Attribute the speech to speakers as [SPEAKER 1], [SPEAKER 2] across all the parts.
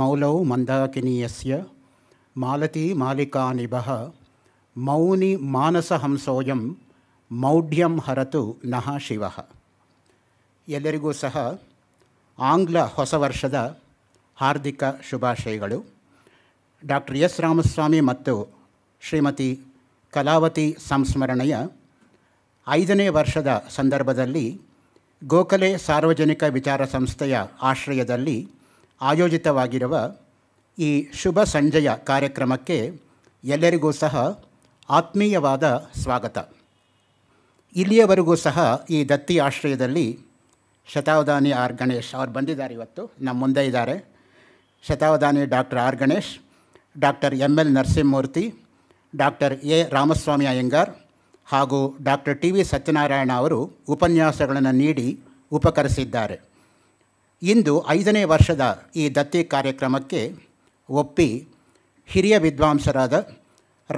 [SPEAKER 1] ಮೌಲೌ ಮಂದಾಕಿನೀಯಸ್ಯ ಮಾಲತಿ ಮಾಲಿಕಾನಿಭಃ ಮೌನಿ ಮಾನಸಹಂಸೋಯಂ ಮೌಢ್ಯಂ ಹರತು ನಃ ಶಿವ ಎಲ್ಲರಿಗೂ ಸಹ ಆಂಗ್ಲ ಹೊಸ ವರ್ಷದ ಹಾರ್ದಿಕ ಶುಭಾಶಯಗಳು ಡಾಕ್ಟರ್ ಎಸ್ ರಾಮಸ್ವಾಮಿ ಮತ್ತು ಶ್ರೀಮತಿ ಕಲಾವತಿ ಸಂಸ್ಮರಣೆಯ ಐದನೇ ವರ್ಷದ ಸಂದರ್ಭದಲ್ಲಿ ಗೋಖಲೆ ಸಾರ್ವಜನಿಕ ವಿಚಾರ ಸಂಸ್ಥೆಯ ಆಶ್ರಯದಲ್ಲಿ ಆಯೋಜಿತವಾಗಿರುವ ಈ ಶುಭ ಸಂಜೆಯ ಕಾರ್ಯಕ್ರಮಕ್ಕೆ ಎಲ್ಲರಿಗೂ ಸಹ ಆತ್ಮೀಯವಾದ ಸ್ವಾಗತ ಇಲ್ಲಿಯವರೆಗೂ ಸಹ ಈ ದತ್ತಿ ಆಶ್ರಯದಲ್ಲಿ ಶತಾವಧಾನಿ ಆರ್ ಗಣೇಶ್ ಅವ್ರು ಬಂದಿದ್ದಾರೆ ಇವತ್ತು ನಮ್ಮ ಮುಂದೆ ಇದ್ದಾರೆ ಶತಾವಧಾನಿ doctor R Ganesh doctor M L Narasimhamurthy doctor A Ramaswamy Iyengar ಹಾಗೂ ಡಾಕ್ಟರ್ ಟಿ ವಿ ಸತ್ಯನಾರಾಯಣ ಅವರು ಉಪನ್ಯಾಸಗಳನ್ನು ನೀಡಿ ಉಪಕರಿಸಿದ್ದಾರೆ ಇಂದು ಐದನೇ ವರ್ಷದ ಈ ದತ್ತಿ ಕಾರ್ಯಕ್ರಮಕ್ಕೆ ಒಪ್ಪಿ ಹಿರಿಯ ವಿದ್ವಾಂಸರಾದ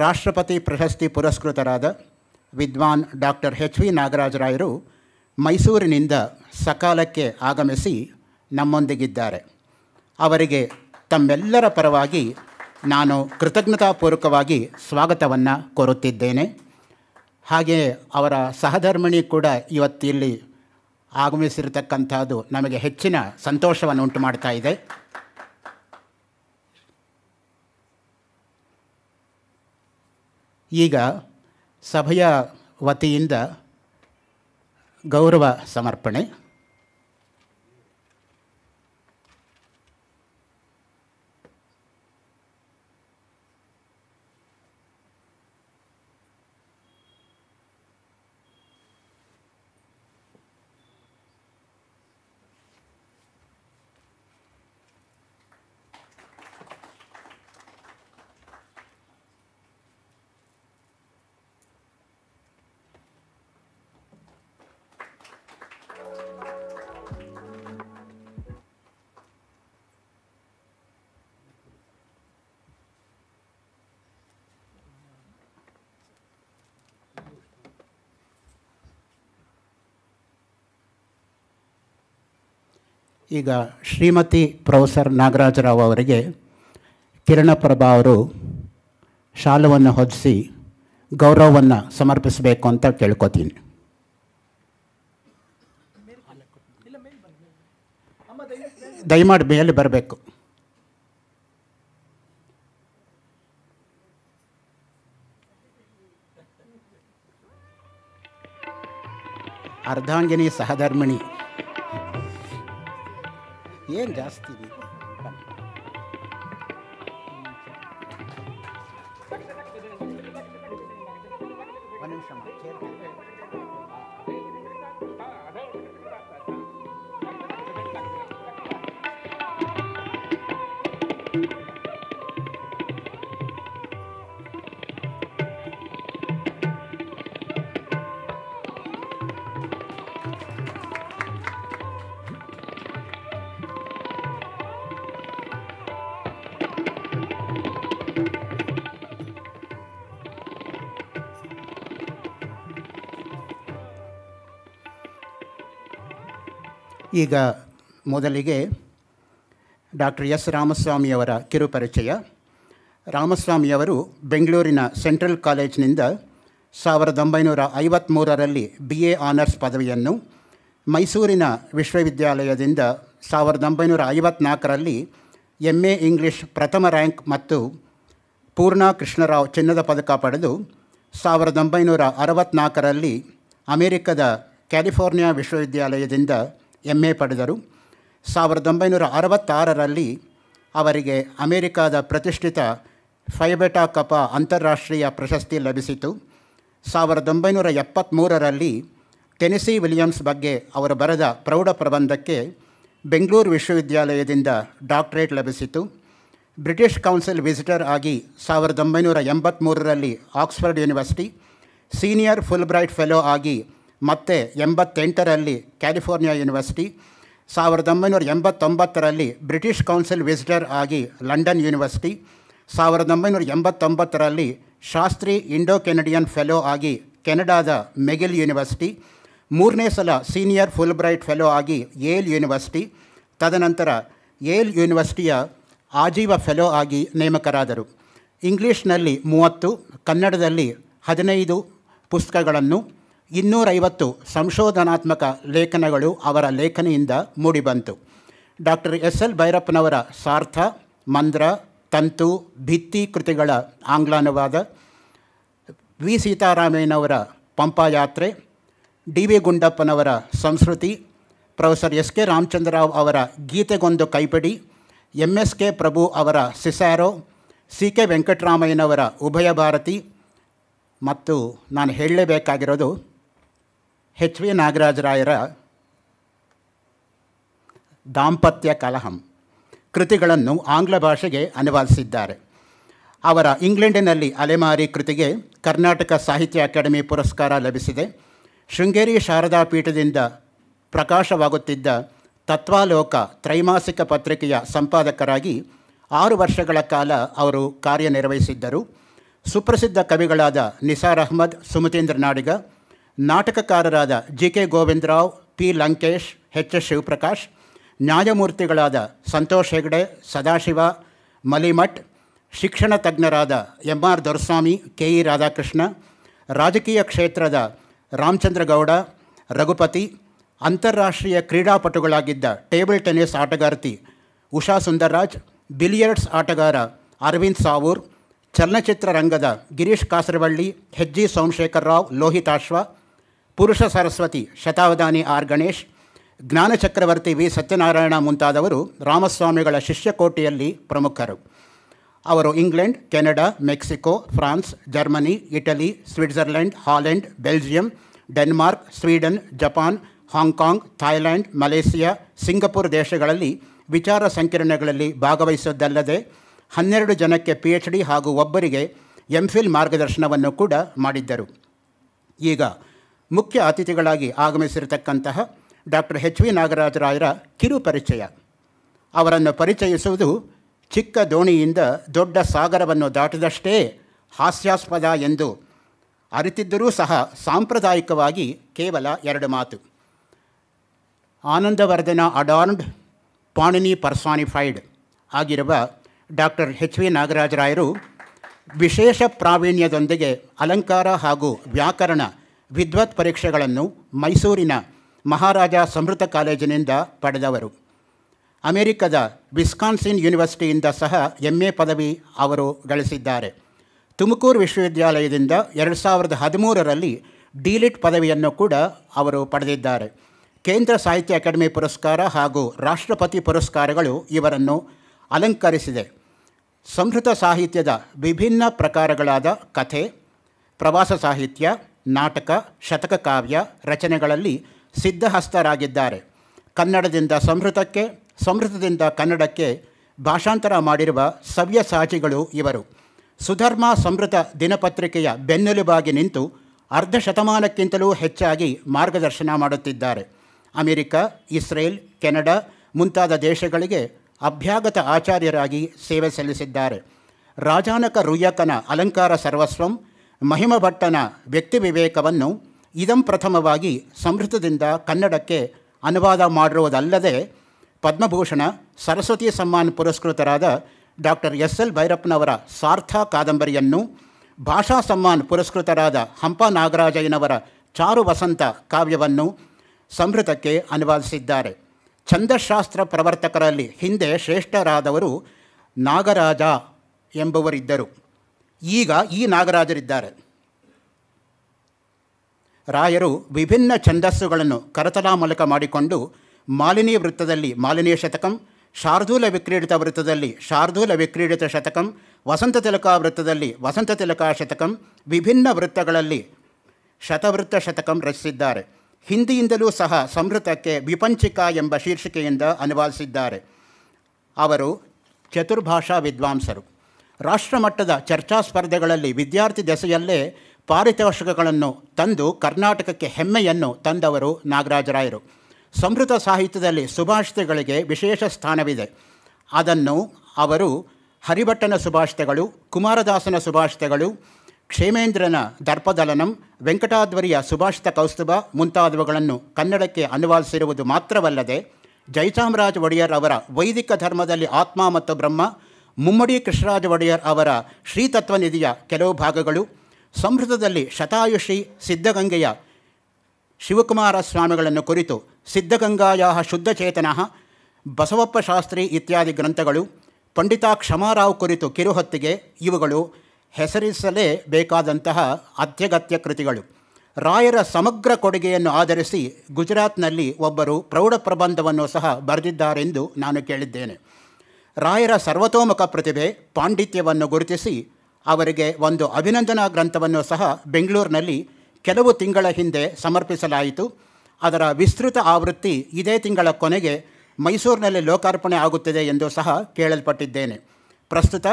[SPEAKER 1] ರಾಷ್ಟ್ರಪತಿ ಪ್ರಶಸ್ತಿ ಪುರಸ್ಕೃತರಾದ ವಿದ್ವಾನ್ ಡಾಕ್ಟರ್ ಎಚ್ ವಿ ನಾಗರಾಜರಾಯರು ಮೈಸೂರಿನಿಂದ ಸಕಾಲಕ್ಕೆ ಆಗಮಿಸಿ ನಮ್ಮೊಂದಿಗಿದ್ದಾರೆ ಅವರಿಗೆ ತಮ್ಮೆಲ್ಲರ ಪರವಾಗಿ ನಾನು ಕೃತಜ್ಞತಾಪೂರ್ವಕವಾಗಿ ಸ್ವಾಗತವನ್ನು ಕೋರುತ್ತಿದ್ದೇನೆ ಹಾಗೆಯೇ ಅವರ ಸಹಧರ್ಮಿಣಿ ಕೂಡ ಇವತ್ತಿಲ್ಲಿ ಆಗಮಿಸಿರತಕ್ಕಂಥದ್ದು ನಮಗೆ ಹೆಚ್ಚಿನ ಸಂತೋಷವನ್ನು ಉಂಟು ಮಾಡ್ತಾ ಇದೆ ಈಗ ಸಭೆಯ ವತಿಯಿಂದ ಗೌರವ ಸಮರ್ಪಣೆ ಈಗ ಶ್ರೀಮತಿ ಪ್ರೊಫೆಸರ್ ನಾಗರಾಜರಾವ್ ಅವರಿಗೆ ಕಿರಣಪ್ರಭ ಅವರು ಶಾಲವನ್ನು ಹೊದಿಸಿ ಗೌರವವನ್ನು ಸಮರ್ಪಿಸಬೇಕು ಅಂತ ಕೇಳ್ಕೊತೀನಿ ದಯಮಾಡಿ ಮೇಲೆ ಬರಬೇಕು ಅರ್ಧಾಂಗಿನಿ ಸಹಧರ್ಮಿಣಿ ಏನು ಜಾಸ್ತಿ ಇದೆ ಈಗ ಮೊದಲಿಗೆ ಡಾಕ್ಟರ್ ಎಸ್ ರಾಮಸ್ವಾಮಿಯವರ ಕಿರುಪರಿಚಯ ರಾಮಸ್ವಾಮಿಯವರು ಬೆಂಗಳೂರಿನ ಸೆಂಟ್ರಲ್ ಕಾಲೇಜಿನಿಂದ ಸಾವಿರದ ಒಂಬೈನೂರ ಐವತ್ತ್ಮೂರರಲ್ಲಿ ಬಿ ಎ ಆನರ್ಸ್ ಪದವಿಯನ್ನು ಮೈಸೂರಿನ ವಿಶ್ವವಿದ್ಯಾಲಯದಿಂದ ಸಾವಿರದ ಒಂಬೈನೂರ ಐವತ್ನಾಲ್ಕರಲ್ಲಿ ಎಮ್ ಎ ಇಂಗ್ಲಿಷ್ ಪ್ರಥಮ ರ್ಯಾಂಕ್ ಮತ್ತು ಪೂರ್ಣ ಕೃಷ್ಣರಾವ್ ಚಿನ್ನದ ಪದಕ ಪಡೆದು ಸಾವಿರದ ಒಂಬೈನೂರ ಅರವತ್ನಾಲ್ಕರಲ್ಲಿ ಅಮೆರಿಕದ ಕ್ಯಾಲಿಫೋರ್ನಿಯಾ ವಿಶ್ವವಿದ್ಯಾಲಯದಿಂದ ಹೆಮ್ಮೆ ಪಡೆದರು ಸಾವಿರದ ಒಂಬೈನೂರ ಅರವತ್ತಾರರಲ್ಲಿ ಅವರಿಗೆ ಅಮೆರಿಕಾದ ಪ್ರತಿಷ್ಠಿತ ಫೈಬೆಟಾ ಕಪ ಅಂತಾರಾಷ್ಟ್ರೀಯ ಪ್ರಶಸ್ತಿ ಲಭಿಸಿತು ಸಾವಿರದ ಒಂಬೈನೂರ ಎಪ್ಪತ್ತ್ಮೂರರಲ್ಲಿ ಟೆನಿಸಿ ವಿಲಿಯಮ್ಸ್ ಬಗ್ಗೆ ಅವರು ಬರೆದ ಪ್ರೌಢ ಪ್ರಬಂಧಕ್ಕೆ ಬೆಂಗಳೂರು ವಿಶ್ವವಿದ್ಯಾಲಯದಿಂದ ಡಾಕ್ಟರೇಟ್ ಲಭಿಸಿತು ಬ್ರಿಟಿಷ್ ಕೌನ್ಸಿಲ್ ವಿಸಿಟರ್ ಆಗಿ ಸಾವಿರದ ಒಂಬೈನೂರ ಎಂಬತ್ತ್ಮೂರರಲ್ಲಿ Oxford university senior Fulbright fellow ಆಗಿ ಮತ್ತು ಎಂಬತ್ತೆಂಟರಲ್ಲಿ ಕ್ಯಾಲಿಫೋರ್ನಿಯಾ ಯೂನಿವರ್ಸಿಟಿ ಸಾವಿರದ ಒಂಬೈನೂರ ಎಂಬತ್ತೊಂಬತ್ತರಲ್ಲಿ ಬ್ರಿಟಿಷ್ ಕೌನ್ಸಿಲ್ ವಿಸಿಟರ್ ಆಗಿ ಲಂಡನ್ ಯೂನಿವರ್ಸಿಟಿ ಸಾವಿರದ ಒಂಬೈನೂರ ಎಂಬತ್ತೊಂಬತ್ತರಲ್ಲಿ ಶಾಸ್ತ್ರಿ ಇಂಡೋ ಕೆನಡಿಯನ್ ಫೆಲೋ ಆಗಿ ಕೆನಡಾದ ಮೆಗಿಲ್ ಯೂನಿವರ್ಸಿಟಿ ಮೂರನೇ ಸಲ ಸೀನಿಯರ್ ಫುಲ್ ಬ್ರೈಟ್ ಫೆಲೋ ಆಗಿ ಏಲ್ ಯೂನಿವರ್ಸಿಟಿ ತದನಂತರ ಏಲ್ ಯೂನಿವರ್ಸಿಟಿಯ ಆಜೀವ ಫೆಲೋ ಆಗಿ ನೇಮಕರಾದರು ಇಂಗ್ಲೀಷ್ನಲ್ಲಿ ಮೂವತ್ತು ಕನ್ನಡದಲ್ಲಿ ಹದಿನೈದು ಪುಸ್ತಕಗಳನ್ನು ಇನ್ನೂರೈವತ್ತು ಸಂಶೋಧನಾತ್ಮಕ ಲೇಖನಗಳು ಅವರ ಲೇಖನಿಯಿಂದ ಮೂಡಿಬಂತು ಡಾಕ್ಟರ್ ಎಸ್ ಎಲ್ ಭೈರಪ್ಪನವರ ಸಾರ್ಥ ಮಂದ್ರ ತಂತು ಭಿತ್ತಿ ಕೃತಿಗಳ ಆಂಗ್ಲಾನುವಾದ ವಿ ಸೀತಾರಾಮಯ್ಯನವರ ಪಂಪಾಯಾತ್ರೆ ಡಿ ವಿ ಗುಂಡಪ್ಪನವರ Samskriti professor S K Ramachandra Rao ಅವರ ಗೀತೆಗೊಂದು ಕೈಪಿಡಿ ಎಂ ಎಸ್ ಕೆ ಪ್ರಭು ಅವರ ಸಿಸಾರೋ ಸಿ ಕೆ ವೆಂಕಟರಾಮಯ್ಯನವರ ಉಭಯ ಭಾರತಿ ಮತ್ತು ನಾನು ಹೇಳಲೇಬೇಕಾಗಿರೋದು ಹೆಚ್ ವಿ ನಾಗರಾಜರಾಯರ ದಾಂಪತ್ಯ ಕಲಹಂ ಕೃತಿಗಳನ್ನು ಆಂಗ್ಲ ಭಾಷೆಗೆ ಅನುವಾದಿಸಿದ್ದಾರೆ ಅವರ ಇಂಗ್ಲೆಂಡಿನಲ್ಲಿ ಅಲೆಮಾರಿ ಕೃತಿಗೆ ಕರ್ನಾಟಕ ಸಾಹಿತ್ಯ ಅಕಾಡೆಮಿ ಪುರಸ್ಕಾರ ಲಭಿಸಿದೆ ಶೃಂಗೇರಿ ಶಾರದಾ ಪೀಠದಿಂದ ಪ್ರಕಾಶವಾಗುತ್ತಿದ್ದ ತತ್ವಾಲೋಕ ತ್ರೈಮಾಸಿಕ ಪತ್ರಿಕೆಯ ಸಂಪಾದಕರಾಗಿ ಆರು ವರ್ಷಗಳ ಕಾಲ ಅವರು ಕಾರ್ಯನಿರ್ವಹಿಸಿದ್ದರು ಸುಪ್ರಸಿದ್ಧ ಕವಿಗಳಾದ ನಿಸಾರ್ ಅಹ್ಮದ್ ಸುಮತೇಂದ್ರ ನಾಡಿಗ ನಾಟಕಕಾರರಾದ G K Govindarao P Lankesh H S Shivaprakash ನ್ಯಾಯಮೂರ್ತಿಗಳಾದ ಸಂತೋಷ್ ಹೆಗ್ಡೆ ಸದಾಶಿವ ಮಲಿಮಠ್ ಶಿಕ್ಷಣ ತಜ್ಞರಾದ M R Doraswamy K E Radhakrishna ರಾಜಕೀಯ ಕ್ಷೇತ್ರದ ರಾಮಚಂದ್ರಗೌಡ ರಘುಪತಿ ಅಂತಾರಾಷ್ಟ್ರೀಯ ಕ್ರೀಡಾಪಟುಗಳಾಗಿದ್ದ ಟೇಬಲ್ ಟೆನ್ನಿಸ್ ಆಟಗಾರ್ತಿ ಉಷಾ ಸುಂದರ್ರಾಜ್ ಬಿಲಿಯರ್ಡ್ಸ್ ಆಟಗಾರ ಅರವಿಂದ್ ಸಾವೂರ್ ಚಲನಚಿತ್ರ ರಂಗದ ಗಿರೀಶ್ ಕಾಸರವಳ್ಳಿ ಹೆಜ್ಜಿ ಸೋಮಶೇಖರ್ ರಾವ್ ಲೋಹಿತಾಶ್ವ ಪುರುಷ ಸರಸ್ವತಿ ಶತಾವಧಾನಿ ಆರ್ ಗಣೇಶ್ ಜ್ಞಾನ ಚಕ್ರವರ್ತಿ ವಿ ಸತ್ಯನಾರಾಯಣ ಮುಂತಾದವರು ರಾಮಸ್ವಾಮಿಗಳ ಶಿಷ್ಯಕೋಟೆಯಲ್ಲಿ ಪ್ರಮುಖರು ಅವರು England Canada Mexico France Germany Italy Switzerland Holland Belgium Denmark Sweden Japan Hong Kong Thailand Malaysia Singapore ದೇಶಗಳಲ್ಲಿ ವಿಚಾರ ಸಂಕಿರಣಗಳಲ್ಲಿ ಭಾಗವಹಿಸುವುದಲ್ಲದೆ ಹನ್ನೆರಡು ಜನಕ್ಕೆ ಪಿ ಎಚ್ ಡಿ ಹಾಗೂ ಒಬ್ಬರಿಗೆ ಎಂ ಫಿಲ್ ಮಾರ್ಗದರ್ಶನವನ್ನು ಕೂಡ ಮಾಡಿದ್ದರು ಈಗ ಮುಖ್ಯ ಅತಿಥಿಗಳಾಗಿ ಆಗಮಿಸಿರತಕ್ಕಂತಹ ಡಾಕ್ಟರ್ ಎಚ್ ವಿ ನಾಗರಾಜರಾಯರ ಕಿರು ಪರಿಚಯ ಅವರನ್ನು ಪರಿಚಯಿಸುವುದು ಚಿಕ್ಕ ದೋಣಿಯಿಂದ ದೊಡ್ಡ ಸಾಗರವನ್ನು ದಾಟಿದಷ್ಟೇ ಹಾಸ್ಯಾಸ್ಪದ ಎಂದು ಅರಿತಿದ್ದರೂ ಸಹ ಸಾಂಪ್ರದಾಯಿಕವಾಗಿ ಕೇವಲ ಎರಡು ಮಾತು ಆನಂದವರ್ಧನ ಅಡಾರ್ನ್ಡ್ ಪಾಣಿನಿ ಪರ್ಸಾನಿಫೈಡ್ ಆಗಿರುವ ಡಾಕ್ಟರ್ ಎಚ್ ವಿ ನಾಗರಾಜರಾಯರು ವಿಶೇಷ ಪ್ರಾವೀಣ್ಯದೊಂದಿಗೆ ಅಲಂಕಾರ ಹಾಗೂ ವ್ಯಾಕರಣ ವಿದ್ವತ್ ಪರೀಕ್ಷೆಗಳನ್ನು ಮೈಸೂರಿನ ಮಹಾರಾಜ ಸಮೃತ ಕಾಲೇಜಿನಿಂದ ಪಡೆದವರು ಅಮೆರಿಕದ ವಿಸ್ಕಾನ್ಸಿನ್ ಯೂನಿವರ್ಸಿಟಿಯಿಂದ ಸಹ ಎಂ ಎ ಪದವಿ ಅವರು ಗಳಿಸಿದ್ದಾರೆ ತುಮಕೂರು ವಿಶ್ವವಿದ್ಯಾಲಯದಿಂದ ಎರಡು ಸಾವಿರದ ಹದಿಮೂರರಲ್ಲಿ ಡಿಲಿಟ್ ಪದವಿಯನ್ನು ಕೂಡ ಅವರು ಪಡೆದಿದ್ದಾರೆ ಕೇಂದ್ರ ಸಾಹಿತ್ಯ ಅಕಾಡೆಮಿ ಪುರಸ್ಕಾರ ಹಾಗೂ ರಾಷ್ಟ್ರಪತಿ ಪುರಸ್ಕಾರಗಳು ಇವರನ್ನು ಅಲಂಕರಿಸಿದೆ ಸಂಸ್ಕೃತ ಸಾಹಿತ್ಯದ ವಿಭಿನ್ನ ಪ್ರಕಾರಗಳಾದ ಕಥೆ ಪ್ರವಾಸ ಸಾಹಿತ್ಯ ನಾಟಕ ಶತಕ ಕಾವ್ಯ ರಚನೆಗಳಲ್ಲಿ ಸಿದ್ಧಹಸ್ತರಾಗಿದ್ದಾರೆ ಕನ್ನಡದಿಂದ ಸಂಸ್ಕೃತಕ್ಕೆ ಸಂಸ್ಕೃತದಿಂದ ಕನ್ನಡಕ್ಕೆ ಭಾಷಾಂತರ ಮಾಡಿರುವ ಸವ್ಯಸಾಚಿಗಳು ಇವರು ಸುಧರ್ಮ ಸಂಸ್ಕೃತ ದಿನಪತ್ರಿಕೆಯ ಬೆನ್ನೆಲುಬಾಗಿ ನಿಂತು ಅರ್ಧ ಶತಮಾನಕ್ಕಿಂತಲೂ ಹೆಚ್ಚಾಗಿ ಮಾರ್ಗದರ್ಶನ ಮಾಡುತ್ತಿದ್ದಾರೆ ಅಮೆರಿಕ ಇಸ್ರೇಲ್ ಕೆನಡಾ ಮುಂತಾದ ದೇಶಗಳಿಗೆ ಅಭ್ಯಾಗತ ಆಚಾರ್ಯರಾಗಿ ಸೇವೆ ಸಲ್ಲಿಸಿದ್ದಾರೆ ರಾಜಾನಕ ರುಯ್ಯಕನ ಅಲಂಕಾರ ಸರ್ವಸ್ವಂ ಮಹಿಮಭಟ್ಟನ ವ್ಯಕ್ತಿ ವಿವೇಕವನ್ನು ಇದಂ ಪ್ರಥಮವಾಗಿ ಸಂಸ್ಕೃತದಿಂದ ಕನ್ನಡಕ್ಕೆ ಅನುವಾದ ಮಾಡಿರುವುದಲ್ಲದೆ ಪದ್ಮಭೂಷಣ ಸರಸ್ವತಿ ಸಮ್ಮಾನ್ ಪುರಸ್ಕೃತರಾದ ಡಾಕ್ಟರ್ ಎಸ್ ಎಲ್ ಭೈರಪ್ಪನವರ ಸಾರ್ಥ ಕಾದಂಬರಿಯನ್ನು ಭಾಷಾ ಸಮ್ಮಾನ್ ಪುರಸ್ಕೃತರಾದ ಹಂಪ ನಾಗರಾಜಯ್ಯನವರ ಚಾರು ವಸಂತ ಕಾವ್ಯವನ್ನು ಸಂಸ್ಕೃತಕ್ಕೆ ಅನುವಾದಿಸಿದ್ದಾರೆ ಛಂದಶಾಸ್ತ್ರ ಪ್ರವರ್ತಕರಲ್ಲಿ ಹಿಂದೆ ಶ್ರೇಷ್ಠರಾದವರು ನಾಗರಾಜ ಎಂಬುವರಿದ್ದರು ಈಗ ಈ ನಾಗರಾಜರಿದ್ದಾರೆ ರಾಯರು ವಿಭಿನ್ನ ಛಂದಸ್ಸುಗಳನ್ನು ಕರತಲಾ ಮೂಲಕ ಮಾಡಿಕೊಂಡು ಮಾಲಿನಿ ವೃತ್ತದಲ್ಲಿ ಮಾಲಿನಿಯ ಶತಕಂ ಶಾರ್ದೂಲ ವಿಕ್ರೀಡಿತ ವೃತ್ತದಲ್ಲಿ ಶಾರ್ದೂಲ ವಿಕ್ರೀಡಿತ ಶತಕಂ ವಸಂತ ತಿಲಕ ವೃತ್ತದಲ್ಲಿ ವಸಂತ ತಿಲಕ ಶತಕಂ ವಿಭಿನ್ನ ವೃತ್ತಗಳಲ್ಲಿ ಶತವೃತ್ತ ಶತಕಂ ರಚಿಸಿದ್ದಾರೆ ಹಿಂದಿಯಿಂದಲೂ ಸಹ ಸಂಸ್ಕೃತಕ್ಕೆ ವಿಪಂಚಿಕ ಎಂಬ ಶೀರ್ಷಿಕೆಯಿಂದ ಅನುವಾದಿಸಿದ್ದಾರೆ ಅವರು ಚತುರ್ಭಾಷಾ ವಿದ್ವಾಂಸರು ರಾಷ್ಟ್ರಮಟ್ಟದ ಚರ್ಚಾ ಸ್ಪರ್ಧೆಗಳಲ್ಲಿ ವಿದ್ಯಾರ್ಥಿ ದೆಸೆಯಲ್ಲೇ ಪಾರಿತೋಷಕಗಳನ್ನು ತಂದು ಕರ್ನಾಟಕಕ್ಕೆ ಹೆಮ್ಮೆಯನ್ನು ತಂದವರು ನಾಗರಾಜರಾಯರು ಸಂಸ್ಕೃತ ಸಾಹಿತ್ಯದಲ್ಲಿ ಸುಭಾಷಿತಗಳಿಗೆ ವಿಶೇಷ ಸ್ಥಾನವಿದೆ ಅದನ್ನು ಅವರು ಹರಿಭಟ್ಟನ ಸುಭಾಷಿತಗಳು ಕುಮಾರದಾಸನ ಸುಭಾಷಿತಗಳು ಕ್ಷೇಮೇಂದ್ರನ ದರ್ಪದಲನಂ ವೆಂಕಟಾಧ್ವರಿಯ ಸುಭಾಷಿತ ಕೌಸ್ತುಭ ಮುಂತಾದವುಗಳನ್ನು ಕನ್ನಡಕ್ಕೆ ಅನುವಾದಿಸಿರುವುದು ಮಾತ್ರವಲ್ಲದೆ ಜಯಚಾಮರಾಜ ಒಡೆಯರ್ ಅವರ ವೈದಿಕ ಧರ್ಮದಲ್ಲಿ ಆತ್ಮ ಮತ್ತು ಬ್ರಹ್ಮ ಮುಮ್ಮಡಿ ಕೃಷ್ಣರಾಜ ಒಡೆಯರ್ ಅವರ ನಿಧಿಯ ಕೆಲವು ಭಾಗಗಳು ಸಂಸ್ಕೃತದಲ್ಲಿ ಶತಾಯುಷಿ ಸಿದ್ಧಗಂಗೆಯ ಶಿವಕುಮಾರ ಸ್ವಾಮಿಗಳನ್ನು ಕುರಿತು ಸಿದ್ಧಗಂಗಾಯ ಶುದ್ಧಚೇತನ ಬಸವಪ್ಪ ಶಾಸ್ತ್ರಿ ಇತ್ಯಾದಿ ಗ್ರಂಥಗಳು ಪಂಡಿತ ಕ್ಷಮಾರಾವ್ ಕುರಿತು ಕಿರುಹೊತ್ತಿಗೆ ಇವುಗಳು ಹೆಸರಿಸಲೇ ಬೇಕಾದಂತಹ ಅತ್ಯಗತ್ಯ ಕೃತಿಗಳು ರಾಯರ ಸಮಗ್ರ ಕೊಡುಗೆಯನ್ನು ಆಧರಿಸಿ ಗುಜರಾತ್ನಲ್ಲಿ ಒಬ್ಬರು ಪ್ರೌಢ ಪ್ರಬಂಧವನ್ನು ಸಹ ಬರೆದಿದ್ದಾರೆಂದು ನಾನು ಕೇಳಿದ್ದೇನೆ ರಾಯರ ಸರ್ವತೋಮುಖ ಪ್ರತಿಭೆ ಪಾಂಡಿತ್ಯವನ್ನು ಗುರುತಿಸಿ ಅವರಿಗೆ ಒಂದು ಅಭಿನಂದನಾ ಗ್ರಂಥವನ್ನು ಸಹ ಬೆಂಗಳೂರಿನಲ್ಲಿ ಕೆಲವು ತಿಂಗಳ ಹಿಂದೆ ಸಮರ್ಪಿಸಲಾಯಿತು ಅದರ ವಿಸ್ತೃತ ಆವೃತ್ತಿ ಇದೇ ತಿಂಗಳ ಕೊನೆಗೆ ಮೈಸೂರಿನಲ್ಲಿ ಲೋಕಾರ್ಪಣೆ ಆಗುತ್ತಿದೆ ಎಂದು ಸಹ ಕೇಳಲ್ಪಟ್ಟಿದ್ದೇನೆ ಪ್ರಸ್ತುತ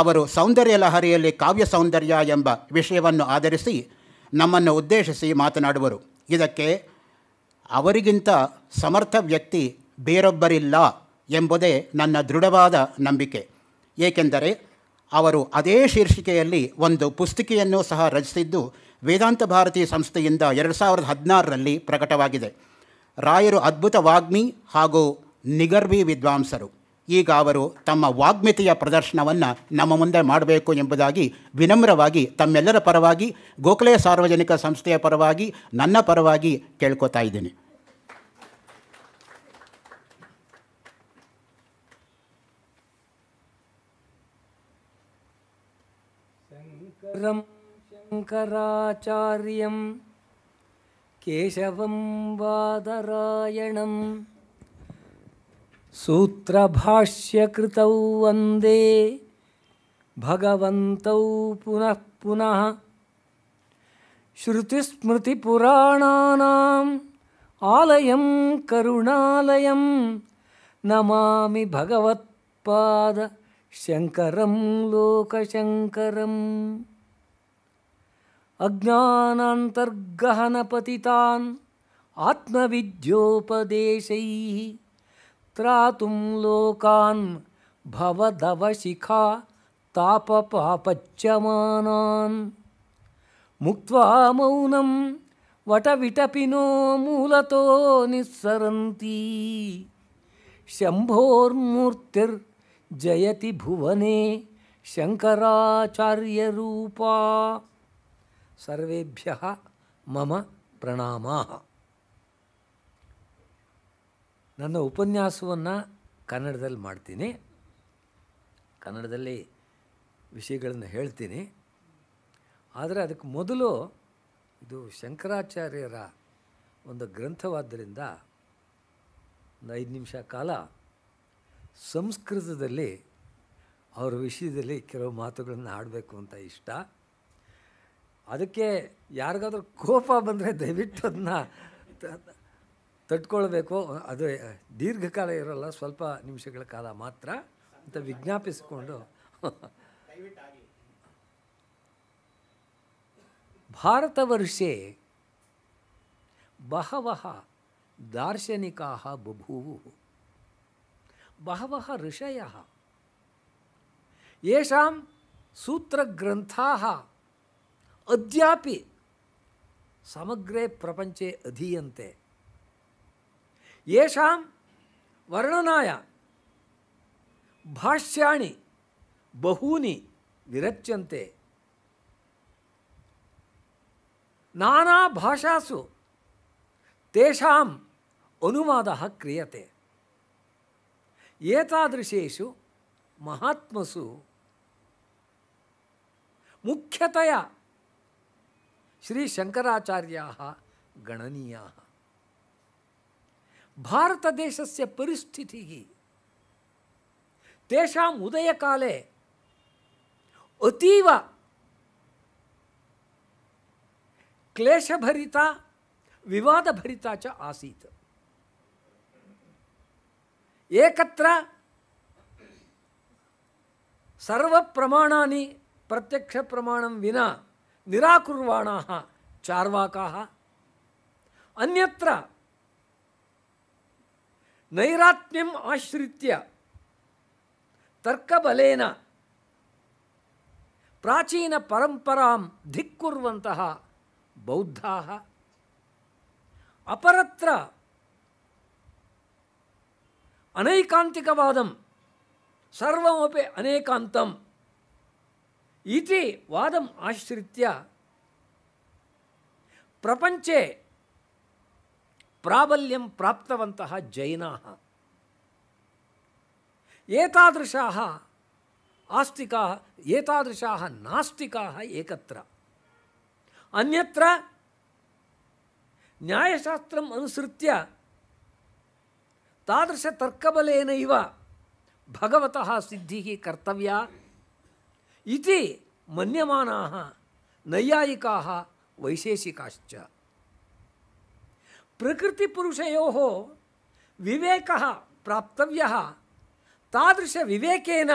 [SPEAKER 1] ಅವರು ಸೌಂದರ್ಯ ಲಹರಿಯಲ್ಲಿ ಕಾವ್ಯ ಸೌಂದರ್ಯ ಎಂಬ ವಿಷಯವನ್ನು ಆಧರಿಸಿ ನಮ್ಮನ್ನು ಉದ್ದೇಶಿಸಿ ಮಾತನಾಡುವರು ಇದಕ್ಕೆ ಅವರಿಗಿಂತ ಸಮರ್ಥ ವ್ಯಕ್ತಿ ಬೇರೊಬ್ಬರಿಲ್ಲ ಎಂಬುದೇ ನನ್ನ ದೃಢವಾದ ನಂಬಿಕೆ ಏಕೆಂದರೆ ಅವರು ಅದೇ ಶೀರ್ಷಿಕೆಯಲ್ಲಿ ಒಂದು ಪುಸ್ತಿಕೆಯನ್ನು ಸಹ ರಚಿಸಿದ್ದು ವೇದಾಂತ ಭಾರತೀಯ ಸಂಸ್ಥೆಯಿಂದ ಎರಡು ಸಾವಿರದ ಹದಿನಾರರಲ್ಲಿ ಪ್ರಕಟವಾಗಿದೆ ರಾಯರು ಅದ್ಭುತ ವಾಗ್ಮಿ ಹಾಗೂ ನಿಗರ್ವಿ ವಿದ್ವಾಂಸರು ಈಗ ಅವರು ತಮ್ಮ ವಾಗ್ಮಿತೆಯ ಪ್ರದರ್ಶನವನ್ನು ನಮ್ಮ ಮುಂದೆ ಮಾಡಬೇಕು ಎಂಬುದಾಗಿ ವಿನಮ್ರವಾಗಿ ತಮ್ಮೆಲ್ಲರ ಪರವಾಗಿ ಗೋಖಲೆ ಸಾರ್ವಜನಿಕ ಸಂಸ್ಥೆಯ ಪರವಾಗಿ ನನ್ನ ಪರವಾಗಿ ಕೇಳ್ಕೊತಾ ಇದ್ದೀನಿ
[SPEAKER 2] शङ्कराचार्यं केशवं वादरायणम् सूत्रभाष्यकृतौ वन्दे भगवन्तौ पुनः पुनः श्रुतिस्मृतिपुराणानाम् आलयं करुणालयं नमामि भगवत्पाद शङ्करं लोकशङ्करम् अज्ञानान्तर्गहनपतितान् आत्मविद्योपदेशैः त्रातुं लोकान् भवदवशिखा तापपापच्यमानान् मुक्त्वा मौनं वटविटपिनो मूलतो निस्सरन्ती शम्भोर्मूर्तिर्जयति भुवने शङ्कराचार्यरूपा ಸರ್ವೇಭ್ಯ ಮಮ ಪ್ರಣಾಮ ನನ್ನ ಉಪನ್ಯಾಸವನ್ನು ಕನ್ನಡದಲ್ಲಿ ಮಾಡ್ತೀನಿ ಕನ್ನಡದಲ್ಲಿ ವಿಷಯಗಳನ್ನು ಹೇಳ್ತೀನಿ ಆದರೆ ಅದಕ್ಕೆ ಮೊದಲು ಇದು ಶಂಕರಾಚಾರ್ಯರ ಒಂದು ಗ್ರಂಥವಾದ್ದರಿಂದ ಒಂದು ಐದು ನಿಮಿಷ ಕಾಲ ಸಂಸ್ಕೃತದಲ್ಲಿ ಅವರ ವಿಷಯದಲ್ಲಿ ಕೆಲವು ಮಾತುಗಳನ್ನು ಆಡಬೇಕು ಅಂತ ಇಷ್ಟ ಅದಕ್ಕೆ ಯಾರಿಗಾದರೂ ಕೋಪ ಬಂದರೆ ದಯವಿಟ್ಟು ಅದನ್ನ ತಟ್ಕೊಳ್ಬೇಕು ಅದು ದೀರ್ಘಕಾಲ ಇರೋಲ್ಲ ಸ್ವಲ್ಪ ನಿಮಿಷಗಳ ಕಾಲ ಮಾತ್ರ ಅಂತ ವಿಜ್ಞಾಪಿಸಿಕೊಂಡು ಭಾರತವರ್ಷೆ ಬಹವ ದಾರ್ಶನಿಕ ಬಭೂವು ಬಹವ ಋಷಯ ಯಶಾಂ ಸೂತ್ರಗ್ರಂಥ अद्यापि समग्रे प्रपंचे अधीयन्ते येषां वर्णनाय भाष्याणि बहूनि विरच्यन्ते भाषासु तेषाम् अनुवादः क्रियते एतादृशेषु महात्मसु मुख्यतया भारत देश से पिस्थित तेषाम् काले अतीव क्लेशभरीता विवादभरीता च सर्व प्रमाणानि प्रत्यक्ष प्रत्यक्षप्रमाणं विना निराकुर्वाण चारवाका अन्यत्र नैरात्म्यम् आश्रित्य प्राचीन परंपरा धिक्कुर्वन्तः बौद्धा अपरत्र अनेकांतिकवादम सर्वमपि अनेकांतम इति वादम आश्रित्य प्रपंचे प्राबल्यं प्राप्तवन्तः जैनाः एतादृशाः आस्तिकाः एतादृशाः नास्तिकाः एकत्र अन्यत्र न्यायशास्त्रम् अनुसृत्य तादृशतर्कबलेनैव भगवतः सिद्धिः कर्तव्या इति मन्यमानाः नैयायिकाः वैशेषिकाश्च प्रकृतिपुरुषयोः विवेकः प्राप्तव्यः तादृशविवेकेन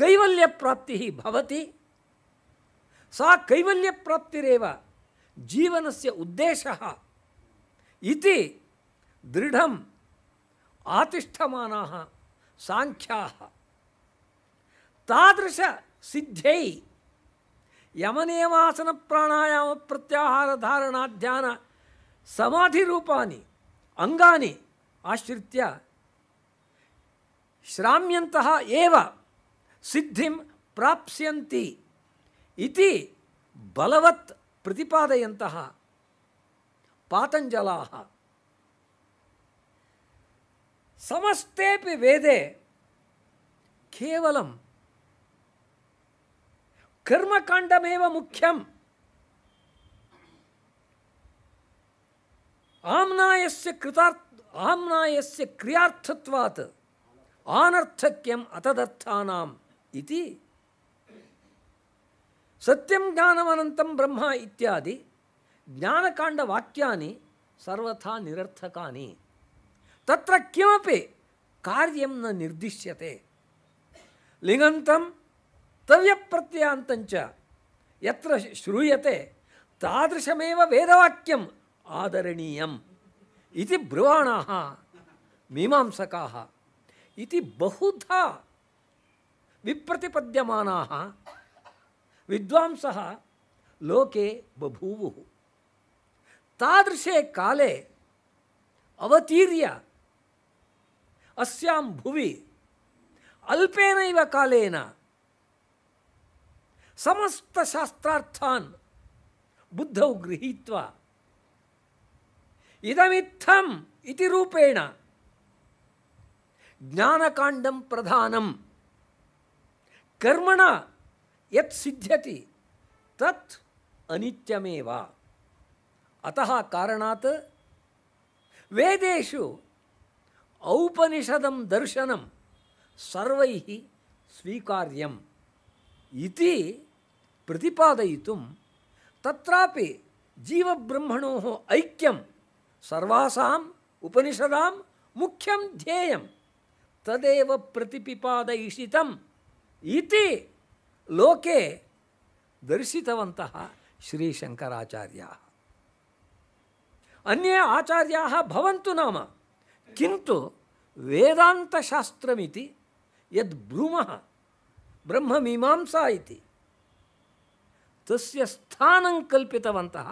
[SPEAKER 2] कैवल्यप्राप्तिः भवति सा कैवल्यप्राप्तिरेव जीवनस्य उद्देशः इति दृढम् आतिष्ठमानाः साङ्ख्याः तादृश सिद्ध्यै यमनियमासन प्राणायाम प्रत्याहार धारणा ध्यान समाधि रूपानि अंगानि आश्रित्य श्राम्यन्तः एव सिद्धिं प्राप्स्यन्ति इति बलवत् प्रतिपादयन्तः पातञ्जलाः समस्तेपि वेदे केवलं कर्मकांडमेव मुख्यम आम्नायस्य कृतार्थ आम्नायस्य क्रियार्थत्वात् आनर्थक्यम अतदर्थानाम इति सत्यम ज्ञानमनंतम ब्रह्म इत्यादि ज्ञानकांड वाक्यानि सर्वथा निरर्थकानि तत्र किमपि कार्यं न निर्दिश्यते लिंगंतम कर्तव्यप्रत्ययान्तञ्च यत्र श्रूयते तादृशमेव वेदवाक्यम आदरणीयम् इति ब्रुवाणाः मीमांसकाः इति बहुधा विप्रतिपद्यमानाः विद्वांसः लोके बभूवुः तादृशे काले अवतीर्य अस्यां भुवि अल्पेनैव कालेन समस्त शास्त्रार्थान बुद्धौ गृहीत्वा इदमित्थम इति रूपेण ज्ञानकाण्डं प्रधानम कर्मण यत् सिद्ध्यति तत् अनित्यमेव अतः कारणात् वेदेषु औपनिषदं दर्शनं सर्वैः स्वीकार्यम् इति प्रतिपादयितुं तत्रापि जीवब्रह्मणोः ऐक्यं सर्वासाम् उपनिषदां मुख्यं ध्येयं तदेव प्रतिपिपादयिषितम् इति लोके दर्शितवन्तः श्रीशङ्कराचार्याः अन्ये आचार्याः भवन्तु नाम किन्तु वेदान्तशास्त्रमिति यद् ब्रूमः ब्रह्ममीमांसा इति तस्य स्थानं कल्पितवन्तः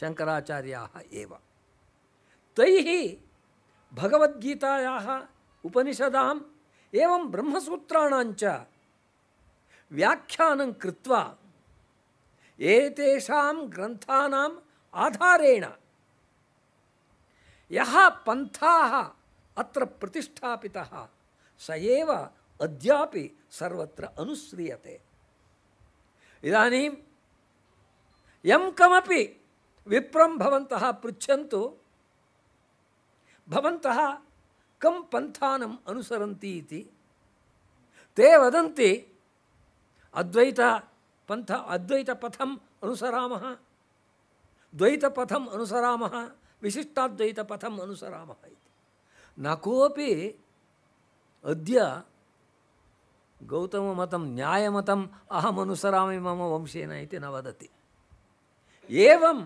[SPEAKER 2] शङ्कराचार्याः एव तैः भगवद्गीतायाः उपनिषदाम् एवं ब्रह्मसूत्राणाञ्च व्याख्यानं कृत्वा एतेषां ग्रन्थानाम् आधारेण यः पन्थाः अत्र प्रतिष्ठापितः स एव अद्यापि सर्वत्र अनुस्रियते इदानीं यम कमपि विप्रम भवन्तः पृच्छन्तु भवन्तः कं पन्थानम् अनुसरन्ति इति ते वदन्ति अद्वैतपन्थ अद्वैतपथम् अनुसरामः द्वैतपथम् अनुसरामः विशिष्टाद्वैतपथम् अनुसरामः इति न कोऽपि अद्य गौतममतं न्यायमतम् अहमनुसरामि मम वंशेन इति न वदति एवं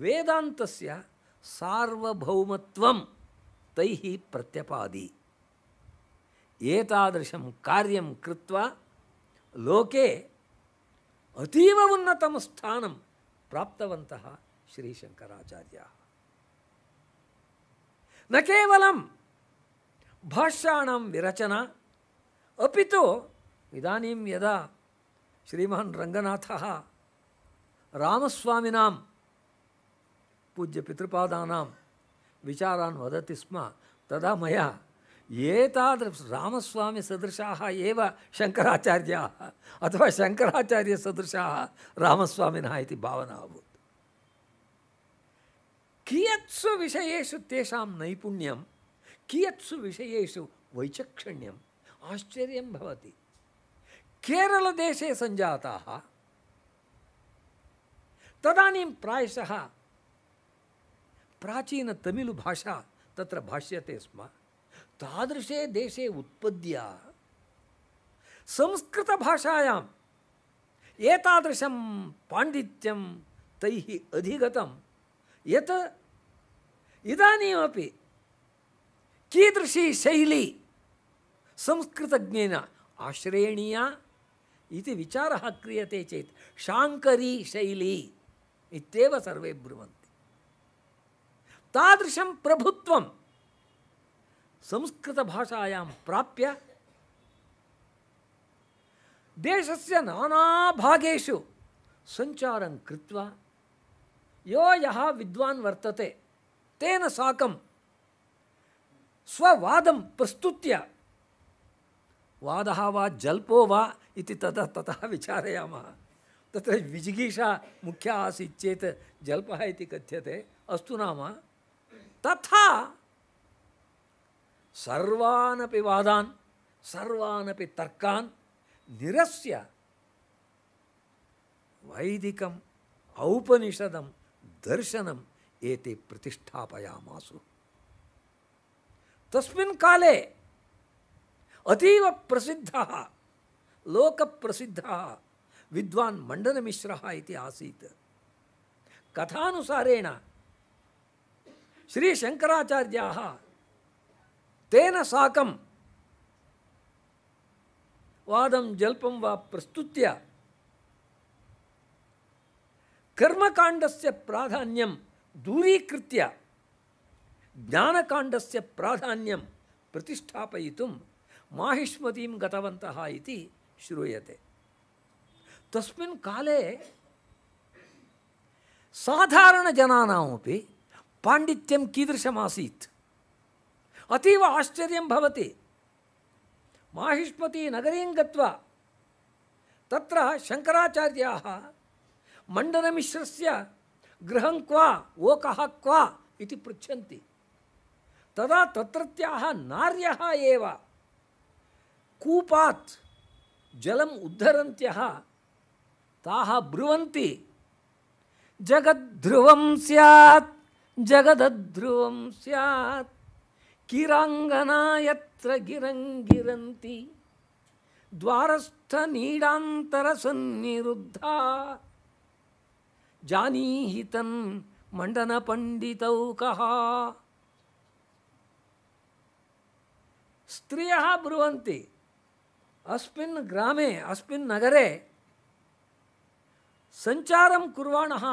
[SPEAKER 2] वेदांतस्य सार्वभौमत्वं तैः प्रत्यपादि एतादृशं कार्यं कृत्वा लोके अतीव उन्नतं स्थानं प्राप्तवन्तः श्रीशङ्कराचार्याः न केवलं भाष्याणां विरचना अपि तु इदानीं यदा श्रीमान् रङ्गनाथः रामस्वामिनां पूज्यपितृपादानां विचारान् वदति स्म तदा मया एतादृश रामस्वामिसदृशाः एव शङ्कराचार्याः अथवा शङ्कराचार्यसदृशाः रामस्वामिनः इति भावना अभूत् कियत्सु विषयेषु तेषां नैपुण्यं कियत्सु विषयेषु वैचक्षण्यम् आश्चर्यं भवति केरलदेशे सञ्जाताः तदानीं प्रायशः प्राचीनतमिलुभाषा तत्र भाष्यते स्म तादृशे देशे उत्पद्य संस्कृतभाषायाम् एतादृशं पाण्डित्यं तैः अधिगतं यत् इदानीमपि कीदृशी शैली संस्कृतज्ञेन आश्रयणीया इति विचारः क्रियते चेत् शाङ्करी शैली इत्येव सर्वे ब्रुवन्ति तादृशं प्रभुत्वं संस्कृतभाषायां प्राप्य देशस्य नानाभागेषु सञ्चारं कृत्वा यो यः विद्वान् वर्तते तेन साकं स्ववादं प्रस्तुत्य वादः वा जल्पो वा इति ततः ततः विचारयामः तत्र विजिगीषा मुख्या आसीत् चेत् जल्पः इति कथ्यते अस्तु नाम तथा सर्वानपि वादान् सर्वानपि तर्कान् निरस्य वैदिकम् औपनिषदं दर्शनम् एते प्रतिष्ठापयामासु तस्मिन् काले अतीव लोकप्रसिद्धः विद्वान मंडन मिश्रा इति आसीत कथानुसारेण श्री श्रीशङ्कराचार्याः तेन साकं वादं जल्पं वा प्रस्तुत्य कर्मकाण्डस्य प्राधान्यं दूरीकृत्य ज्ञानकाण्डस्य प्राधान्यं प्रतिष्ठापयितुं माहिष्मतीं गतवन्तः इति श्रूयते तस्मिन् काले साधारणजनानामपि पाण्डित्यं कीदृशमासीत् अतीव आश्चर्यं भवति माहिष्मतीनगरीं गत्वा तत्र शङ्कराचार्याः मण्डनमिश्रस्य गृहं क्वा ओकः क्वा इति पृच्छन्ति तदा तत्रत्याः नार्यः एव कूपात् जलम् उद्धरन्त्यः ताः ब्रुवन्ति जगद्ध्रुवं स्यात् जगदध्रुवं स्यात् जानी यत्र गिरङ्गिरन्ति द्वारस्थनीडान्तरसन्निरुद्धा जानीहि तन् मण्डनपण्डितौ कः स्त्रियः ब्रुवन्ति अस्मिन् ग्रामे अस्मिन् नगरे सञ्चारं कुर्वाणः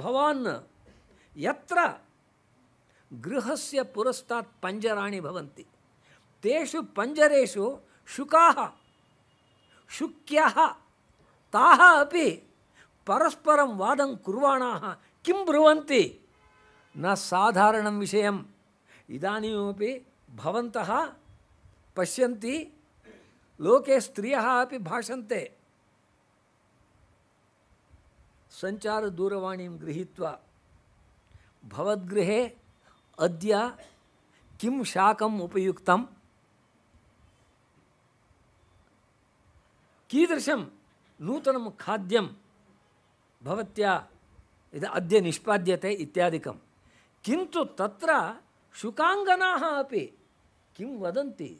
[SPEAKER 2] भवान् यत्र गृहस्य पुरस्तात् पञ्जराणि भवन्ति तेषु पञ्जरेषु शुकाः शुक्यः ताः अपि परस्परं वादं कुर्वाणाः किं ब्रुवन्ति न साधारणं विषयम् इदानीमपि भवन्तः पश्यन्ति लोके स्त्रियः अपि भाषन्ते सञ्चारदूरवाणीं गृहीत्वा भवद्गृहे अद्य किं शाकम् उपयुक्तं कीदृशं नूतनं खाद्यं भवत्या इद अद्य निष्पाद्यते इत्यादिकं किन्तु तत्र शुकाङ्गनाः अपि किं वदन्ति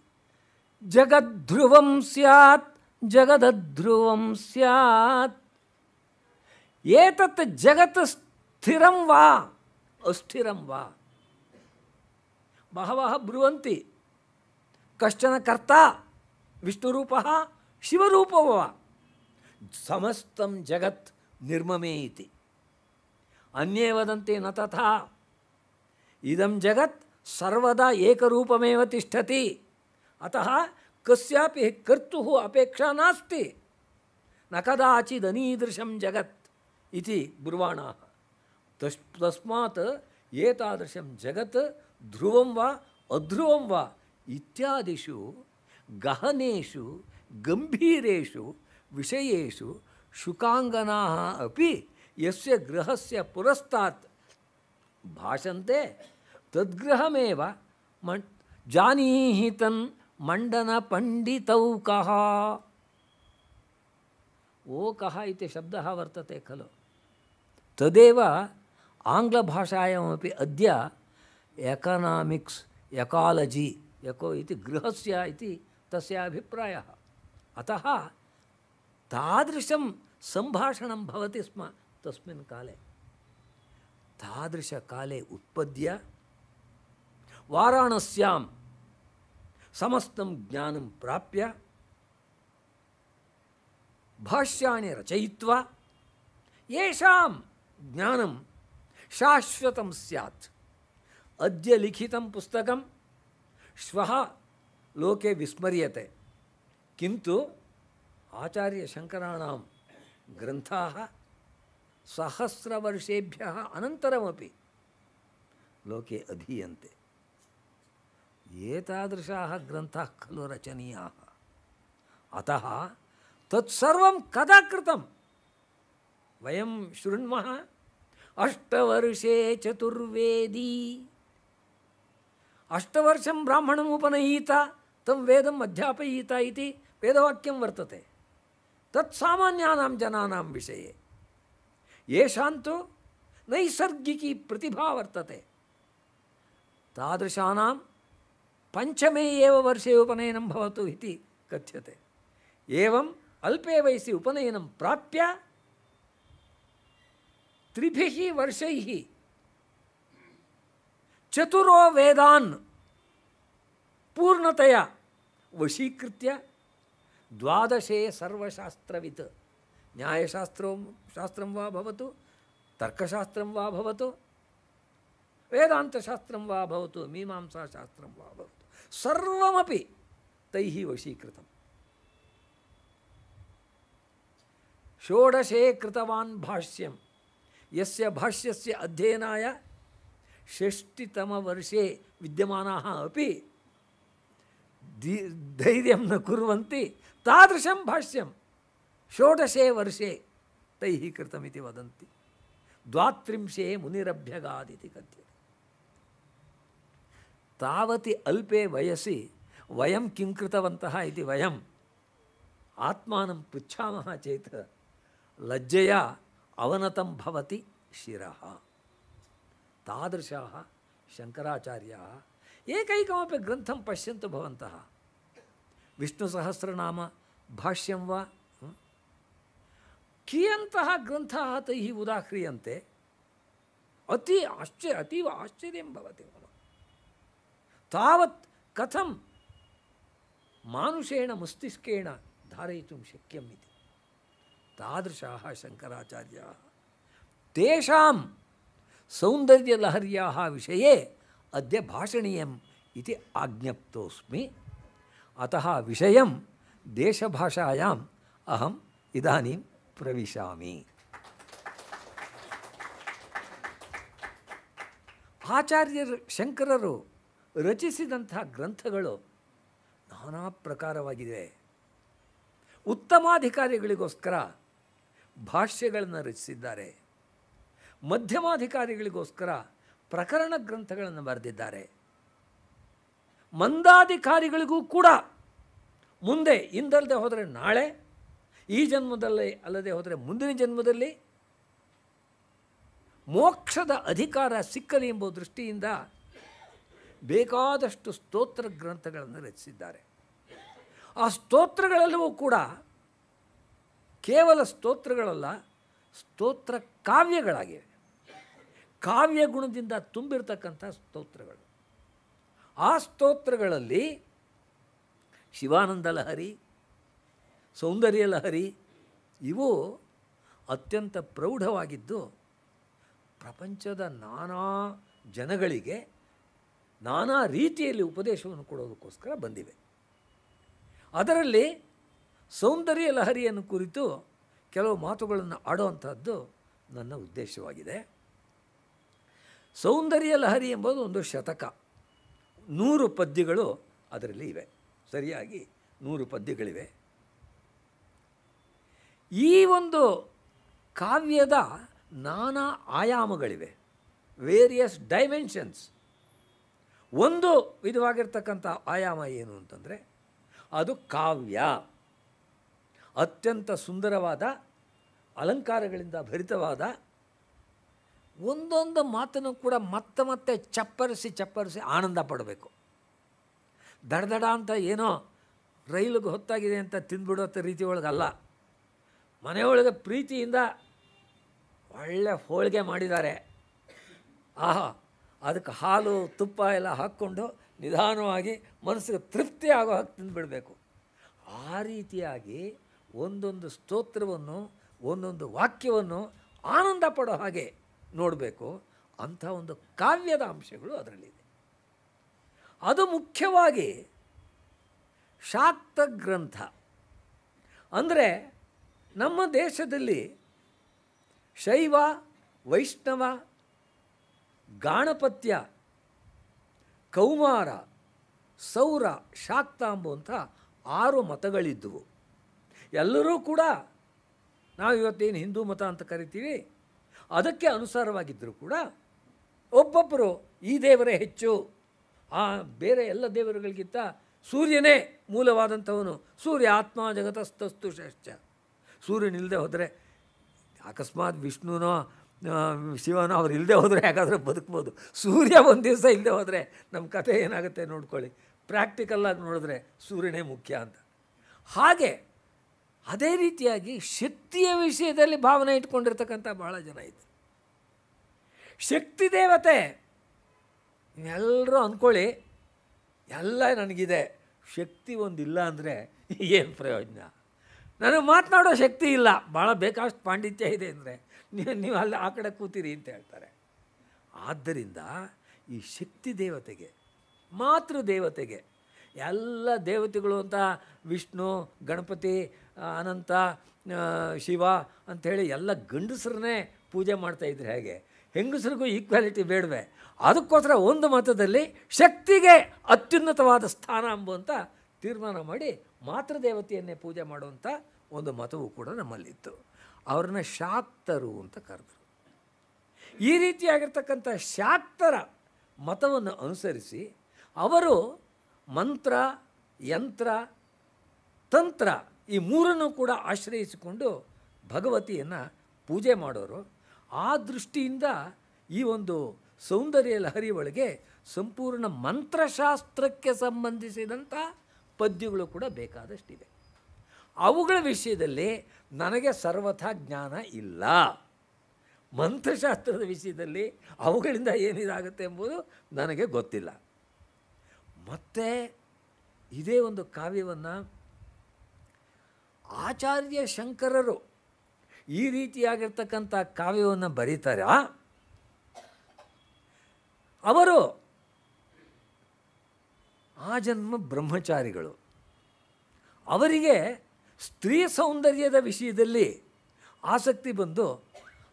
[SPEAKER 2] जगद्ध्रुवं स्यात् जगदध्रुवं स्यात् एतत् जगत् स्थिरं वा अस्थिरं वा बहवः ब्रुवन्ति कश्चन कर्ता विष्णुरूपः शिवरूपो वा समस्तं जगत् निर्ममे इति वदे न तथा इदं जगत् सर्वदा एकरूपमेव तिष्ठति अतः कसा कर्तु अपेक्षा नास्ति न कदाचिदनीदृशं जगत् इति ब्रुवाणाः तस् तस्मात् एतादृशं जगत् ध्रुवं वा अध्रुवं वा इत्यादिषु गहनेषु गम्भीरेषु विषयेषु शुकाङ्गनाः अपि यस्य गृहस्य पुरस्तात् भाषन्ते तद्गृहमेव मण् जानीहि तन् मण्डनपण्डितौ कः ओ कः इति शब्दः वर्तते खलु तदेव आङ्ग्लभाषायामपि अद एकनामिक्स एकालजी एको इति गृहस्य इति अतः तादृशं सम्भाषणं भवति स्म तस्ले काले तादृशकाले उत्पद्य वाराणस्यां समस्त ज्ञान प्राप्य भाष्या रचयित्वा येषां ज्ञानम शाश्वत सैत् अद्य लिखित पुस्तक श्वः लोके किंतु आचार्य शंकरण ग्रंथ सहस्रवर्षेभ्य अनन्तरमपि लोके अधीयन्ते एतादृशाः ग्रन्थाः खलु रचनीयाः अतः तत्सव कदा कृतं वयम शृण्मः अष्टवर्षे चतुर्वेदी अष्टवर्षं ब्राह्मणमुपनयीत तं वेदम् अध्यापयीत इति वेदवाक्यं वर्तते तत्सामान्यानां जनानां विषये येषां तु नैसर्गिकी प्रतिभा वर्तते तादृशानां पञ्चमे एव वर्षे उपनयनं भवतु इति कथ्यते एवम् अल्पे वयसि उपनयनं प्राप्य त्रिभिः वर्षैः चतुरो वेदान पूर्णतया वशीकृत्य द्वादशे सर्वशास्त्रवित् न्यायशास्त्र शास्त्र वा तर्कशास्त्र तर्कशास्त्रं वेदातशास्त्र भवतु मीमांसाशास्त्र वा भवतु मीमांसाशास्त्रं तैः वशीकृतम् षोडशे कृतवान् भाष्यम् यस्य भाष्यस्य अध्ययनाय षष्टितमवर्षे विद्यमानाः अपि धैर्यं न कुर्वन्ति तादृशं भाष्यं षोडशे वर्षे तैः कृतमिति वदन्ति द्वात्रिंशे मुनिरभ्यगादिति कथ्यते तावति अल्पे वयसि वयं किं कृतवन्तः इति वयम् आत्मानं पृच्छामः चेत् लज्जया अवनतं भवति शिरः तादृशाः शङ्कराचार्याः एकैकमपि ग्रन्थं पश्यन्तु भवन्तः विष्णुसहस्रनाम भाष्यं वा कियन्तः ग्रन्थाः तैः उदाह्रियन्ते अति आश्चर्य अतीव आश्चर्यं भवति मम तावत् कथं मानुषेण मस्तिष्केण धारयितुं शक्यम् इति ಶಂಕರಾಚಾರ್ಯ ತಾಂ ಸೌಂದರ್ಯಲಹರ್ಯಾ ವಿಷಯ ಅದ್ಯ ಭಾಷಣೀಯ ಆಜ್ಞಪ್ಸ್ ಅತ ವಿಷಯ ದೇಶಭಾಷಾ ಅಹಂ ಇಂ ಪ್ರ ಆಚಾರ್ಯರು ಶಂಕರರು ರಚಿಸಿದಂಥ ಗ್ರಂಥಗಳು ನಾನಾ ಪ್ರಕಾರವಾಗಿದೆ ಉತ್ತಮಾಧಿಕಾರಿಗಳಿಗೋಸ್ಕರ ಭಾಷ್ಯಗಳನ್ನು ರಚಿಸಿದ್ದಾರೆ ಮಧ್ಯಮಾಧಿಕಾರಿಗಳಿಗೋಸ್ಕರ ಪ್ರಕರಣ ಗ್ರಂಥಗಳನ್ನು ಬರೆದಿದ್ದಾರೆ ಮಂದಾಧಿಕಾರಿಗಳಿಗೂ ಕೂಡ ಮುಂದೆ ಇಂದಲ್ಲದೆ ಹೋದರೆ ನಾಳೆ ಈ ಜನ್ಮದಲ್ಲಿ ಅಲ್ಲದೆ ಹೋದರೆ ಮುಂದಿನ ಜನ್ಮದಲ್ಲಿ ಮೋಕ್ಷದ ಅಧಿಕಾರ ಸಿಕ್ಕಲಿ ಎಂಬ ದೃಷ್ಟಿಯಿಂದ ಬೇಕಾದಷ್ಟು ಸ್ತೋತ್ರ ಗ್ರಂಥಗಳನ್ನು ರಚಿಸಿದ್ದಾರೆ ಆ ಸ್ತೋತ್ರಗಳೆಲ್ಲವೂ ಕೂಡ ಕೇವಲ ಸ್ತೋತ್ರಗಳಲ್ಲ ಸ್ತೋತ್ರ ಕಾವ್ಯಗಳಾಗಿವೆ ಕಾವ್ಯ ಗುಣದಿಂದ ತುಂಬಿರ್ತಕ್ಕಂಥ ಸ್ತೋತ್ರಗಳು ಆ ಸ್ತೋತ್ರಗಳಲ್ಲಿ ಶಿವಾನಂದ ಲಹರಿ ಸೌಂದರ್ಯ ಲಹರಿ ಇವು ಅತ್ಯಂತ ಪ್ರೌಢವಾಗಿದ್ದು ಪ್ರಪಂಚದ ನಾನಾ ಜನಗಳಿಗೆ ನಾನಾ ರೀತಿಯಲ್ಲಿ ಉಪದೇಶವನ್ನು ಕೊಡೋದಕ್ಕೋಸ್ಕರ ಬಂದಿವೆ ಅದರಲ್ಲಿ ಸೌಂದರ್ಯ ಲಹರಿಯನ್ನು ಕುರಿತು ಕೆಲವು ಮಾತುಗಳನ್ನು ಆಡುವಂಥದ್ದು ನನ್ನ ಉದ್ದೇಶವಾಗಿದೆ ಸೌಂದರ್ಯ ಲಹರಿ ಎಂಬುದು ಒಂದು ಶತಕ ನೂರು ಪದ್ಯಗಳು ಅದರಲ್ಲಿ ಇವೆ ಸರಿಯಾಗಿ ನೂರು ಪದ್ಯಗಳಿವೆ ಈ ಒಂದು ಕಾವ್ಯದ ನಾನಾ ಆಯಾಮಗಳಿವೆ ವೇರಿಯಸ್ ಡೈಮೆನ್ಷನ್ಸ್ ಒಂದು ವಿಧವಾಗಿರ್ತಕ್ಕಂಥ ಆಯಾಮ ಏನು ಅಂತಂದರೆ ಅದು ಕಾವ್ಯ ಅತ್ಯಂತ ಸುಂದರವಾದ ಅಲಂಕಾರಗಳಿಂದ ಭರಿತವಾದ ಒಂದೊಂದು ಮಾತನ್ನು ಕೂಡ ಮತ್ತೆ ಮತ್ತೆ ಚಪ್ಪರಿಸಿ ಚಪ್ಪರಿಸಿ ಆನಂದ ಪಡಬೇಕು ದಡ ಅಂತ ಏನೋ ರೈಲಿಗೆ ಹೊತ್ತಾಗಿದೆ ಅಂತ ತಿಂದುಬಿಡೋ ರೀತಿ ಒಳಗಲ್ಲ ಮನೆಯೊಳಗೆ ಪ್ರೀತಿಯಿಂದ ಒಳ್ಳೆ ಹೋಳಿಗೆ ಮಾಡಿದ್ದಾರೆ ಆಹಾ ಅದಕ್ಕೆ ಹಾಲು ತುಪ್ಪ ಎಲ್ಲ ಹಾಕ್ಕೊಂಡು ನಿಧಾನವಾಗಿ ಮನಸ್ಸಿಗೆ ತೃಪ್ತಿ ಆಗೋ ಹಾಗೆ ತಿಂದುಬಿಡಬೇಕು ಆ ರೀತಿಯಾಗಿ ಒಂದೊಂದು ಸ್ತೋತ್ರವನ್ನು ಒಂದೊಂದು ವಾಕ್ಯವನ್ನು ಆನಂದ ಪಡೋ ಹಾಗೆ ನೋಡಬೇಕು ಅಂಥ ಒಂದು ಕಾವ್ಯದ ಅಂಶಗಳು ಅದರಲ್ಲಿದೆ ಅದು ಮುಖ್ಯವಾಗಿ ಶಾಕ್ತ ಗ್ರಂಥ ಅಂದರೆ ನಮ್ಮ ದೇಶದಲ್ಲಿ ಶೈವ ವೈಷ್ಣವ ಗಾಣಪತ್ಯ ಕೌಮಾರ ಸೌರ ಶಾಕ್ತ ಅಂಬುವಂಥ ಆರು ಮತಗಳಿದ್ದುವು ಎಲ್ಲರೂ ಕೂಡ ನಾವು ಇವತ್ತೇನು ಹಿಂದೂ ಮತ ಅಂತ ಕರಿತೀವಿ ಅದಕ್ಕೆ ಅನುಸಾರವಾಗಿದ್ದರೂ ಕೂಡ ಒಬ್ಬೊಬ್ಬರು ಈ ದೇವರೇ ಹೆಚ್ಚು ಆ ಬೇರೆ ಎಲ್ಲ ದೇವರುಗಳಿಗಿಂತ ಸೂರ್ಯನೇ ಮೂಲವಾದಂಥವನು ಸೂರ್ಯ ಆತ್ಮ ಜಗತಸ್ತಸ್ತು ಶ್ರೇಷ್ಠ ಸೂರ್ಯನಿಲ್ಲದೆ ಹೋದರೆ ಅಕಸ್ಮಾತ್ ವಿಷ್ಣುನೋ ಶಿವನೋ ಅವ್ರು ಇಲ್ಲದೆ ಹೋದರೆ ಯಾಕಾದರೆ ಬದುಕ್ಬೋದು ಸೂರ್ಯ ಒಂದು ದಿವಸ ಇಲ್ಲದೆ ಹೋದರೆ ನಮ್ಮ ಕಥೆ ಏನಾಗುತ್ತೆ ನೋಡ್ಕೊಳ್ಳಿ ಪ್ರಾಕ್ಟಿಕಲ್ಲಾಗಿ ನೋಡಿದ್ರೆ ಸೂರ್ಯನೇ ಮುಖ್ಯ ಅಂತ ಹಾಗೆ ಅದೇ ರೀತಿಯಾಗಿ ಶಕ್ತಿಯ ವಿಷಯದಲ್ಲಿ ಭಾವನೆ ಇಟ್ಕೊಂಡಿರ್ತಕ್ಕಂಥ ಬಹಳ ಜನ ಇತ್ತು ಶಕ್ತಿ ದೇವತೆ ಎಲ್ಲರೂ ಅಂದ್ಕೊಳ್ಳಿ ಎಲ್ಲ ನನಗಿದೆ ಶಕ್ತಿ ಒಂದಿಲ್ಲ ಅಂದರೆ ಏನು ಪ್ರಯೋಜನ ನನಗೆ ಮಾತನಾಡೋ ಶಕ್ತಿ ಇಲ್ಲ ಭಾಳ ಬೇಕಾದಷ್ಟು ಪಾಂಡಿತ್ಯ ಇದೆ ಅಂದರೆ ನೀವು ನೀವು ಅಲ್ಲಿ ಆ ಕಡೆ ಕೂತೀರಿ ಅಂತ ಹೇಳ್ತಾರೆ ಆದ್ದರಿಂದ ಈ ಶಕ್ತಿ ದೇವತೆಗೆ ಮಾತೃ ದೇವತೆಗೆ ಎಲ್ಲ ದೇವತೆಗಳು ಅಂತ ವಿಷ್ಣು ಗಣಪತಿ ಅನಂತ ಶಿವ ಅಂಥೇಳಿ ಎಲ್ಲ ಗಂಡಸರನ್ನೇ ಪೂಜೆ ಮಾಡ್ತಾಯಿದ್ರು ಹೇಗೆ ಹೆಂಗಸರಿಗೂ ಈಕ್ವಾಲಿಟಿ ಬೇಡವೆ ಅದಕ್ಕೋಸ್ಕರ ಒಂದು ಮತದಲ್ಲಿ ಶಕ್ತಿಗೆ ಅತ್ಯುನ್ನತವಾದ ಸ್ಥಾನ ಎಂಬುವಂಥ ತೀರ್ಮಾನ ಮಾಡಿ ಮಾತೃದೇವತೆಯನ್ನೇ ಪೂಜೆ ಮಾಡುವಂಥ ಒಂದು ಮತವು ಕೂಡ ನಮ್ಮಲ್ಲಿತ್ತು ಅವ್ರನ್ನ ಶಾಕ್ತರು ಅಂತ ಕರೆದರು ಈ ರೀತಿಯಾಗಿರ್ತಕ್ಕಂಥ ಶಾಕ್ತರ ಮತವನ್ನು ಅನುಸರಿಸಿ ಅವರು ಮಂತ್ರ ಯಂತ್ರ ತಂತ್ರ ಈ ಮೂರನ್ನು ಕೂಡ ಆಶ್ರಯಿಸಿಕೊಂಡು ಭಗವತಿಯನ್ನು ಪೂಜೆ ಮಾಡೋರು ಆ ದೃಷ್ಟಿಯಿಂದ ಈ ಒಂದು ಸೌಂದರ್ಯ ಲಹರಿ ಒಳಗೆ ಸಂಪೂರ್ಣ ಮಂತ್ರಶಾಸ್ತ್ರಕ್ಕೆ ಸಂಬಂಧಿಸಿದಂಥ ಪದ್ಯಗಳು ಕೂಡ ಬೇಕಾದಷ್ಟಿವೆ ಅವುಗಳ ವಿಷಯದಲ್ಲಿ ನನಗೆ ಸರ್ವಥಾ ಜ್ಞಾನ ಇಲ್ಲ ಮಂತ್ರಶಾಸ್ತ್ರದ ವಿಷಯದಲ್ಲಿ ಅವುಗಳಿಂದ ಏನಿದಾಗುತ್ತೆ ಎಂಬುದು ನನಗೆ ಗೊತ್ತಿಲ್ಲ ಮತ್ತು ಇದೇ ಒಂದು ಕಾವ್ಯವನ್ನು ಆಚಾರ್ಯ ಶಂಕರರು ಈ ರೀತಿಯಾಗಿರ್ತಕ್ಕಂಥ ಕಾವ್ಯವನ್ನು ಬರೀತಾರಾ ಅವರು ಆ ಜನ್ಮ ಬ್ರಹ್ಮಚಾರಿಗಳು ಅವರಿಗೆ ಸ್ತ್ರೀ ಸೌಂದರ್ಯದ ವಿಷಯದಲ್ಲಿ ಆಸಕ್ತಿ ಬಂದು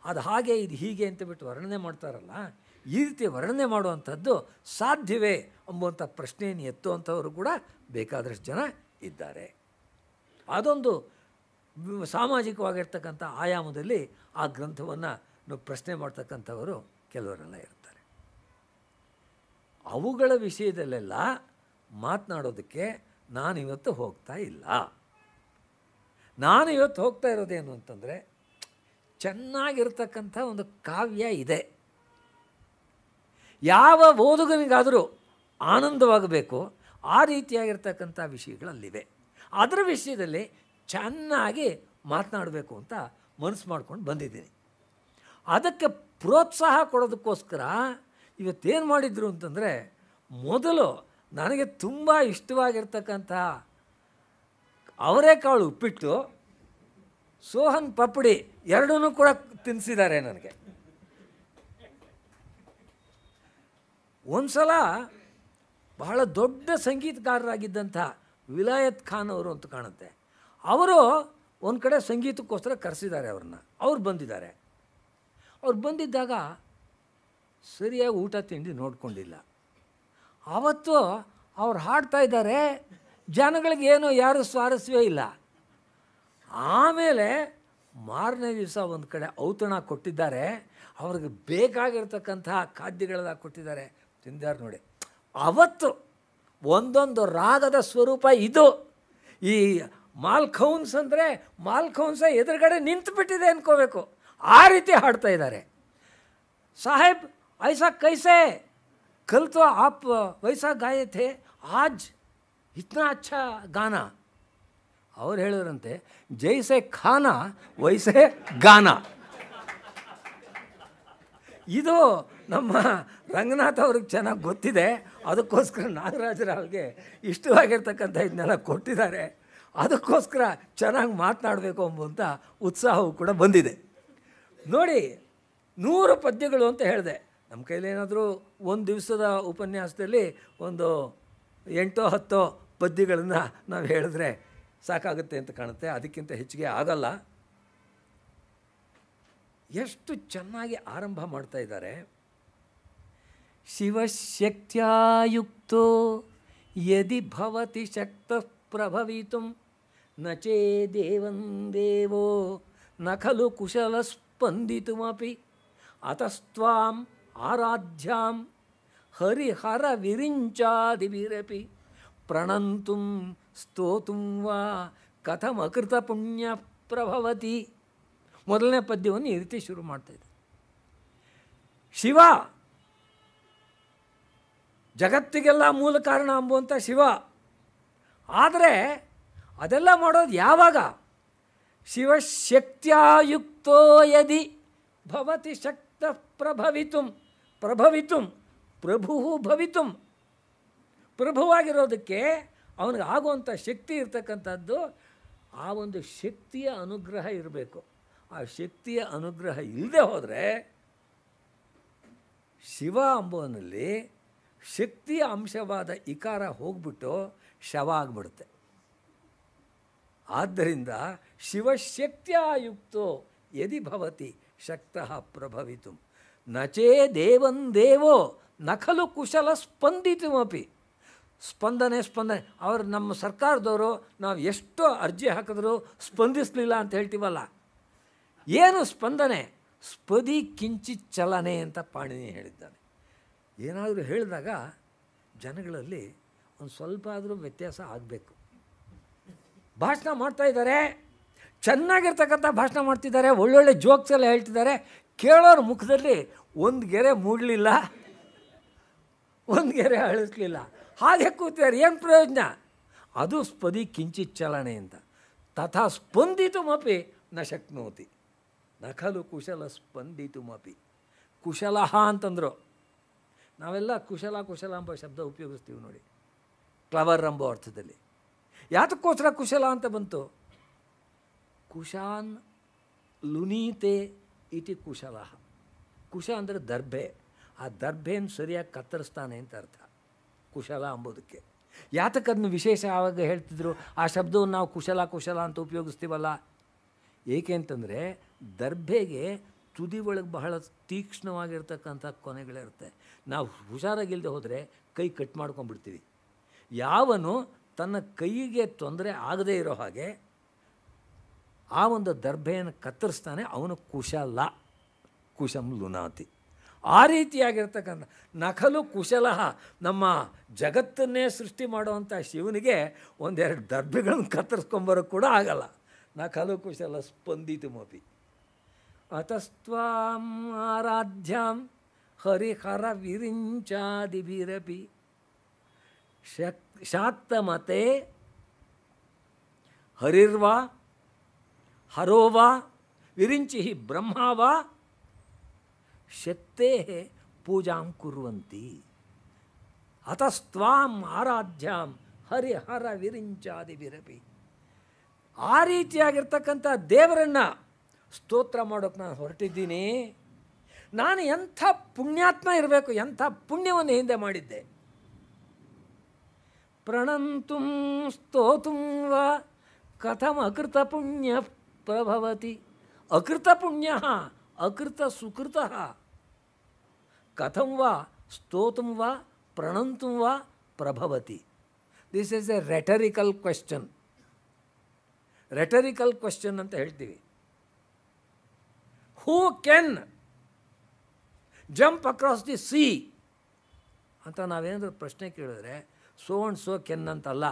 [SPEAKER 2] ಅದು ಹಾಗೆ ಇದು ಹೀಗೆ ಅಂತ ಬಿಟ್ಟು ವರ್ಣನೆ ಮಾಡ್ತಾರಲ್ಲ ಈ ರೀತಿ ವರ್ಣನೆ ಮಾಡುವಂಥದ್ದು ಸಾಧ್ಯವೇ ಎಂಬುವಂಥ ಪ್ರಶ್ನೆಯನ್ನು ಎತ್ತುವಂಥವರು ಕೂಡ ಬೇಕಾದಷ್ಟು ಜನ ಇದ್ದಾರೆ ಅದೊಂದು ಸಾಮಾಜಿಕವಾಗಿರ್ತಕ್ಕಂಥ ಆಯಾಮದಲ್ಲಿ ಆ ಗ್ರಂಥವನ್ನು ಪ್ರಶ್ನೆ ಮಾಡ್ತಕ್ಕಂಥವರು ಕೆಲವರೆಲ್ಲ ಇರ್ತಾರೆ ಅವುಗಳ ವಿಷಯದಲ್ಲೆಲ್ಲ ಮಾತನಾಡೋದಕ್ಕೆ ನಾನು ಇವತ್ತು ಹೋಗ್ತಾ ಇಲ್ಲ ನಾನು ಇವತ್ತು ಹೋಗ್ತಾ ಇರೋದೇನು ಅಂತಂದರೆ ಚೆನ್ನಾಗಿರ್ತಕ್ಕಂಥ ಒಂದು ಕಾವ್ಯ ಇದೆ ಯಾವ ಓದುಗನಿಗಾದರೂ ಆನಂದವಾಗಬೇಕು ಆ ರೀತಿಯಾಗಿರ್ತಕ್ಕಂಥ ವಿಷಯಗಳಲ್ಲಿವೆ ಅದರ ವಿಷಯದಲ್ಲಿ ಚೆನ್ನಾಗಿ ಮಾತನಾಡಬೇಕು ಅಂತ ಮನಸ್ಸು ಮಾಡ್ಕೊಂಡು ಬಂದಿದ್ದೀನಿ ಅದಕ್ಕೆ ಪ್ರೋತ್ಸಾಹ ಕೊಡೋದಕ್ಕೋಸ್ಕರ ಇವತ್ತೇನು ಮಾಡಿದರು ಅಂತಂದರೆ ಮೊದಲು ನನಗೆ ತುಂಬ ಇಷ್ಟವಾಗಿರ್ತಕ್ಕಂಥ ಕಾಳು ಉಪ್ಪಿಟ್ಟು ಸೋಹನ್ ಪಪ್ಪಡಿ ಎರಡನ್ನೂ ಕೂಡ ತಿನ್ನಿಸಿದ್ದಾರೆ ನನಗೆ ಒಂದು ಸಲ ಬಹಳ ದೊಡ್ಡ ಸಂಗೀತಗಾರರಾಗಿದ್ದಂಥ ವಿಲಾಯತ್ ಖಾನ್ ಅವರು ಅಂತ ಕಾಣುತ್ತೆ ಅವರು ಒಂದು ಕಡೆ ಸಂಗೀತಕ್ಕೋಸ್ಕರ ಕರೆಸಿದ್ದಾರೆ ಅವ್ರನ್ನ ಅವ್ರು ಬಂದಿದ್ದಾರೆ ಅವ್ರು ಬಂದಿದ್ದಾಗ ಸರಿಯಾಗಿ ಊಟ ತಿಂಡಿ ನೋಡಿಕೊಂಡಿಲ್ಲ ಆವತ್ತು ಅವ್ರು ಹಾಡ್ತಾ ಇದ್ದಾರೆ ಜನಗಳಿಗೆ ಏನೋ ಯಾರೂ ಸ್ವಾರಸ್ಯವೇ ಇಲ್ಲ ಆಮೇಲೆ ಮಾರನೇ ದಿವಸ ಒಂದು ಕಡೆ ಔತಣ ಕೊಟ್ಟಿದ್ದಾರೆ ಅವ್ರಿಗೆ ಬೇಕಾಗಿರ್ತಕ್ಕಂತಹ ಖಾದ್ಯಗಳೆಲ್ಲ ಕೊಟ್ಟಿದ್ದಾರೆ ತಿಂದಾರು ನೋಡಿ ಅವತ್ತು ಒಂದೊಂದು ರಾಗದ ಸ್ವರೂಪ ಇದು ಈ ಮಾಲ್ಖೌನ್ಸ್ ಅಂದರೆ ಮಾಲ್ಖೌನ್ಸ ಎದುರುಗಡೆ ನಿಂತುಬಿಟ್ಟಿದೆ ಅಂದ್ಕೋಬೇಕು ಆ ರೀತಿ ಹಾಡ್ತಾ ಇದ್ದಾರೆ ಸಾಹೇಬ್ ಐಸಾ ಕೈಸೆ ಕಲ್ತು ಆಪ್ ವಯಸ್ಸಾ ಗಾಯತೆ ಆಜ್ ಇತ್ನಾ ಅಚ್ಚ ಗಾನ ಅವ್ರು ಹೇಳಿದ್ರಂತೆ ಜೈಸೆ ಖಾನ ವಯಸ್ಸೆ ಗಾನ ಇದು ನಮ್ಮ ರಂಗನಾಥ್ ಅವ್ರಿಗೆ ಚೆನ್ನಾಗಿ ಗೊತ್ತಿದೆ ಅದಕ್ಕೋಸ್ಕರ ನಾಗರಾಜರ ಅವ್ರಿಗೆ ಇಷ್ಟವಾಗಿರ್ತಕ್ಕಂಥ ಇದನ್ನೆಲ್ಲ ಕೊಟ್ಟಿದ್ದಾರೆ ಅದಕ್ಕೋಸ್ಕರ ಚೆನ್ನಾಗಿ ಮಾತನಾಡಬೇಕು ಅಂಬುವಂಥ ಉತ್ಸಾಹವು ಕೂಡ ಬಂದಿದೆ ನೋಡಿ ನೂರು ಪದ್ಯಗಳು ಅಂತ ಹೇಳಿದೆ ನಮ್ಮ ಕೈಲೇನಾದರೂ ಒಂದು ದಿವಸದ ಉಪನ್ಯಾಸದಲ್ಲಿ ಒಂದು ಎಂಟೋ ಹತ್ತೋ ಪದ್ಯಗಳನ್ನು ನಾವು ಹೇಳಿದ್ರೆ ಸಾಕಾಗುತ್ತೆ ಅಂತ ಕಾಣುತ್ತೆ ಅದಕ್ಕಿಂತ ಹೆಚ್ಚಿಗೆ ಆಗಲ್ಲ ಎಷ್ಟು ಚೆನ್ನಾಗಿ ಆರಂಭ ಮಾಡ್ತಾ ಇದ್ದಾರೆ ಶಿವಶಕ್ತಿಯುಕ್ತೋ ಯದಿ ಭವತಿ ಶಕ್ತ ಪ್ರಭವಿತು ನ ಚೇದೇವಂ ದೇವೋ ನ ಖಲು ಕುಶಲಸ್ಪಂದಿತುಮಿ ಅತಸ್ತ್ವಾಂ ಆರಾಧ್ಯಾಂ ಹರಿಹರವಿರಿಂಚಾದಿಭಿರಪಿ ಪ್ರಣಂತು ಸ್ತೋತು ವಾ ಕಥಮಕೃತ ಪುಣ್ಯ ಪ್ರಭವತಿ ಮೊದಲನೇ ಪದ್ಯವನ್ನು ಈ ರೀತಿ ಶುರು ಮಾಡ್ತಾ ಇದ್ದಾರೆ ಶಿವ ಜಗತ್ತಿಗೆಲ್ಲ ಮೂಲ ಕಾರಣ ಅಂಬುವಂಥ ಶಿವ ಆದರೆ ಅದೆಲ್ಲ ಮಾಡೋದು ಯಾವಾಗ ಶಿವಶಕ್ತಿಯುಕ್ತೋ ಯದಿ ಭವತಿ ಶಕ್ತ ಪ್ರಭವಿತು ಪ್ರಭವಿತು ಪ್ರಭು ಭವಿತು ಪ್ರಭುವಾಗಿರೋದಕ್ಕೆ ಅವನಿಗೆ ಆಗುವಂಥ ಶಕ್ತಿ ಇರ್ತಕ್ಕಂಥದ್ದು ಆ ಒಂದು ಶಕ್ತಿಯ ಅನುಗ್ರಹ ಇರಬೇಕು ಆ ಶಕ್ತಿಯ ಅನುಗ್ರಹ ಇಲ್ಲದೆ ಹೋದರೆ ಶಿವ ಅಂಬುವನಲ್ಲಿ ಶಕ್ತಿಯ ಅಂಶವಾದ ಇಕಾರ ಹೋಗ್ಬಿಟ್ಟು ಶವ ಆಗಿಬಿಡುತ್ತೆ ಆದ್ದರಿಂದ ಶಿವಶಕ್ತಿಯುಕ್ತೋ ಯದಿ ಭವತಿ ಶಕ್ತಃ ಪ್ರಭವಿತು ನಚೇ ದೇವನ್ ದೇವೋ ನಕಲು ಕುಶಲ ಸ್ಪಂದಿತುಮಪಿ ಸ್ಪಂದನೆ ಸ್ಪಂದನೆ ಅವರು ನಮ್ಮ ಸರ್ಕಾರದವರು ನಾವು ಎಷ್ಟು ಅರ್ಜಿ ಹಾಕಿದ್ರು ಸ್ಪಂದಿಸಲಿಲ್ಲ ಅಂತ ಹೇಳ್ತೀವಲ್ಲ ಏನು ಸ್ಪಂದನೆ ಸ್ಪದಿ ಕಿಂಚಿತ್ ಚಲನೆ ಅಂತ ಪಾಣಿನಿ ಹೇಳಿದ್ದಾನೆ ಏನಾದರೂ ಹೇಳಿದಾಗ ಜನಗಳಲ್ಲಿ ಒಂದು ಸ್ವಲ್ಪ ಆದರೂ ವ್ಯತ್ಯಾಸ ಆಗಬೇಕು ಭಾಷಣ ಮಾಡ್ತಾಯಿದ್ದಾರೆ ಇದ್ದಾರೆ ಚೆನ್ನಾಗಿರ್ತಕ್ಕಂಥ ಭಾಷಣ ಮಾಡ್ತಿದ್ದಾರೆ ಒಳ್ಳೊಳ್ಳೆ ಜೋಕ್ಸ್ ಎಲ್ಲ ಹೇಳ್ತಿದ್ದಾರೆ ಕೇಳೋರ ಮುಖದಲ್ಲಿ ಒಂದು ಗೆರೆ ಮೂಡಲಿಲ್ಲ ಒಂದು ಗೆರೆ ಅಳಿಸ್ಲಿಲ್ಲ ಹಾಗೆ ಕೂತಿದ್ದಾರೆ ಏನು ಪ್ರಯೋಜನ ಅದು ಸ್ಪದಿ ಕಿಂಚಿತ್ ಚಲನೆ ಅಂತ ತಥಾ ಸ್ಪಂದಿತುಮಪಿ ನ ಶಕ್ನೋತಿ ನಕಲು ಕುಶಲ ಸ್ಪಂದಿತುಮಪಿ ಕುಶಲಹ ಅಂತಂದರು ನಾವೆಲ್ಲ ಕುಶಲ ಕುಶಲ ಎಂಬ ಶಬ್ದ ಉಪಯೋಗಿಸ್ತೀವಿ ನೋಡಿ ಕ್ಲವರ್ ಎಂಬೋ ಅರ್ಥದಲ್ಲಿ ಯಾತಕ್ಕೋಸ್ಕರ ಕುಶಲ ಅಂತ ಬಂತು ಕುಶಾನ್ ಲುನೀತೆ ಇಟಿ ಕುಶಲ ಕುಶ ಅಂದರೆ ದರ್ಭೆ ಆ ದರ್ಭೆಯನ್ನು ಸರಿಯಾಗಿ ಕತ್ತರಿಸ್ತಾನೆ ಅಂತ ಅರ್ಥ ಕುಶಲ ಅಂಬೋದಕ್ಕೆ ಯಾತಕ್ಕದನ್ನು ವಿಶೇಷ ಆವಾಗ ಹೇಳ್ತಿದ್ರು ಆ ಶಬ್ದವನ್ನು ನಾವು ಕುಶಲ ಕುಶಲ ಅಂತ ಉಪಯೋಗಿಸ್ತೀವಲ್ಲ ಏಕೆ ಅಂತಂದರೆ ದರ್ಭೆಗೆ ತುದಿ ಒಳಗೆ ಬಹಳ ತೀಕ್ಷ್ಣವಾಗಿರ್ತಕ್ಕಂಥ ಕೊನೆಗಳಿರುತ್ತೆ ನಾವು ಹುಷಾರಾಗಿಲ್ಲದೆ ಹೋದರೆ ಕೈ ಕಟ್ ಮಾಡ್ಕೊಂಡ್ಬಿಡ್ತೀವಿ ಯಾವನು ತನ್ನ ಕೈಗೆ ತೊಂದರೆ ಆಗದೇ ಇರೋ ಹಾಗೆ ಆ ಒಂದು ದರ್ಭೆಯನ್ನು ಕತ್ತರಿಸ್ತಾನೆ ಅವನು ಕುಶಲ ಕುಶಂ ಲುನಾತಿ ಆ ರೀತಿಯಾಗಿರ್ತಕ್ಕಂಥ ನಕಲು ಕುಶಲ ನಮ್ಮ ಜಗತ್ತನ್ನೇ ಸೃಷ್ಟಿ ಮಾಡುವಂಥ ಶಿವನಿಗೆ ಒಂದೆರಡು ದರ್ಭೆಗಳನ್ನು ಕತ್ತರಿಸ್ಕೊಂಬರೋಕೆ ಕೂಡ ಆಗಲ್ಲ ನಕಲು ಕುಶಲ ಸ್ಪಂದಿತು ಮೋಪಿ अतस्त्वाम् आराध्यां हरिहरविरिञ्चादिभिरपि शक् शाक्तमते हरिर्वा हरो वा विरिञ्चिः ब्रह्मा वा पूजा पूजां कुर्वन्ति अतस्त्वाम् आराध्यां हरिहरविरिञ्चादिभिरपि ಆ ರೀತಿಯಾಗಿರ್ತಕ್ಕಂಥ ದೇವರನ್ನು ಸ್ತೋತ್ರ ಮಾಡೋಕ್ಕೆ ನಾನು ಹೊರಟಿದ್ದೀನಿ ನಾನು ಎಂಥ ಪುಣ್ಯಾತ್ಮ ಇರಬೇಕು ಎಂಥ ಪುಣ್ಯವನ್ನು ಹಿಂದೆ ಮಾಡಿದ್ದೆ ಪ್ರಣಂತುಂ ಸ್ತೋತು ವಾ ಕಥಮ ಅಕೃತ ಪುಣ್ಯ ಪ್ರಭವತಿ ಅಕೃತ ಪುಣ್ಯ ಅಕೃತ ಸುಕೃತ ಕಥಂ ವಾ ಸ್ತೋತುಂ ವಾ ಪ್ರಣಂತು ವಾ ಪ್ರಭವತಿ this is a rhetorical question rhetorical question ಅಂತ ಹೇಳ್ತೀವಿ who can jump across the sea ಅಂತ ನಾವೇನಾದರೂ ಪ್ರಶ್ನೆ ಕೇಳಿದ್ರೆ ಸೋ ಅಂಡ್ ಸೋ ಕೆನ್ ಅಂತಲ್ಲ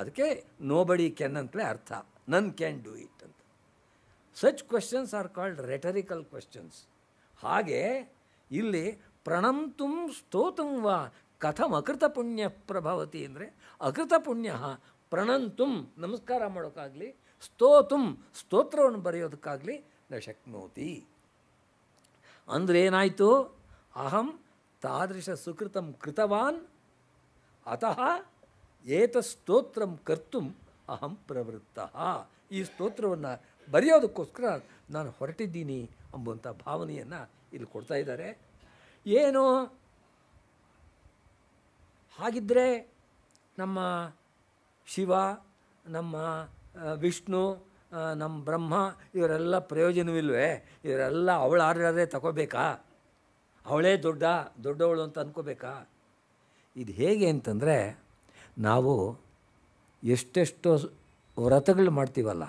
[SPEAKER 2] ಅದಕ್ಕೆ ನೋಬಡಿ ಕೆನ್ ಅಂತಲೇ ಅರ್ಥ ನನ್ ಕ್ಯಾನ್ ಡೂ ಇಟ್ ಅಂತ such questions are called rhetorical questions ಹಾಗೆ ಇಲ್ಲಿ ಪ್ರಣಂತುಂ ಸ್ತೋತಂ ವಾ ಕಥಂ ಅಕೃತ ಪುಣ್ಯ ಪ್ರಭಾವತಿ ಅಂದರೆ ಅಕೃತ ಪುಣ್ಯ ಪ್ರಣಂತುಂ ನಮಸ್ಕಾರ ಮಾಡೋಕ್ಕಾಗಲಿ ಸ್ತೋತುಂ ಸ್ತೋತ್ರವನ್ನು ಬರೆಯೋದಕ್ಕಾಗಲಿ ನ ಶಕ್ನೋತಿ ಅಂದರೆ ಏನಾಯಿತು ಅಹಂ ತಾದೃಶ ಸುಕೃತಂ ಕೃತವಾನ್ ಅತಃ ಏತ ಸ್ತೋತ್ರಂ ಕರ್ತು ಅಹಂ ಪ್ರವೃತ್ತ ಈ ಸ್ತೋತ್ರವನ್ನು ಬರೆಯೋದಕ್ಕೋಸ್ಕರ ನಾನು ಹೊರಟಿದ್ದೀನಿ ಅಂಬುವಂಥ ಭಾವನೆಯನ್ನು ಇಲ್ಲಿ ಕೊಡ್ತಾ ಇದ್ದಾರೆ ಏನು ಹಾಗಿದ್ದರೆ ನಮ್ಮ ಶಿವ ನಮ್ಮ ವಿಷ್ಣು ನಮ್ಮ ಬ್ರಹ್ಮ ಇವರೆಲ್ಲ ಪ್ರಯೋಜನವಿಲ್ವೇ ಇವರೆಲ್ಲ ಅವಳು ಆರ್ಯಾರೇ ತಗೋಬೇಕಾ ಅವಳೇ ದೊಡ್ಡ ದೊಡ್ಡವಳು ಅಂತ ಅಂದ್ಕೋಬೇಕಾ ಇದು ಹೇಗೆ ಅಂತಂದರೆ ನಾವು ಎಷ್ಟೆಷ್ಟೋ ವ್ರತಗಳು ಮಾಡ್ತೀವಲ್ಲ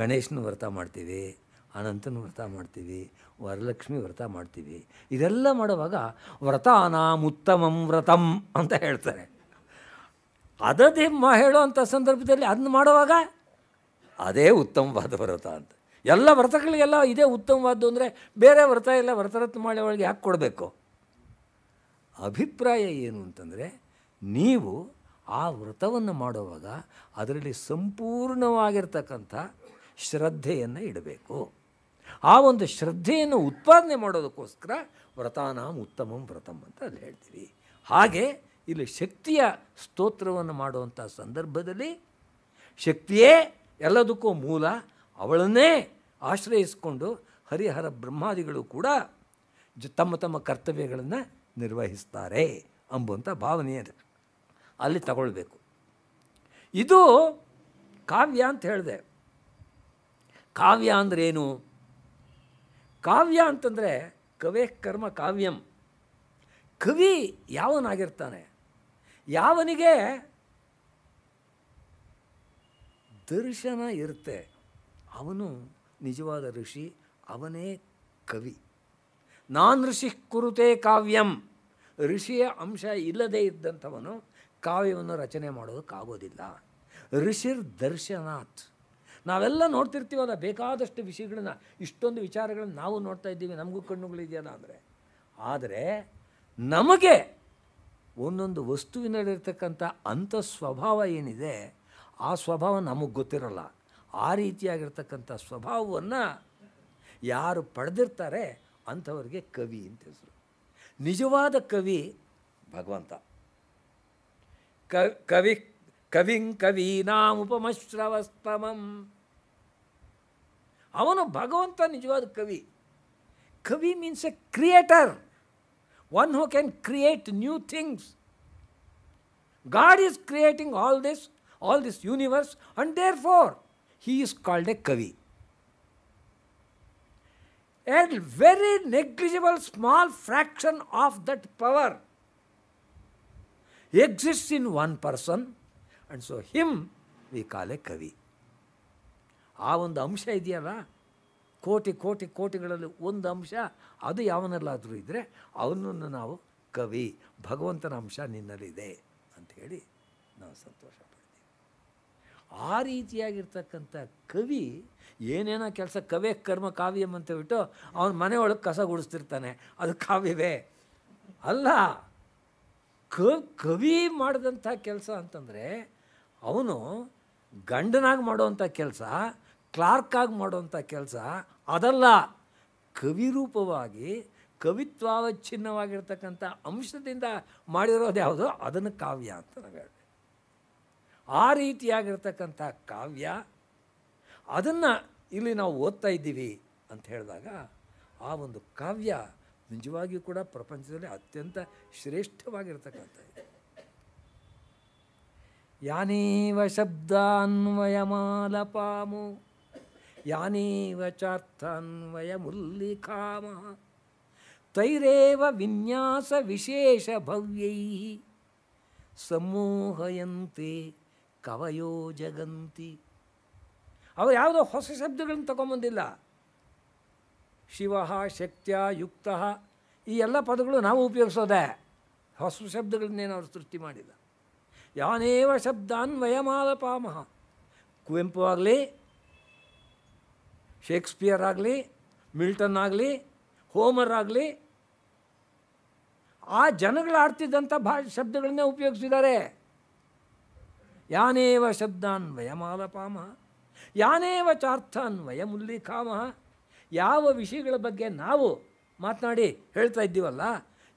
[SPEAKER 2] ಗಣೇಶನ ವ್ರತ ಮಾಡ್ತೀವಿ ಅನಂತನ ವ್ರತ ಮಾಡ್ತೀವಿ ವರಲಕ್ಷ್ಮಿ ವ್ರತ ಮಾಡ್ತೀವಿ ಇದೆಲ್ಲ ಮಾಡುವಾಗ ಉತ್ತಮಂ ವ್ರತಂ ಅಂತ ಹೇಳ್ತಾರೆ ಅದದೇ ಮಾ ಹೇಳೋ ಅಂಥ ಸಂದರ್ಭದಲ್ಲಿ ಅದನ್ನ ಮಾಡುವಾಗ ಅದೇ ಉತ್ತಮವಾದ ವ್ರತ ಅಂತ ಎಲ್ಲ ವ್ರತಗಳಿಗೆಲ್ಲ ಇದೇ ಉತ್ತಮವಾದ್ದು ಅಂದರೆ ಬೇರೆ ವ್ರತ ಎಲ್ಲ ಮಾಡಿ ಒಳಗೆ ಯಾಕೆ ಕೊಡಬೇಕು ಅಭಿಪ್ರಾಯ ಏನು ಅಂತಂದರೆ ನೀವು ಆ ವ್ರತವನ್ನು ಮಾಡುವಾಗ ಅದರಲ್ಲಿ ಸಂಪೂರ್ಣವಾಗಿರ್ತಕ್ಕಂಥ ಶ್ರದ್ಧೆಯನ್ನು ಇಡಬೇಕು ಆ ಒಂದು ಶ್ರದ್ಧೆಯನ್ನು ಉತ್ಪಾದನೆ ಮಾಡೋದಕ್ಕೋಸ್ಕರ ವ್ರತಾನಾಂ ಉತ್ತಮಂ ವ್ರತಂ ಅಂತ ಅಲ್ಲಿ ಹೇಳ್ತೀವಿ ಹಾಗೆ ಇಲ್ಲಿ ಶಕ್ತಿಯ ಸ್ತೋತ್ರವನ್ನು ಮಾಡುವಂಥ ಸಂದರ್ಭದಲ್ಲಿ ಶಕ್ತಿಯೇ ಎಲ್ಲದಕ್ಕೂ ಮೂಲ ಅವಳನ್ನೇ ಆಶ್ರಯಿಸಿಕೊಂಡು ಹರಿಹರ ಬ್ರಹ್ಮಾದಿಗಳು ಕೂಡ ತಮ್ಮ ತಮ್ಮ ಕರ್ತವ್ಯಗಳನ್ನು ನಿರ್ವಹಿಸ್ತಾರೆ ಅಂಬುವಂಥ ಭಾವನೆ ಅದು ಅಲ್ಲಿ ತಗೊಳ್ಬೇಕು ಇದು ಕಾವ್ಯ ಅಂತ ಹೇಳಿದೆ ಕಾವ್ಯ ಅಂದ್ರೇನು ಕಾವ್ಯ ಅಂತಂದರೆ ಕವೇ ಕರ್ಮ ಕಾವ್ಯಂ ಕವಿ ಯಾವನಾಗಿರ್ತಾನೆ ಯಾವನಿಗೆ ದರ್ಶನ ಇರುತ್ತೆ ಅವನು ನಿಜವಾದ ಋಷಿ ಅವನೇ ಕವಿ ನಾನ್ ಋಷಿ ಕುರುತೆ ಕಾವ್ಯಂ ಋಷಿಯ ಅಂಶ ಇಲ್ಲದೇ ಇದ್ದಂಥವನು ಕಾವ್ಯವನ್ನು ರಚನೆ ಮಾಡೋದಕ್ಕಾಗೋದಿಲ್ಲ ಋಷಿರ್ ದರ್ಶನಾಥ್ ನಾವೆಲ್ಲ ನೋಡ್ತಿರ್ತೀವಲ್ಲ ಬೇಕಾದಷ್ಟು ವಿಷಯಗಳನ್ನ ಇಷ್ಟೊಂದು ವಿಚಾರಗಳನ್ನು ನಾವು ನೋಡ್ತಾ ಇದ್ದೀವಿ ನಮಗೂ ಕಣ್ಣುಗಳಿದೆಯಲ್ಲ ಅಂದರೆ ಆದರೆ ನಮಗೆ ಒಂದೊಂದು ವಸ್ತುವಿನಲ್ಲಿರ್ತಕ್ಕಂಥ ಅಂಥ ಸ್ವಭಾವ ಏನಿದೆ ಆ ಸ್ವಭಾವ ನಮಗೆ ಗೊತ್ತಿರಲ್ಲ ಆ ರೀತಿಯಾಗಿರ್ತಕ್ಕಂಥ ಸ್ವಭಾವವನ್ನು ಯಾರು ಪಡೆದಿರ್ತಾರೆ ಅಂಥವ್ರಿಗೆ ಕವಿ ಅಂತ ಹೆಸರು ನಿಜವಾದ ಕವಿ ಭಗವಂತ ಕವಿ ಕವಿಂ ಉಪಮಶ್ರವಸ್ತಮಂ ಅವನು ಭಗವಂತ ನಿಜವಾದ ಕವಿ ಕವಿ means a creator one who can create new things God is creating all this all this universe, and therefore he is called a Kavi. A very negligible small fraction of that power exists in one person, and so him we call kavi ಆ koti, koti, koti ಕೋಟಿ ಕೋಟಿ ಕೋಟಿಗಳಲ್ಲಿ ಒಂದು ಅಂಶ ಅದು ಯಾವನಲ್ಲಾದರೂ ಇದ್ದರೆ ಅವನನ್ನು ನಾವು ಕವಿ ಭಗವಂತನ ಅಂಶ ನಿನ್ನಲ್ಲಿದೆ ಅಂಥೇಳಿ ನಾವು ಸಂತೋಷ ಆ ರೀತಿಯಾಗಿರ್ತಕ್ಕಂಥ ಕವಿ ಏನೇನೋ ಕೆಲಸ ಕವೆ ಕರ್ಮ ಕಾವ್ಯಂ ಅಂತ ಹೇಳ್ಬಿಟ್ಟು ಅವನ ಮನೆಯೊಳಗೆ ಕಸ ಗುಡಿಸ್ತಿರ್ತಾನೆ ಅದು ಕಾವ್ಯವೇ ಅಲ್ಲ ಕ ಕವಿ ಮಾಡಿದಂಥ ಕೆಲಸ ಅಂತಂದರೆ ಅವನು ಗಂಡನಾಗಿ ಮಾಡುವಂಥ ಕೆಲಸ ಕ್ಲಾರ್ಕಾಗಿ ಮಾಡುವಂಥ ಕೆಲಸ ಅದಲ್ಲ ಕವಿ ರೂಪವಾಗಿ ಕವಿತ್ವಾವಚ್ಛಿನ್ನವಾಗಿರ್ತಕ್ಕಂಥ ಅಂಶದಿಂದ ಮಾಡಿರೋದು ಯಾವುದು ಅದನ್ನು ಕಾವ್ಯ ಅಂತ ನಾವು ಆ ರೀತಿಯಾಗಿರ್ತಕ್ಕಂಥ ಕಾವ್ಯ ಅದನ್ನು ಇಲ್ಲಿ ನಾವು ಓದ್ತಾ ಇದ್ದೀವಿ ಅಂತ ಹೇಳಿದಾಗ ಆ ಒಂದು ಕಾವ್ಯ ನಿಜವಾಗಿಯೂ ಕೂಡ ಪ್ರಪಂಚದಲ್ಲಿ ಅತ್ಯಂತ ಶ್ರೇಷ್ಠವಾಗಿರ್ತಕ್ಕಂಥ ಯಾನೇವ ಮಾಲಪಾಮು ಯಾನೀವ ಚಾರ್ಥಾನ್ವಯ ಮುಲ್ಲಿಖಾಮ ತೈರೇವ ವಿನ್ಯಾಸ ವಿಶೇಷ ಭವ್ಯೈ ಸಮೂಹಯಂತೆ ಕವಯೋ ಜಗಂತಿ ಅವರು ಯಾವುದೋ ಹೊಸ ಶಬ್ದಗಳನ್ನು ತಗೊಂಬಂದಿಲ್ಲ ಶಿವ ಶಕ್ತಿಯ ಯುಕ್ತ ಈ ಎಲ್ಲ ಪದಗಳು ನಾವು ಉಪಯೋಗಿಸೋದೆ ಹೊಸ ಶಬ್ದಗಳನ್ನೇನು ಅವರು ಸೃಷ್ಟಿ ಮಾಡಿಲ್ಲ ಯಾನೇವ ಶಬ್ದಾನ್ ವಯಮಾಲಪಾಮಹ ಕುವೆಂಪು ಆಗಲಿ ಶೇಕ್ಸ್ಪಿಯರ್ ಆಗಲಿ ಮಿಲ್ಟನ್ ಆಗಲಿ ಹೋಮರ್ ಆಗಲಿ ಆ ಜನಗಳು ಆಡ್ತಿದ್ದಂಥ ಭಾಷೆ ಶಬ್ದಗಳನ್ನೇ ಉಪಯೋಗಿಸಿದ್ದಾರೆ ಯಾನೇವ ಶಬ್ದಾನ್ ವಯಮಾಲಪಾಮ ಯಾನೇವ ಚಾರ್ಥಾನ್ ವಯಮುಲ್ಲಿಖಾಮ ಯಾವ ವಿಷಯಗಳ ಬಗ್ಗೆ ನಾವು ಮಾತನಾಡಿ ಹೇಳ್ತಾ ಇದ್ದೀವಲ್ಲ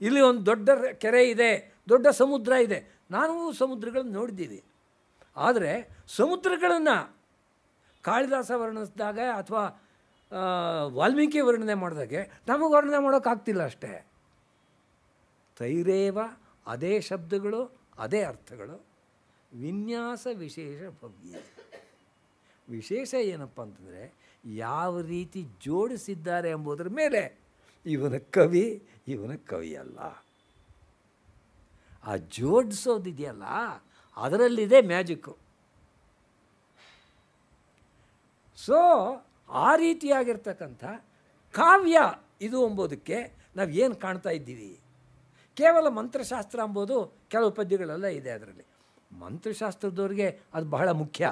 [SPEAKER 2] ಇಲ್ಲಿ ಒಂದು ದೊಡ್ಡ ಕೆರೆ ಇದೆ ದೊಡ್ಡ ಸಮುದ್ರ ಇದೆ ನಾನು ಸಮುದ್ರಗಳನ್ನು ನೋಡಿದ್ದೀವಿ ಆದರೆ ಸಮುದ್ರಗಳನ್ನು ಕಾಳಿದಾಸ ವರ್ಣಿಸಿದಾಗ ಅಥವಾ ವಾಲ್ಮೀಕಿ ವರ್ಣನೆ ಮಾಡಿದಾಗೆ ನಮಗೆ ವರ್ಣನೆ ಮಾಡೋಕ್ಕಾಗ್ತಿಲ್ಲ ಅಷ್ಟೇ ತೈರೇವ ಅದೇ ಶಬ್ದಗಳು ಅದೇ ಅರ್ಥಗಳು ವಿನ್ಯಾಸ ವಿಶೇಷ ಭವ್ಯ ವಿಶೇಷ ಏನಪ್ಪ ಅಂತಂದರೆ ಯಾವ ರೀತಿ ಜೋಡಿಸಿದ್ದಾರೆ ಎಂಬುದರ ಮೇಲೆ ಇವನ ಕವಿ ಇವನ ಕವಿಯಲ್ಲ ಆ ಜೋಡಿಸೋದಿದೆಯಲ್ಲ ಅದರಲ್ಲಿದೆ ಮ್ಯಾಜಿಕ್ಕು ಸೊ ಆ ರೀತಿಯಾಗಿರ್ತಕ್ಕಂಥ ಕಾವ್ಯ ಇದು ಎಂಬುದಕ್ಕೆ ನಾವು ಏನು ಕಾಣ್ತಾ ಇದ್ದೀವಿ ಕೇವಲ ಮಂತ್ರಶಾಸ್ತ್ರ ಅಂಬೋದು ಕೆಲವು ಪದ್ಯಗಳೆಲ್ಲ ಇದೆ ಅದರಲ್ಲಿ मंत्र शास्त्र दौरगे अद ಬಹಳ ಮುಖ್ಯ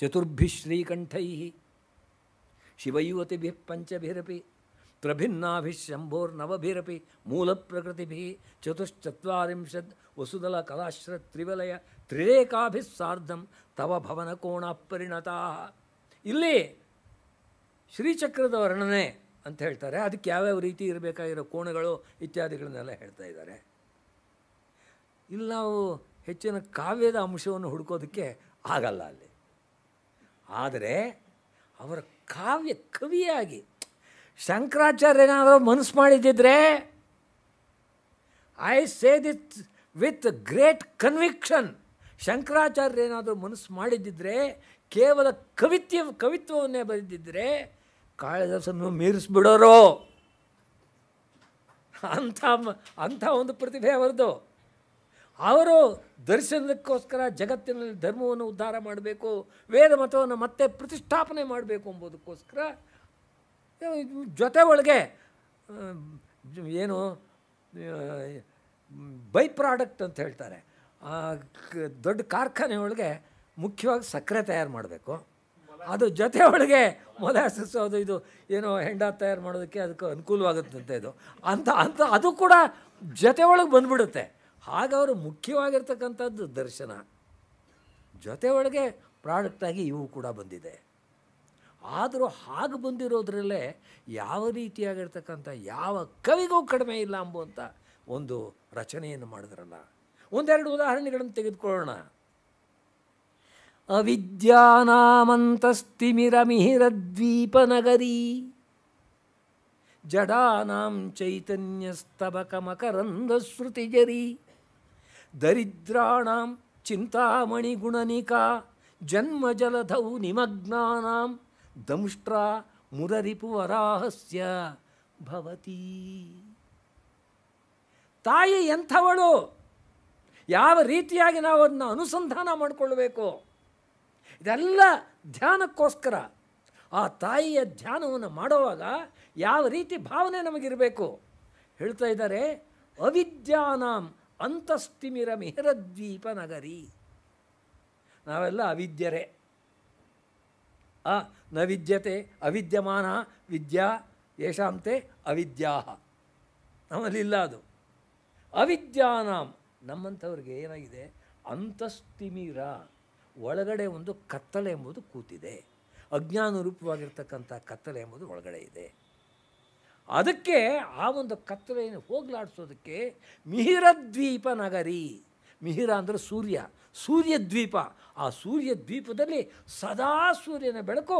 [SPEAKER 2] ಚತುರ್ಭಿ ಶ್ರೀಕಂಠೈಹಿ ಶಿವಯುವತವಿ ಪಂಚಭಿರಪಿ ತ್ರಭಿನ್ನಾ ಭಿ ಸಂಭೋರ್ ನವಭಿರಪಿ ಮೂಲಪ್ರಕೃತಿ ಭಿ ಚತುಷ್ಟ್ತ್ವಾರಿಂಶದ್ ವಸುದಲ ಕಲಾಶ್ರ ತ್ರಿವಲಯ ತ್ರಿಲೇಕಾ ಭಿ ಸಾರ್ಧಂ ತವ ಭವನಕೋಣಾ ಪರಿಣತಾ ಇಲ್ಲಿ ಶ್ರೀ ಚಕ್ರದ ವರ್ಣನೆ ಅಂತ ಹೇಳ್ತಾರೆ ಅದಕ್ಕೆ ಯಾವ್ಯಾವ ರೀತಿ ಇರಬೇಕಾಗಿರೋ ಕೋಣಗಳು ಇತ್ಯಾದಿಗಳನ್ನೆಲ್ಲ ಹೇಳ್ತಾ ಇದ್ದಾರೆ ಇಲ್ಲಿ ನಾವು ಹೆಚ್ಚಿನ ಕಾವ್ಯದ ಅಂಶವನ್ನು ಹುಡುಕೋದಕ್ಕೆ ಆಗಲ್ಲ ಅಲ್ಲಿ ಆದರೆ ಅವರ ಕಾವ್ಯ ಕವಿಯಾಗಿ ಶಂಕರಾಚಾರ್ಯನಾದರೂ ಮನಸ್ಸು ಮಾಡಿದ್ದಿದ್ರೆ I say this with great conviction ಶಂಕರಾಚಾರ್ಯನಾದರೂ ಮನಸ್ಸು ಮಾಡಿದ್ದಿದ್ರೆ ಕೇವಲ ಕವಿತ್ಯ ಕವಿತ್ವವನ್ನೇ ಬರೆದಿದ್ದರೆ ಕಾಳಿದಾಸನ್ನು ಮೀರಿಸ್ಬಿಡೋರು ಅಂಥ ಅಂಥ ಒಂದು ಪ್ರತಿಭೆ ಅವರದು ಅವರು ದರ್ಶನಕ್ಕೋಸ್ಕರ ಜಗತ್ತಿನಲ್ಲಿ ಧರ್ಮವನ್ನು ಉದ್ಧಾರ ಮಾಡಬೇಕು ವೇದ ಮತವನ್ನು ಮತ್ತೆ ಪ್ರತಿಷ್ಠಾಪನೆ ಮಾಡಬೇಕು ಎಂಬುದಕ್ಕೋಸ್ಕರ ಜೊತೆ ಒಳಗೆ ಏನು ಬೈ ಪ್ರಾಡಕ್ಟ್ ಅಂತ ಹೇಳ್ತಾರೆ ದೊಡ್ಡ ಕಾರ್ಖಾನೆ ಒಳಗೆ ಮುಖ್ಯವಾಗಿ ಸಕ್ಕರೆ ತಯಾರು ಮಾಡಬೇಕು ಅದು ಜೊತೆ ಒಳಗೆ ಮೊದಲ ಇದು ಏನೋ ಹೆಂಡ ತಯಾರು ಮಾಡೋದಕ್ಕೆ ಅದಕ್ಕೆ ಅನುಕೂಲವಾಗುತ್ತಂತೆ ಇದು ಅಂತ ಅಂತ ಅದು ಕೂಡ ಜೊತೆ ಒಳಗೆ ಬಂದ್ಬಿಡುತ್ತೆ ಅವರು ಮುಖ್ಯವಾಗಿರ್ತಕ್ಕಂಥದ್ದು ದರ್ಶನ ಜೊತೆ ಒಳಗೆ ಪ್ರಾಡಕ್ಟಾಗಿ ಇವು ಕೂಡ ಬಂದಿದೆ ಆದರೂ ಹಾಗೆ ಬಂದಿರೋದ್ರಲ್ಲೇ ಯಾವ ರೀತಿಯಾಗಿರ್ತಕ್ಕಂಥ ಯಾವ ಕವಿಗೂ ಕಡಿಮೆ ಇಲ್ಲ ಅಂಬುವಂಥ ಒಂದು ರಚನೆಯನ್ನು ಮಾಡಿದ್ರಲ್ಲ ಒಂದೆರಡು ಉದಾಹರಣೆಗಳನ್ನು ತೆಗೆದುಕೊಳ್ಳೋಣ ಅವಿದ್ಯಾಸ್ತಿರ ಜಡಾನಾಂ ಜಡಾನಾಂ ಚೈತನ್ಯ ಸ್ಥಕಮಕರಂಧ್ರ ಜರೀ ದರಿದ್ರೆ ಚಿಂತಾಮಿಗುಣನಿ ಕನ್ಮ ಜಲಧೌ ನಿಮಗ್ನಾ ಮುರರಿಪು ಅರಾಹಸ್ಯವತಿ ತಾಯಿ ಎಂಥವಳು ಯಾವ ರೀತಿಯಾಗಿ ನಾವನ್ನು ಅನುಸಂಧಾನ ಮಾಡಿಕೊಳ್ಬೇಕು ಇದೆಲ್ಲ ಧ್ಯಾನಕ್ಕೋಸ್ಕರ ಆ ತಾಯಿಯ ಧ್ಯಾನವನ್ನು ಮಾಡುವಾಗ ಯಾವ ರೀತಿ ಭಾವನೆ ನಮಗಿರಬೇಕು ಹೇಳ್ತಾ ಇದ್ದಾರೆ ಅವಿದ್ಯಾನಾಂ ಅಂತಸ್ತಿಮಿರ ಮಿಹರದ್ವೀಪ ನಗರಿ ನಾವೆಲ್ಲ ಅವಿದ್ಯರೇ ಆ ನ ವಿದ್ಯತೆ ಅವಿದ್ಯಮಾನ ವಿದ್ಯಾ ಯಶಾಂತೆ ಅವಿದ್ಯಾ ನಮ್ಮಲ್ಲಿಲ್ಲ ಅದು ಅವಿದ್ಯಾನಾಂ ನಮ್ಮಂಥವ್ರಿಗೆ ಏನಾಗಿದೆ ಅಂತಸ್ತಿಮಿರ ಒಳಗಡೆ ಒಂದು ಕತ್ತಲೆ ಎಂಬುದು ಕೂತಿದೆ ಅಜ್ಞಾನ ರೂಪವಾಗಿರ್ತಕ್ಕಂಥ ಕತ್ತಲೆ ಎಂಬುದು ಒಳಗಡೆ ಇದೆ ಅದಕ್ಕೆ ಆ ಒಂದು ಕತ್ತಲೆಯನ್ನು ಹೋಗ್ಲಾಡಿಸೋದಕ್ಕೆ ದ್ವೀಪ ನಗರಿ ಮಿಹಿರ ಅಂದರೆ ಸೂರ್ಯ ಸೂರ್ಯ ದ್ವೀಪ ಆ ಸೂರ್ಯ ದ್ವೀಪದಲ್ಲಿ ಸದಾ ಸೂರ್ಯನ ಬೆಳಕು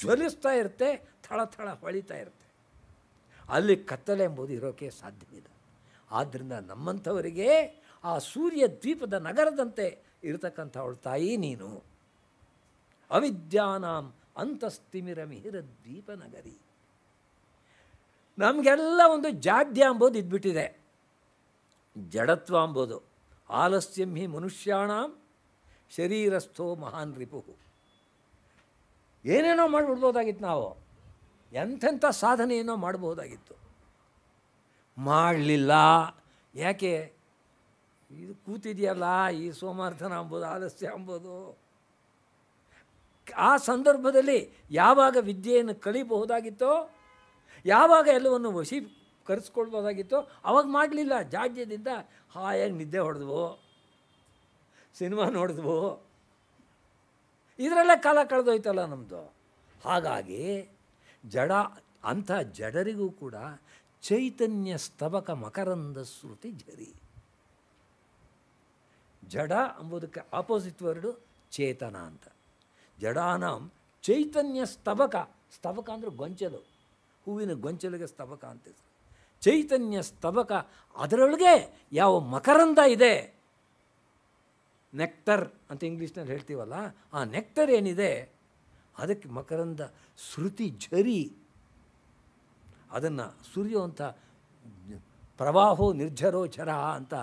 [SPEAKER 2] ಜ್ವಲಿಸ್ತಾ ಇರುತ್ತೆ ಥಳಥಳ ಹೊಳಿತಾ ಇರುತ್ತೆ ಅಲ್ಲಿ ಕತ್ತಲೆ ಎಂಬುದು ಇರೋಕೆ ಸಾಧ್ಯವಿಲ್ಲ ಆದ್ದರಿಂದ ನಮ್ಮಂಥವರಿಗೆ ಆ ಸೂರ್ಯ ದ್ವೀಪದ ನಗರದಂತೆ ಇರತಕ್ಕಂಥ ಅವಳ ತಾಯಿ ನೀನು ಅವಿದ್ಯಾನಾಂ ಅಂತಸ್ತಿಮಿರ ಮಿಹಿರ ನಗರಿ ನಮಗೆಲ್ಲ ಒಂದು ಜಾಡ್ಯ ಅಂಬೋದು ಇದ್ಬಿಟ್ಟಿದೆ ಜಡತ್ವ ಅಂಬೋದು ಆಲಸ್ಯಂ ಹಿ ಮನುಷ್ಯಾಣ ಶರೀರಸ್ಥೋ ಮಹಾನ್ ರಿಪು ಏನೇನೋ ಮಾಡಿಬಿಡ್ಬೋದಾಗಿತ್ತು ನಾವು ಎಂಥೆಂಥ ಸಾಧನೆಯೇನೋ ಮಾಡ್ಬೋದಾಗಿತ್ತು ಮಾಡಲಿಲ್ಲ ಯಾಕೆ ಇದು ಕೂತಿದೆಯಲ್ಲ ಈ ಸೋಮಾರ್ಥನ ಅಂಬೋದು ಆಲಸ್ಯ ಅಂಬೋದು ಆ ಸಂದರ್ಭದಲ್ಲಿ ಯಾವಾಗ ವಿದ್ಯೆಯನ್ನು ಕಲಿಬಹುದಾಗಿತ್ತೋ ಯಾವಾಗ ಎಲ್ಲವನ್ನು ವಶಿ ಕರೆಸ್ಕೊಳ್ಬೋದಾಗಿತ್ತೋ ಅವಾಗ ಮಾಡಲಿಲ್ಲ ಜಾಡ್ಯದಿಂದ ಹಾಯಾಗಿ ನಿದ್ದೆ ಹೊಡೆದ್ವು ಸಿನಿಮಾ ನೋಡಿದ್ವು ಇದರಲ್ಲೇ ಕಾಲ ಕಳೆದೋಯ್ತಲ್ಲ ನಮ್ಮದು ಹಾಗಾಗಿ ಜಡ ಅಂಥ ಜಡರಿಗೂ ಕೂಡ ಚೈತನ್ಯ ಸ್ತಬಕ ಮಕರಂದ ಶ್ರುತಿ ಜರಿ ಜಡ ಅಂಬುದಕ್ಕೆ ಆಪೋಸಿಟ್ ವರ್ಡು ಚೇತನ ಅಂತ ಜಡಾನಂ ಚೈತನ್ಯ ಸ್ತಬಕ ಸ್ತಬಕ ಅಂದರೆ ಗೊಂಚಲು ಹೂವಿನ ಗೊಂಚಲಿಗೆ ಸ್ತಬಕ ಅಂತ ಚೈತನ್ಯ ಸ್ತಬಕ ಅದರೊಳಗೆ ಯಾವ ಮಕರಂದ ಇದೆ ನೆಕ್ಟರ್ ಅಂತ ಇಂಗ್ಲೀಷ್ನಲ್ಲಿ ಹೇಳ್ತೀವಲ್ಲ ಆ ನೆಕ್ಟರ್ ಏನಿದೆ ಅದಕ್ಕೆ ಮಕರಂದ ಶ್ರುತಿ ಝರಿ ಅದನ್ನು ಸುರಿಯುವಂಥ ಪ್ರವಾಹೋ ನಿರ್ಜರೋ ಝರ ಅಂತ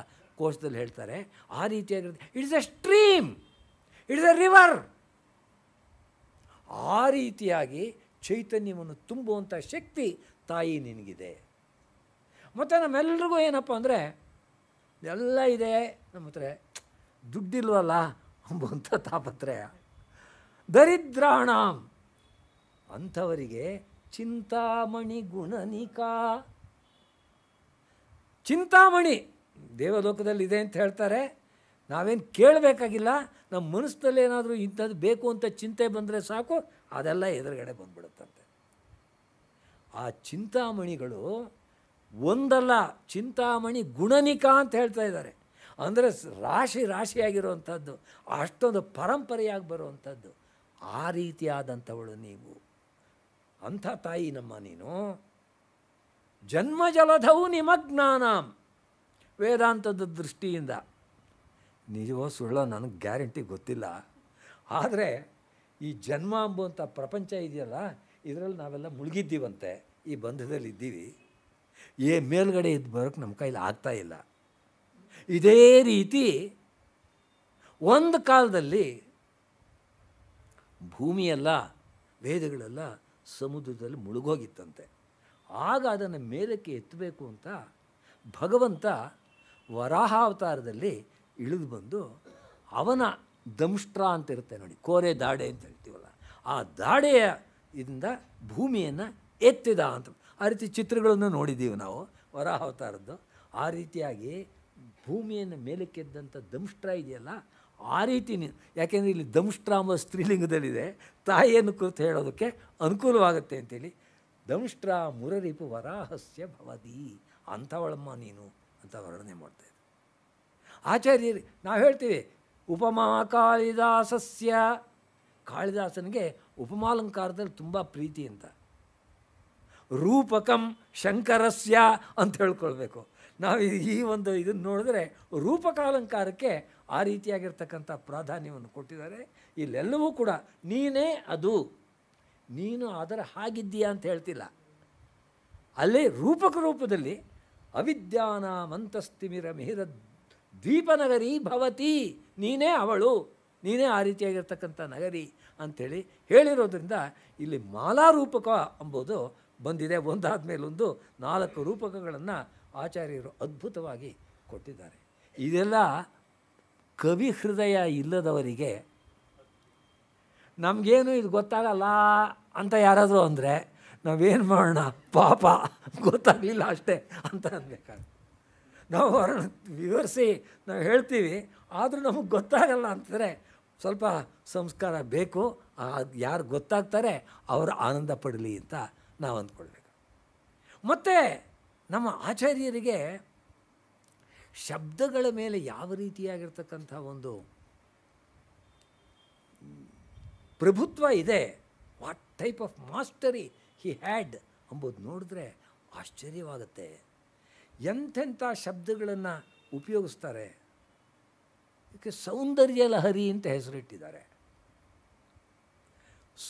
[SPEAKER 2] ಕೋಶದಲ್ಲಿ ಹೇಳ್ತಾರೆ ಆ ರೀತಿಯಾಗಿರುತ್ತೆ it's a stream it's a river ಆ ರೀತಿಯಾಗಿ ಚೈತನ್ಯವನ್ನು ತುಂಬುವಂಥ ಶಕ್ತಿ ತಾಯಿ ನಿನಗಿದೆ ಮತ್ತು ನಮ್ಮೆಲ್ರಿಗೂ ಏನಪ್ಪ ಅಂದರೆ ಎಲ್ಲ ಇದೆ ನಮ್ಮ ಹತ್ರ ದುಡ್ಡಿಲ್ವಲ್ಲ ಅಂಬುವಂಥ ತಾಪತ್ರಯ ದರಿದ್ರಾಣ ಅಂಥವರಿಗೆ ಚಿಂತಾಮಣಿ ಗುಣನಿಕಾ ಚಿಂತಾಮಣಿ ದೇವಲೋಕದಲ್ಲಿ ಇದೆ ಅಂತ ಹೇಳ್ತಾರೆ ನಾವೇನು ಕೇಳಬೇಕಾಗಿಲ್ಲ ನಮ್ಮ ಮನಸ್ಸಲ್ಲಿ ಏನಾದರೂ ಇಂಥದ್ದು ಬೇಕು ಅಂತ ಚಿಂತೆ ಬಂದರೆ ಸಾಕು ಅದೆಲ್ಲ ಎದುರುಗಡೆ ಬಂದ್ಬಿಡುತ್ತಂತೆ ಆ ಚಿಂತಾಮಣಿಗಳು ಒಂದಲ್ಲ ಚಿಂತಾಮಣಿ ಗುಣನಿಕ ಅಂತ ಹೇಳ್ತಾ ಇದ್ದಾರೆ ಅಂದರೆ ರಾಶಿ ರಾಶಿಯಾಗಿರುವಂಥದ್ದು ಅಷ್ಟೊಂದು ಪರಂಪರೆಯಾಗಿ ಬರುವಂಥದ್ದು ಆ ರೀತಿಯಾದಂಥವಳು ನೀವು ಅಂಥ ತಾಯಿ ನಮ್ಮ ನೀನು ಜನ್ಮಜಲಧವು ಜಲಧವು ವೇದಾಂತದ ದೃಷ್ಟಿಯಿಂದ ನಿಜವೋ ಸುಳ್ಳ ನನಗೆ ಗ್ಯಾರಂಟಿ ಗೊತ್ತಿಲ್ಲ ಆದರೆ ಈ ಜನ್ಮ ಅಂಬುವಂಥ ಪ್ರಪಂಚ ಇದೆಯಲ್ಲ ಇದರಲ್ಲಿ ನಾವೆಲ್ಲ ಮುಳುಗಿದ್ದೀವಂತೆ ಈ ಬಂಧದಲ್ಲಿ ಇದ್ದೀವಿ ಏ ಮೇಲುಗಡೆ ಇದ್ದು ಬರೋಕ್ಕೆ ನಮ್ಮ ಕೈಲಿ ಆಗ್ತಾ ಇಲ್ಲ ಇದೇ ರೀತಿ ಒಂದು ಕಾಲದಲ್ಲಿ ಭೂಮಿಯೆಲ್ಲ ವೇದಗಳೆಲ್ಲ ಸಮುದ್ರದಲ್ಲಿ ಮುಳುಗೋಗಿತ್ತಂತೆ ಆಗ ಅದನ್ನು ಮೇಲಕ್ಕೆ ಎತ್ತಬೇಕು ಅಂತ ಭಗವಂತ ವರಾಹ ಅವತಾರದಲ್ಲಿ ಇಳಿದು ಬಂದು ಅವನ ದಂಷ್ಟ್ರ ಅಂತ ಇರುತ್ತೆ ನೋಡಿ ಕೋರೆ ದಾಡೆ ಅಂತ ಹೇಳ್ತೀವಲ್ಲ ಆ ದಾಡೆಯ ಇದರಿಂದ ಭೂಮಿಯನ್ನು ಎತ್ತಿದ ಅಂತ ಆ ರೀತಿ ಚಿತ್ರಗಳನ್ನು ನೋಡಿದ್ದೀವಿ ನಾವು ವರಾಹ ಅವತಾರದ್ದು ಆ ರೀತಿಯಾಗಿ ಭೂಮಿಯನ್ನು ಮೇಲಕ್ಕೆದ್ದಂಥ ದಂಷ್ಟ್ರ ಇದೆಯಲ್ಲ ಆ ರೀತಿ ಯಾಕೆಂದರೆ ಇಲ್ಲಿ ದಂಷ್ಟ್ರ ಅಂಬ ಸ್ತ್ರೀಲಿಂಗದಲ್ಲಿದೆ ತಾಯಿಯನ್ನು ಕುರಿತು ಹೇಳೋದಕ್ಕೆ ಅನುಕೂಲವಾಗುತ್ತೆ ಅಂತೇಳಿ ದಂಷ್ಟ್ರ ಮುರರಿಪು ವರಾಹಸ್ಯ ಭವದಿ ಅಂಥವಳಮ್ಮ ನೀನು ಅಂತ ವರ್ಣನೆ ಮಾಡ್ತಾ ಆಚಾರ್ಯ ಆಚಾರ್ಯರು ನಾವು ಹೇಳ್ತೀವಿ ಉಪಮಾ ಕಾಳಿದಾಸಸ್ಯ ಕಾಳಿದಾಸನಿಗೆ ಉಪಮಾಲಂಕಾರದಲ್ಲಿ ತುಂಬ ಪ್ರೀತಿ ಅಂತ ರೂಪಕಂ ಶಂಕರಸ್ಯ ಅಂತ ಹೇಳ್ಕೊಳ್ಬೇಕು ನಾವು ಈ ಒಂದು ಇದನ್ನು ನೋಡಿದ್ರೆ ರೂಪಕಾಲಂಕಾರಕ್ಕೆ ಆ ರೀತಿಯಾಗಿರ್ತಕ್ಕಂಥ ಪ್ರಾಧಾನ್ಯವನ್ನು ಕೊಟ್ಟಿದ್ದಾರೆ ಇಲ್ಲೆಲ್ಲವೂ ಕೂಡ ನೀನೇ ಅದು ನೀನು ಆದರೆ ಹಾಗಿದ್ದೀಯಾ ಅಂತ ಹೇಳ್ತಿಲ್ಲ ಅಲ್ಲಿ ರೂಪಕ ರೂಪದಲ್ಲಿ ಅವಿದ್ಯಾನಾಮಂತಸ್ತಿಮಿರ ಮಿಹಿರ ದ್ವೀಪನಗರಿ ಭವತಿ ನೀನೇ ಅವಳು ನೀನೇ ಆ ರೀತಿಯಾಗಿರ್ತಕ್ಕಂಥ ನಗರಿ ಅಂಥೇಳಿ ಹೇಳಿರೋದ್ರಿಂದ ಇಲ್ಲಿ ಮಾಲಾ ರೂಪಕ ಎಂಬುದು ಬಂದಿದೆ ಒಂದಾದ ಮೇಲೊಂದು ನಾಲ್ಕು ರೂಪಕಗಳನ್ನು ಆಚಾರ್ಯರು ಅದ್ಭುತವಾಗಿ ಕೊಟ್ಟಿದ್ದಾರೆ ಇದೆಲ್ಲ ಕವಿ ಹೃದಯ ಇಲ್ಲದವರಿಗೆ ನಮಗೇನು ಇದು ಗೊತ್ತಾಗಲ್ಲ ಅಂತ ಯಾರಾದರೂ ಅಂದರೆ ನಾವೇನು ಮಾಡೋಣ ಪಾಪ ಗೊತ್ತಾಗಲಿಲ್ಲ ಅಷ್ಟೇ ಅಂತ ಅನ್ಬೇಕಾದ್ರೆ ನಾವು ಅವರನ್ನು ವಿವರಿಸಿ ನಾವು ಹೇಳ್ತೀವಿ ಆದರೂ ನಮಗೆ ಗೊತ್ತಾಗಲ್ಲ ಅಂತಂದರೆ ಸ್ವಲ್ಪ ಸಂಸ್ಕಾರ ಬೇಕು ಯಾರು ಗೊತ್ತಾಗ್ತಾರೆ ಅವರು ಆನಂದ ಪಡಲಿ ಅಂತ ನಾವು ಅಂದ್ಕೊಳ್ಬೇಕು ಮತ್ತು ನಮ್ಮ ಆಚಾರ್ಯರಿಗೆ ಶಬ್ದಗಳ ಮೇಲೆ ಯಾವ ರೀತಿಯಾಗಿರ್ತಕ್ಕಂಥ ಒಂದು ಪ್ರಭುತ್ವ ಇದೆ what type of mastery he had ಅಂಬೋದು ನೋಡಿದ್ರೆ ಆಶ್ಚರ್ಯವಾಗುತ್ತೆ ಎಂಥೆಂಥ ಶಬ್ದಗಳನ್ನು ಉಪಯೋಗಿಸ್ತಾರೆ ಇದಕ್ಕೆ ಸೌಂದರ್ಯ ಲಹರಿ ಅಂತ ಹೆಸರಿಟ್ಟಿದ್ದಾರೆ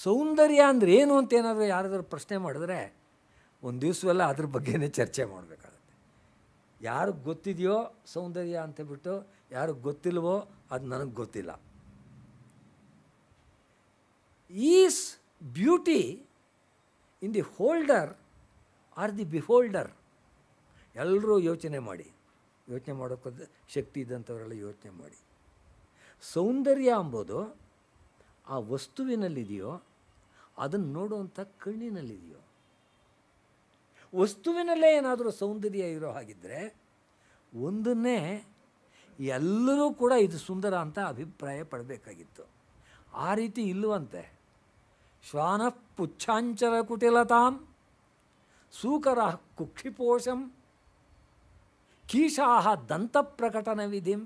[SPEAKER 2] ಸೌಂದರ್ಯ ಅಂದರೆ ಏನು ಅಂತ ಏನಾದರೂ ಯಾರಾದರೂ ಪ್ರಶ್ನೆ ಮಾಡಿದ್ರೆ ಒಂದು ದಿವಸವೆಲ್ಲ ಅದ್ರ ಬಗ್ಗೆನೇ ಚರ್ಚೆ ಮಾಡಬೇಕಾಗುತ್ತೆ ಯಾರಿಗೆ ಗೊತ್ತಿದೆಯೋ ಸೌಂದರ್ಯ ಅಂತ ಬಿಟ್ಟು ಯಾರಿಗೆ ಗೊತ್ತಿಲ್ವೋ ಅದು ನನಗೆ ಗೊತ್ತಿಲ್ಲ is beauty in the holder or the beholder ಎಲ್ಲರೂ ಯೋಚನೆ ಮಾಡಿ ಯೋಚನೆ ಮಾಡೋಕ್ಕದ ಶಕ್ತಿ ಇದ್ದಂಥವರೆಲ್ಲ ಯೋಚನೆ ಮಾಡಿ ಸೌಂದರ್ಯ ಅಂಬೋದು ಆ ವಸ್ತುವಿನಲ್ಲಿದೆಯೋ ಅದನ್ನು ನೋಡುವಂಥ ಕಣ್ಣಿನಲ್ಲಿದೆಯೋ ವಸ್ತುವಿನಲ್ಲೇ ಏನಾದರೂ ಸೌಂದರ್ಯ ಇರೋ ಹಾಗಿದ್ದರೆ ಒಂದನ್ನೇ ಎಲ್ಲರೂ ಕೂಡ ಇದು ಸುಂದರ ಅಂತ ಅಭಿಪ್ರಾಯ ಪಡಬೇಕಾಗಿತ್ತು ಆ ರೀತಿ ಇಲ್ಲವಂತೆ श्वान सूकरः कुक्षिपोषं कीशाः दन्तप्रकटनविधिं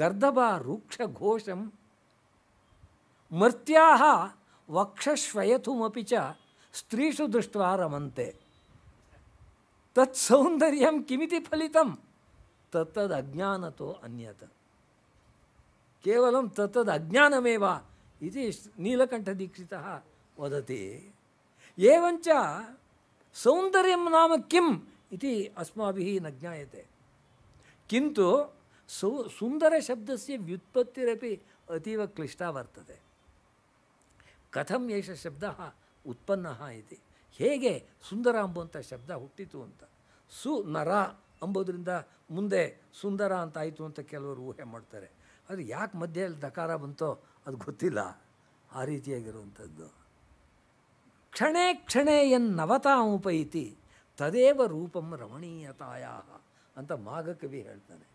[SPEAKER 2] गर्दभा रूक्षघोषं मर्त्याः वक्षश्वयथुमपि च स्त्रीषु दृष्ट्वा रमन्ते तत्सौन्दर्यं किमिति फलितं तत्तदज्ञानतो अन्यत् केवलं तत्तदज्ञानमेव ದೀಕ್ಷಿತ ವದತಿ ಏವಂಚ ಸೌಂದರ್ಯ ನಾಮ ಕಿಂ ಇತಿ इति ನ ಜ್ಞಾಯತೆ ಕಿಂತು किन्तु ಸುಂದರ सुन्दरशब्दस्य ವ್ಯುತ್ಪತ್ತಿರಪಿ ಅತೀವ ಕ್ಲಿಷ್ಟ ವರ್ತದೆ ಕಥಂ ಏಷ ಶಬ್ದ ಉತ್ಪನ್ನ ಇದೆ ಹೇಗೆ ಸುಂದರ ಅಂಬುವಂಥ ಶಬ್ದ ಹುಟ್ಟಿತು ಅಂತ ಸು ನರ ಅಂಬೋದ್ರಿಂದ ಮುಂದೆ ಸುಂದರ ಅಂತಾಯಿತು ಅಂತ ಕೆಲವರು ಊಹೆ ಮಾಡ್ತಾರೆ ಅದು ಯಾಕೆ ಮಧ್ಯೆಯಲ್ಲಿ ದಕಾರ ಬಂತೋ ಅದು ಗೊತ್ತಿಲ್ಲ ಆ ರೀತಿಯಾಗಿರುವಂಥದ್ದು ಕ್ಷಣೇ ಕ್ಷಣೇ ಎನ್ನವತಾಮುಪೈತಿ ತದೇವ ರೂಪಂ ರಮಣೀಯತಾಯ ಅಂತ ಮಾಘಕವಿ ಹೇಳ್ತಾನೆ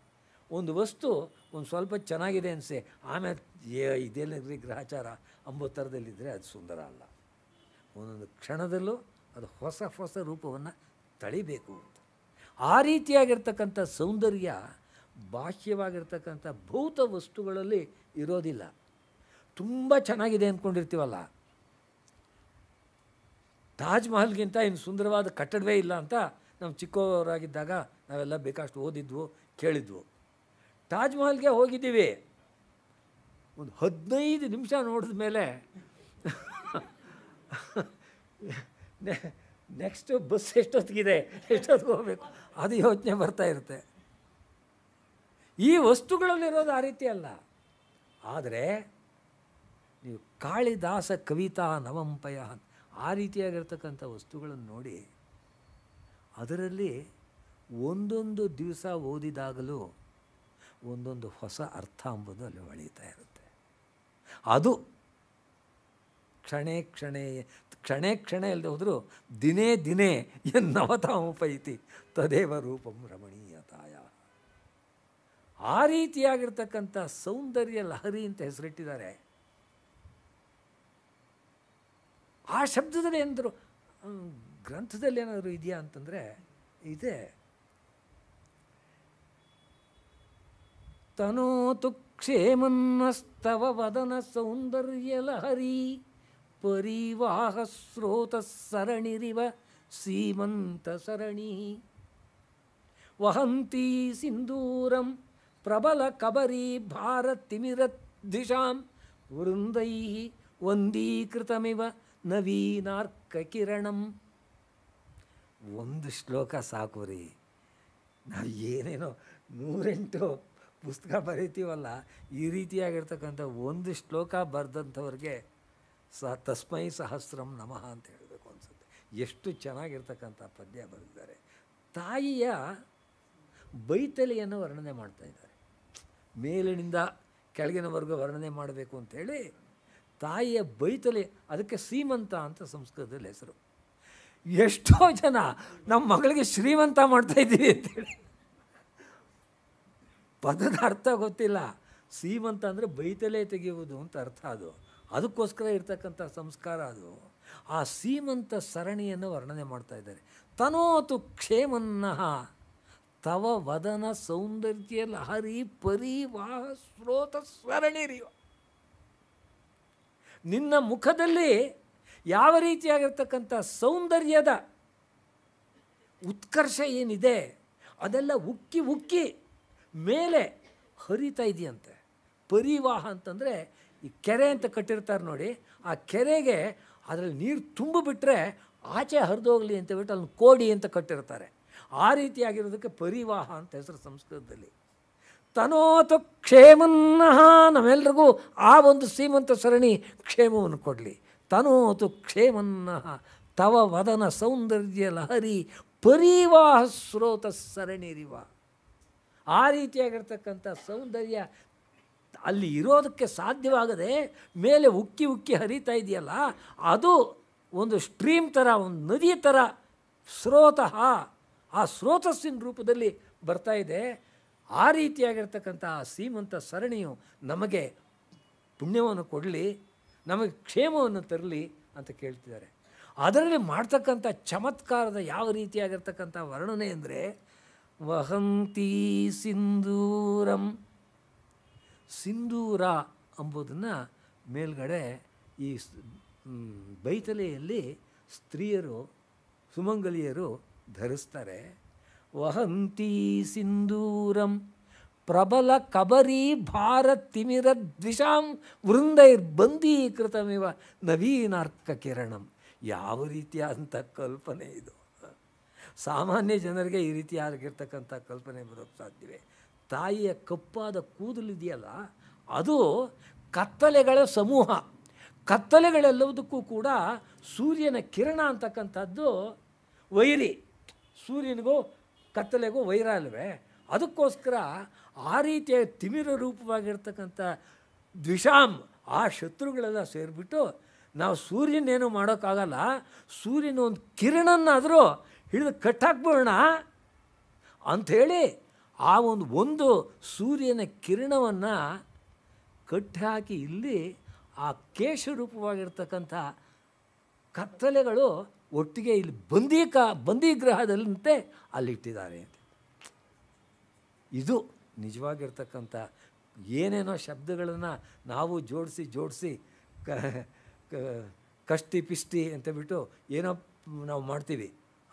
[SPEAKER 2] ಒಂದು ವಸ್ತು ಒಂದು ಸ್ವಲ್ಪ ಚೆನ್ನಾಗಿದೆ ಅನಿಸೆ ಆಮೇಲೆ ಗ್ರಹಾಚಾರ ಗ್ರಹಚಾರ ಥರದಲ್ಲಿದ್ದರೆ ಅದು ಸುಂದರ ಅಲ್ಲ ಒಂದೊಂದು ಕ್ಷಣದಲ್ಲೂ ಅದು ಹೊಸ ಹೊಸ ರೂಪವನ್ನು ತಳಿಬೇಕು ಅಂತ ಆ ರೀತಿಯಾಗಿರ್ತಕ್ಕಂಥ ಸೌಂದರ್ಯ ಬಾಹ್ಯವಾಗಿರ್ತಕ್ಕಂಥ ಭೌತ ವಸ್ತುಗಳಲ್ಲಿ ಇರೋದಿಲ್ಲ ತುಂಬ ಚೆನ್ನಾಗಿದೆ ಅಂದ್ಕೊಂಡಿರ್ತೀವಲ್ಲ ತಾಜ್ ಮಹಲ್ಗಿಂತ ಇನ್ನು ಸುಂದರವಾದ ಕಟ್ಟಡವೇ ಇಲ್ಲ ಅಂತ ನಾವು ಚಿಕ್ಕವರಾಗಿದ್ದಾಗ ನಾವೆಲ್ಲ ಬೇಕಷ್ಟು ಓದಿದ್ವು ಕೇಳಿದ್ವು ತಾಜ್ ಮಹಲ್ಗೆ ಹೋಗಿದ್ದೀವಿ ಒಂದು ಹದಿನೈದು ನಿಮಿಷ ನೋಡಿದ ಮೇಲೆ ನೆಕ್ಸ್ಟು ಬಸ್ ಎಷ್ಟೊತ್ತಿಗಿದೆ ಎಷ್ಟೊತ್ತಿಗೆ ಹೋಗಬೇಕು ಅದು ಯೋಚನೆ ಬರ್ತಾ ಇರುತ್ತೆ ಈ ವಸ್ತುಗಳಲ್ಲಿರೋದು ಆ ರೀತಿ ಅಲ್ಲ ಆದರೆ ಕಾಳಿದಾಸ ಕವಿತಾ ನವಂಪಯ ಆ ರೀತಿಯಾಗಿರ್ತಕ್ಕಂಥ ವಸ್ತುಗಳನ್ನು ನೋಡಿ ಅದರಲ್ಲಿ ಒಂದೊಂದು ದಿವಸ ಓದಿದಾಗಲೂ ಒಂದೊಂದು ಹೊಸ ಅರ್ಥ ಅಂಬುದು ಅಲ್ಲಿ ಹೊಳೆಯುತ್ತಾ ಇರುತ್ತೆ ಅದು ಕ್ಷಣೇ ಕ್ಷಣೇ ಕ್ಷಣೇ ಕ್ಷಣೇ ಅಲ್ಲದೆ ಹೋದರೂ ದಿನೇ ದಿನೇ ಎನ್ನವತಾಮುಪೈತಿ ತದೇವ ರೂಪಂ ರಮಣೀಯತಾಯ ಆ ರೀತಿಯಾಗಿರ್ತಕ್ಕಂಥ ಸೌಂದರ್ಯ ಲಹರಿ ಅಂತ ಹೆಸರಿಟ್ಟಿದ್ದಾರೆ ಆ ಶಬ್ದದಲ್ಲಿ ಏನಾದರು ಗ್ರಂಥದಲ್ಲಿ ಏನಾದರು ಇದೆಯಾ ಅಂತಂದರೆ ಇದೆ ತನೋತು ಕ್ಷೇಮನ್ನಸ್ತವ ವದನ ಸೌಂದರ್ಯ ಲಹರಿ ಪರಿವಾಹ ಸ್ರೋತ ಸರಣಿರಿವ ಸೀಮಂತ ಸರಣಿ ವಹಂತಿ ಸಿಂಧೂರಂ ಪ್ರಬಲ ಕಬರಿ ದಿಶಾಂ ವೃಂದೈ ವಂದೀಕೃತಮಿವ ಕಿರಣಂ ಒಂದು ಶ್ಲೋಕ ಸಾಕು ರೀ ನಾವು ಏನೇನೋ ನೂರೆಂಟು ಪುಸ್ತಕ ಬರೀತೀವಲ್ಲ ಈ ರೀತಿಯಾಗಿರ್ತಕ್ಕಂಥ ಒಂದು ಶ್ಲೋಕ ಬರೆದಂಥವ್ರಿಗೆ ಸ ತಸ್ಮೈ ಸಹಸ್ರಂ ನಮಃ ಅಂತ ಹೇಳಬೇಕು ಅನಿಸುತ್ತೆ ಎಷ್ಟು ಚೆನ್ನಾಗಿರ್ತಕ್ಕಂಥ ಪದ್ಯ ಬರೆದಿದ್ದಾರೆ ತಾಯಿಯ ಬೈತಲೆಯನ್ನು ವರ್ಣನೆ ಮಾಡ್ತಾ ಇದ್ದಾರೆ ಮೇಲಿನಿಂದ ಕೆಳಗಿನವರೆಗೂ ವರ್ಣನೆ ಮಾಡಬೇಕು ಅಂತೇಳಿ ತಾಯಿಯ ಬೈತಲೆ ಅದಕ್ಕೆ ಶ್ರೀಮಂತ ಅಂತ ಸಂಸ್ಕೃತದಲ್ಲಿ ಹೆಸರು ಎಷ್ಟೋ ಜನ ನಮ್ಮ ಮಗಳಿಗೆ ಶ್ರೀಮಂತ ಮಾಡ್ತಾಯಿದ್ದೀವಿ ಅಂತೇಳಿ ಪದದ ಅರ್ಥ ಗೊತ್ತಿಲ್ಲ ಶ್ರೀಮಂತ ಅಂದರೆ ಬೈತಲೆ ತೆಗೆಯುವುದು ಅಂತ ಅರ್ಥ ಅದು ಅದಕ್ಕೋಸ್ಕರ ಇರ್ತಕ್ಕಂಥ ಸಂಸ್ಕಾರ ಅದು ಆ ಶ್ರೀಮಂತ ಸರಣಿಯನ್ನು ವರ್ಣನೆ ಮಾಡ್ತಾ ಇದ್ದಾರೆ ತನೋತು ಕ್ಷೇಮನ್ನಃ ತವ ವದನ ಸೌಂದರ್ಯ ಲಹರಿ ಪರಿವಾಹ ಸ್ರೋತ ಸರಣಿ ರೀ ನಿನ್ನ ಮುಖದಲ್ಲಿ ಯಾವ ರೀತಿಯಾಗಿರ್ತಕ್ಕಂಥ ಸೌಂದರ್ಯದ ಉತ್ಕರ್ಷ ಏನಿದೆ ಅದೆಲ್ಲ ಉಕ್ಕಿ ಉಕ್ಕಿ ಮೇಲೆ ಹರಿತಾ ಇದೆಯಂತೆ ಪರಿವಾಹ ಅಂತಂದರೆ ಈ ಕೆರೆ ಅಂತ ಕಟ್ಟಿರ್ತಾರೆ ನೋಡಿ ಆ ಕೆರೆಗೆ ಅದರಲ್ಲಿ ನೀರು ತುಂಬಿಬಿಟ್ರೆ ಆಚೆ ಹರಿದೋಗಲಿ ಅಂತ ಬಿಟ್ಟು ಅದನ್ನು ಕೋಡಿ ಅಂತ ಕಟ್ಟಿರ್ತಾರೆ ಆ ರೀತಿಯಾಗಿರೋದಕ್ಕೆ ಪರಿವಾಹ ಅಂತ ಹೆಸರು ಸಂಸ್ಕೃತದಲ್ಲಿ ತನೋತು ಕ್ಷೇಮನ್ನಹ ನಮ್ಮೆಲ್ರಿಗೂ ಆ ಒಂದು ಸೀಮಂತ ಸರಣಿ ಕ್ಷೇಮವನ್ನು ಕೊಡಲಿ ತನೋತು ಕ್ಷೇಮನ್ನಹ ತವ ವದನ ಸೌಂದರ್ಯ ಲಹರಿ ಪರಿವಾಹ ಸ್ರೋತ ಸರಣಿರಿವ ಆ ರೀತಿಯಾಗಿರ್ತಕ್ಕಂಥ ಸೌಂದರ್ಯ ಅಲ್ಲಿ ಇರೋದಕ್ಕೆ ಸಾಧ್ಯವಾಗದೆ ಮೇಲೆ ಉಕ್ಕಿ ಉಕ್ಕಿ ಹರಿತಾ ಇದೆಯಲ್ಲ ಅದು ಒಂದು ಸ್ಟ್ರೀಮ್ ಥರ ಒಂದು ನದಿ ಥರ ಸ್ರೋತಃ ಆ ಸ್ರೋತಸ್ಸಿನ ರೂಪದಲ್ಲಿ ಬರ್ತಾ ಇದೆ ಆ ರೀತಿಯಾಗಿರ್ತಕ್ಕಂಥ ಆ ಸೀಮಂತ ಸರಣಿಯು ನಮಗೆ ಪುಣ್ಯವನ್ನು ಕೊಡಲಿ ನಮಗೆ ಕ್ಷೇಮವನ್ನು ತರಲಿ ಅಂತ ಕೇಳ್ತಿದ್ದಾರೆ ಅದರಲ್ಲಿ ಮಾಡ್ತಕ್ಕಂಥ ಚಮತ್ಕಾರದ ಯಾವ ರೀತಿಯಾಗಿರ್ತಕ್ಕಂಥ ವರ್ಣನೆ ಅಂದರೆ ವಹಂತಿ ಸಿಂಧೂರಂ ಸಿಂಧೂರ ಅಂಬುದನ್ನು ಮೇಲ್ಗಡೆ ಈ ಬೈತಲೆಯಲ್ಲಿ ಸ್ತ್ರೀಯರು ಸುಮಂಗಲಿಯರು ಧರಿಸ್ತಾರೆ ವಹಂತಿ ಸಿಂಧೂರಂ ಪ್ರಬಲ ಕಬರಿ ತಿಮಿರ ದ್ವಿಷಾಂ ವೃಂದೈರ್ಬಂಧೀಕೃತಮಿವ ನವೀನಾರ್ಕ ಕಿರಣಂ ಯಾವ ರೀತಿಯಾದಂಥ ಕಲ್ಪನೆ ಇದು ಸಾಮಾನ್ಯ ಜನರಿಗೆ ಈ ರೀತಿಯಾಗಿರ್ತಕ್ಕಂಥ ಕಲ್ಪನೆ ಬರೋಕ್ಕೆ ಸಾಧ್ಯವೇ ತಾಯಿಯ ಕಪ್ಪಾದ ಕೂದಲಿದೆಯಲ್ಲ ಅದು ಕತ್ತಲೆಗಳ ಸಮೂಹ ಕತ್ತಲೆಗಳೆಲ್ಲವುದಕ್ಕೂ ಕೂಡ ಸೂರ್ಯನ ಕಿರಣ ಅಂತಕ್ಕಂಥದ್ದು ವೈರಿ ಸೂರ್ಯನಿಗೂ ಕತ್ತಲೆಗೂ ವೈರ ಅಲ್ವೇ ಅದಕ್ಕೋಸ್ಕರ ಆ ರೀತಿಯ ತಿಮಿರ ರೂಪವಾಗಿರ್ತಕ್ಕಂಥ ದ್ವಿಷಾಮ್ ಆ ಶತ್ರುಗಳೆಲ್ಲ ಸೇರಿಬಿಟ್ಟು ನಾವು ಸೂರ್ಯನೇನು ಮಾಡೋಕ್ಕಾಗಲ್ಲ ಸೂರ್ಯನ ಒಂದು ಕಿರಣನ್ನಾದರೂ ಹಿಡಿದು ಕಟ್ಟಾಕ್ಬೋಣ ಅಂಥೇಳಿ ಆ ಒಂದು ಒಂದು ಸೂರ್ಯನ ಕಿರಣವನ್ನು ಕಟ್ಟಾಕಿ ಇಲ್ಲಿ ಆ ಕೇಶ ರೂಪವಾಗಿರ್ತಕ್ಕಂಥ ಕತ್ತಲೆಗಳು ಒಟ್ಟಿಗೆ ಇಲ್ಲಿ ಬಂದೀ ಕಾ ಬಂದೀಗ್ರಹದಂತೆ ಅಲ್ಲಿಟ್ಟಿದ್ದಾರೆ ಅಂತ ಇದು ನಿಜವಾಗಿರ್ತಕ್ಕಂಥ ಏನೇನೋ ಶಬ್ದಗಳನ್ನು ನಾವು ಜೋಡಿಸಿ ಜೋಡಿಸಿ ಕಷ್ಟಿ ಪಿಷ್ಟಿ ಅಂತ ಬಿಟ್ಟು ಏನೋ ನಾವು ಮಾಡ್ತೀವಿ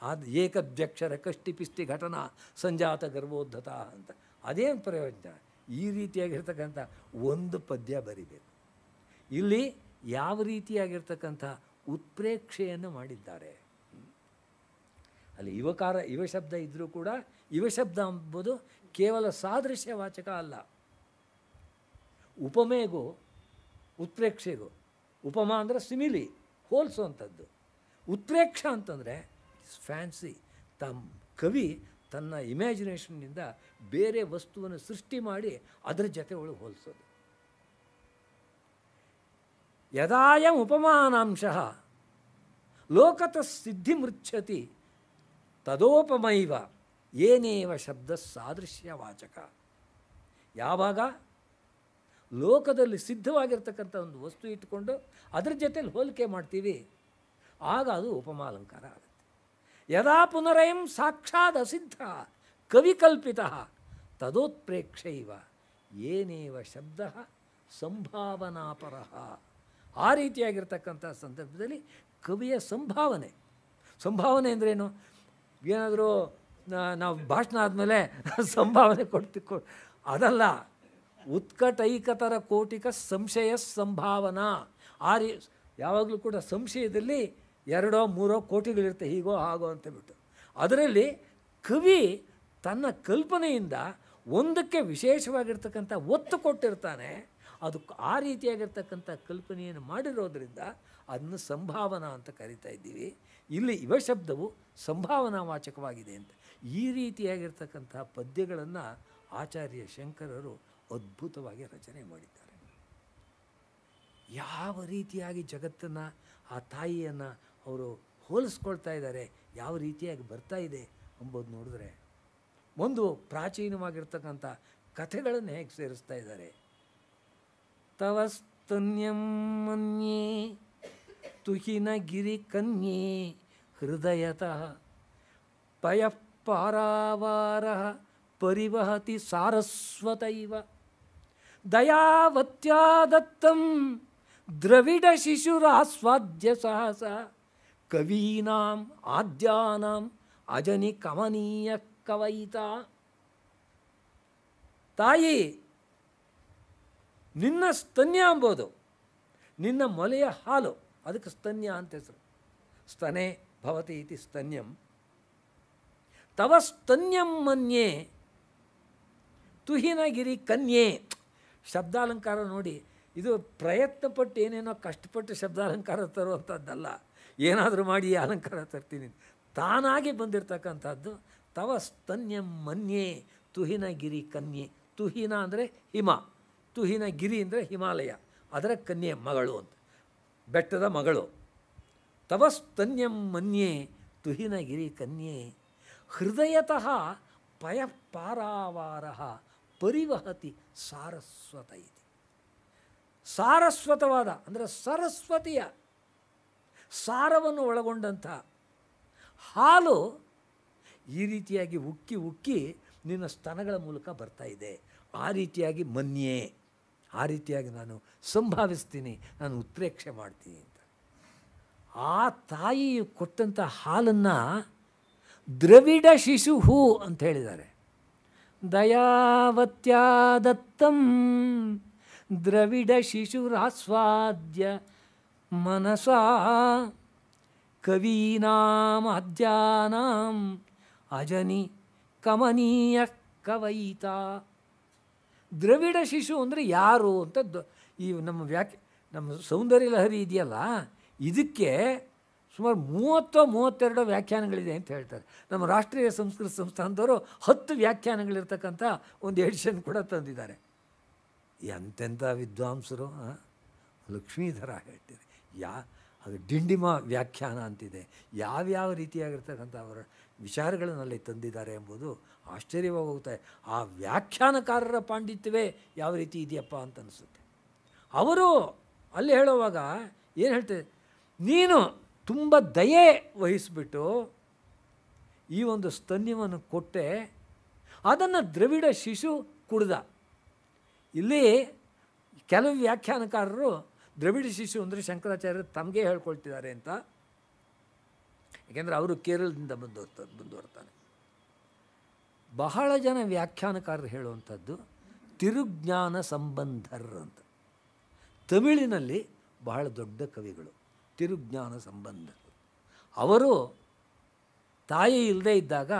[SPEAKER 2] ಆದ ಏಕದ್ಯಕ್ಷರ ಕಷ್ಟಿ ಪಿಷ್ಟಿ ಘಟನಾ ಸಂಜಾತ ಗರ್ಭೋದ್ಧತ ಅಂತ ಅದೇನು ಪ್ರಯೋಜನ ಈ ರೀತಿಯಾಗಿರ್ತಕ್ಕಂಥ ಒಂದು ಪದ್ಯ ಬರಿಬೇಕು ಇಲ್ಲಿ ಯಾವ ರೀತಿಯಾಗಿರ್ತಕ್ಕಂಥ ಉತ್ಪ್ರೇಕ್ಷೆಯನ್ನು ಮಾಡಿದ್ದಾರೆ ಅಲ್ಲಿ ಯುವಕಾರ ಶಬ್ದ ಇದ್ದರೂ ಕೂಡ ಯುವಶಬ್ದ ಎಂಬುದು ಕೇವಲ ಸಾದೃಶ್ಯ ವಾಚಕ ಅಲ್ಲ ಉಪಮೆಗೂ ಉತ್ಪ್ರೇಕ್ಷೆಗೂ ಉಪಮಾ ಅಂದರೆ ಸಿಮಿಲಿ ಹೋಲಿಸುವಂಥದ್ದು ಉತ್ಪ್ರೇಕ್ಷ ಅಂತಂದರೆ ಫ್ಯಾನ್ಸಿ ತಮ್ಮ ಕವಿ ತನ್ನ ಇಮ್ಯಾಜಿನೇಷನ್ನಿಂದ ಬೇರೆ ವಸ್ತುವನ್ನು ಸೃಷ್ಟಿ ಮಾಡಿ ಅದರ ಜೊತೆ ಒಳಗೆ ಹೋಲಿಸೋದು ಯದಾಯಂ ಉಪಮಾನಾಂಶ ಲೋಕತಃ ಸಿದ್ಧಿಮೃಚ್ಛತಿ ತದೋಪಮೈವ ಏನೇವ ಶಬ್ದ ವಾಚಕ ಯಾವಾಗ ಲೋಕದಲ್ಲಿ ಸಿದ್ಧವಾಗಿರ್ತಕ್ಕಂಥ ಒಂದು ವಸ್ತು ಇಟ್ಟುಕೊಂಡು ಅದ್ರ ಜೊತೆಲಿ ಹೋಲಿಕೆ ಮಾಡ್ತೀವಿ ಆಗ ಅದು ಉಪಮಾಲಂಕಾರ ಆಗುತ್ತೆ ಯದಾ ಪುನರಯಂ ಸಾಕ್ಷಾತ್ ಅಸಿದ್ಧ ಕವಿಕಲ್ಪಿತ ತದೋತ್ಪ್ರೇಕ್ಷೈವ ಏನೇವ ಶಬ್ದ ಸಂಭಾವನಾಪರ ಆ ರೀತಿಯಾಗಿರ್ತಕ್ಕಂಥ ಸಂದರ್ಭದಲ್ಲಿ ಕವಿಯ ಸಂಭಾವನೆ ಸಂಭಾವನೆ ಅಂದ್ರೇನು ಏನಾದರೂ ನಾವು ಭಾಷಣ ಆದಮೇಲೆ ಸಂಭಾವನೆ ಕೊಡ್ತಿ ಕೊ ಅದಲ್ಲ ಉತ್ಕಟೈಕತರ ಕೋಟಿಕ ಸಂಶಯ ಸಂಭಾವನಾ ಆ ರೀ ಯಾವಾಗಲೂ ಕೂಡ ಸಂಶಯದಲ್ಲಿ ಎರಡೋ ಮೂರೋ ಕೋಟಿಗಳಿರುತ್ತೆ ಹೀಗೋ ಹಾಗೋ ಅಂತ ಬಿಟ್ಟು ಅದರಲ್ಲಿ ಕವಿ ತನ್ನ ಕಲ್ಪನೆಯಿಂದ ಒಂದಕ್ಕೆ ವಿಶೇಷವಾಗಿರ್ತಕ್ಕಂಥ ಒತ್ತು ಕೊಟ್ಟಿರ್ತಾನೆ ಅದಕ್ಕೆ ಆ ರೀತಿಯಾಗಿರ್ತಕ್ಕಂಥ ಕಲ್ಪನೆಯನ್ನು ಮಾಡಿರೋದ್ರಿಂದ ಅದನ್ನು ಸಂಭಾವನಾ ಅಂತ ಕರಿತಾ ಇದ್ದೀವಿ ಇಲ್ಲಿ ಇವ ಶಬ್ದವು ಸಂಭಾವನಾ ವಾಚಕವಾಗಿದೆ ಅಂತ ಈ ರೀತಿಯಾಗಿರ್ತಕ್ಕಂತಹ ಪದ್ಯಗಳನ್ನು ಆಚಾರ್ಯ ಶಂಕರರು ಅದ್ಭುತವಾಗಿ ರಚನೆ ಮಾಡಿದ್ದಾರೆ ಯಾವ ರೀತಿಯಾಗಿ ಜಗತ್ತನ್ನು ಆ ತಾಯಿಯನ್ನು ಅವರು ಹೋಲಿಸ್ಕೊಳ್ತಾ ಇದ್ದಾರೆ ಯಾವ ರೀತಿಯಾಗಿ ಬರ್ತಾ ಇದೆ ಅಂಬೋದು ನೋಡಿದ್ರೆ ಒಂದು ಪ್ರಾಚೀನವಾಗಿರ್ತಕ್ಕಂಥ ಕಥೆಗಳನ್ನು ಹೇಗೆ ಸೇರಿಸ್ತಾ ಇದ್ದಾರೆ तव स्तन्यं तुहिन तुहि न गिरिकन्ये हृदयतः पयः पारावारः परिवहति सारस्वतैव दयावत्या दत्तं द्रविडशिशुरास्वाद्य सहसा कवीनाम् आद्यानाम् अजनिकमनीयः कवयिता ताई ನಿನ್ನ ಸ್ತನ್ಯ ಅಂಬೋದು ನಿನ್ನ ಮೊಲೆಯ ಹಾಲು ಅದಕ್ಕೆ ಸ್ತನ್ಯ ಅಂತ ಹೆಸರು ಸ್ತನೆ ಭವತಿ ಇತಿ ಸ್ತನ್ಯಂ ತವ ಸ್ತನ್ಯಂ ಮನ್ಯೆ ತುಹಿನಗಿರಿ ಕನ್ಯೆ ಶಬ್ದಾಲಂಕಾರ ನೋಡಿ ಇದು ಪ್ರಯತ್ನಪಟ್ಟು ಏನೇನೋ ಕಷ್ಟಪಟ್ಟು ಶಬ್ದಾಲಂಕಾರ ತರುವಂಥದ್ದಲ್ಲ ಏನಾದರೂ ಮಾಡಿ ಅಲಂಕಾರ ತರ್ತೀನಿ ತಾನಾಗಿ ಬಂದಿರತಕ್ಕಂಥದ್ದು ತವ ಸ್ತನ್ಯಂ ಮನ್ಯೆ ತುಹಿನಗಿರಿ ಕನ್ಯೆ ತುಹಿನ ಅಂದರೆ ಹಿಮ ತುಹಿನ ಗಿರಿ ಅಂದರೆ ಹಿಮಾಲಯ ಅದರ ಕನ್ಯೆ ಮಗಳು ಅಂತ ಬೆಟ್ಟದ ಮಗಳು ತವಸ್ತನ್ಯಂ ಮನ್ಯೆ ಗಿರಿ ಕನ್ಯೆ ಹೃದಯತಃ ಪಯಪಾರಾವಾರ ಪರಿವಹತಿ ಸಾರಸ್ವತ ಇದೆ ಸಾರಸ್ವತವಾದ ಅಂದರೆ ಸರಸ್ವತಿಯ ಸಾರವನ್ನು ಒಳಗೊಂಡಂಥ ಹಾಲು ಈ ರೀತಿಯಾಗಿ ಉಕ್ಕಿ ಉಕ್ಕಿ ನಿನ್ನ ಸ್ತನಗಳ ಮೂಲಕ ಬರ್ತಾ ಇದೆ ಆ ರೀತಿಯಾಗಿ ಮನ್ಯೇ ಆ ರೀತಿಯಾಗಿ ನಾನು ಸಂಭಾವಿಸ್ತೀನಿ ನಾನು ಉತ್ಪ್ರೇಕ್ಷೆ ಮಾಡ್ತೀನಿ ಅಂತ ಆ ತಾಯಿಯು ಕೊಟ್ಟಂಥ ಹಾಲನ್ನು ದ್ರವಿಡ ಶಿಶು ಹೂ ಅಂತ ಹೇಳಿದ್ದಾರೆ ದಯಾವತ್ಯಾ ದತ್ತಂ ದ್ರವಿಡ ಶಿಶುರಾಸ್ವಾದ್ಯ ಮನಸ ಕವೀನಾಂ ಅಧ್ಯಾನಾಂ ಅಜನಿ ಕಮನೀಯ ಕವಯಿತಾ ದ್ರವಿಡ ಶಿಶು ಅಂದರೆ ಯಾರು ಅಂತ ಈ ನಮ್ಮ ವ್ಯಾಖ್ಯ ನಮ್ಮ ಸೌಂದರ್ಯ ಲಹರಿ ಇದೆಯಲ್ಲ ಇದಕ್ಕೆ ಸುಮಾರು ಮೂವತ್ತೋ ಮೂವತ್ತೆರಡು ವ್ಯಾಖ್ಯಾನಗಳಿದೆ ಅಂತ ಹೇಳ್ತಾರೆ ನಮ್ಮ ರಾಷ್ಟ್ರೀಯ ಸಂಸ್ಕೃತ ಸಂಸ್ಥಾನದವರು ಹತ್ತು ವ್ಯಾಖ್ಯಾನಗಳಿರ್ತಕ್ಕಂಥ ಒಂದು ಎಡಿಷನ್ ಕೂಡ ತಂದಿದ್ದಾರೆ ಎಂತೆಂಥ ವಿದ್ವಾಂಸರು ಲಕ್ಷ್ಮೀಧರ ಹೇಳ್ತಾರೆ ಯಾ ಅದು ಡಿಂಡಿಮ ವ್ಯಾಖ್ಯಾನ ಅಂತಿದೆ ಯಾವ್ಯಾವ ರೀತಿಯಾಗಿರ್ತಕ್ಕಂಥ ಅವರ ವಿಚಾರಗಳನ್ನು ಅಲ್ಲಿ ತಂದಿದ್ದಾರೆ ಎಂಬುದು ಆಶ್ಚರ್ಯವಾಗಿ ಆ ವ್ಯಾಖ್ಯಾನಕಾರರ ಪಾಂಡಿತ್ಯವೇ ಯಾವ ರೀತಿ ಇದೆಯಪ್ಪ ಅಂತ ಅನಿಸುತ್ತೆ ಅವರು ಅಲ್ಲಿ ಹೇಳುವಾಗ ಏನು ಹೇಳ್ತಾರೆ ನೀನು ತುಂಬ ದಯೆ ವಹಿಸಿಬಿಟ್ಟು ಈ ಒಂದು ಸ್ತನ್ಯವನ್ನು ಕೊಟ್ಟೆ ಅದನ್ನು ದ್ರವಿಡ ಶಿಶು ಕುಡ್ದ ಇಲ್ಲಿ ಕೆಲವು ವ್ಯಾಖ್ಯಾನಕಾರರು ದ್ರವಿಡ ಶಿಶು ಅಂದರೆ ಶಂಕರಾಚಾರ್ಯರು ತಮಗೆ ಹೇಳ್ಕೊಳ್ತಿದ್ದಾರೆ ಅಂತ ಏಕೆಂದರೆ ಅವರು ಕೇರಳದಿಂದ ಬಂದು ಬಂದು ಬಹಳ ಜನ ವ್ಯಾಖ್ಯಾನಕಾರರು ಹೇಳುವಂಥದ್ದು ತಿರುಜ್ಞಾನ ಸಂಬಂಧರ್ ಅಂತ ತಮಿಳಿನಲ್ಲಿ ಬಹಳ ದೊಡ್ಡ ಕವಿಗಳು ತಿರುಜ್ಞಾನ ಸಂಬಂಧರು ಅವರು ತಾಯಿ ಇಲ್ಲದೇ ಇದ್ದಾಗ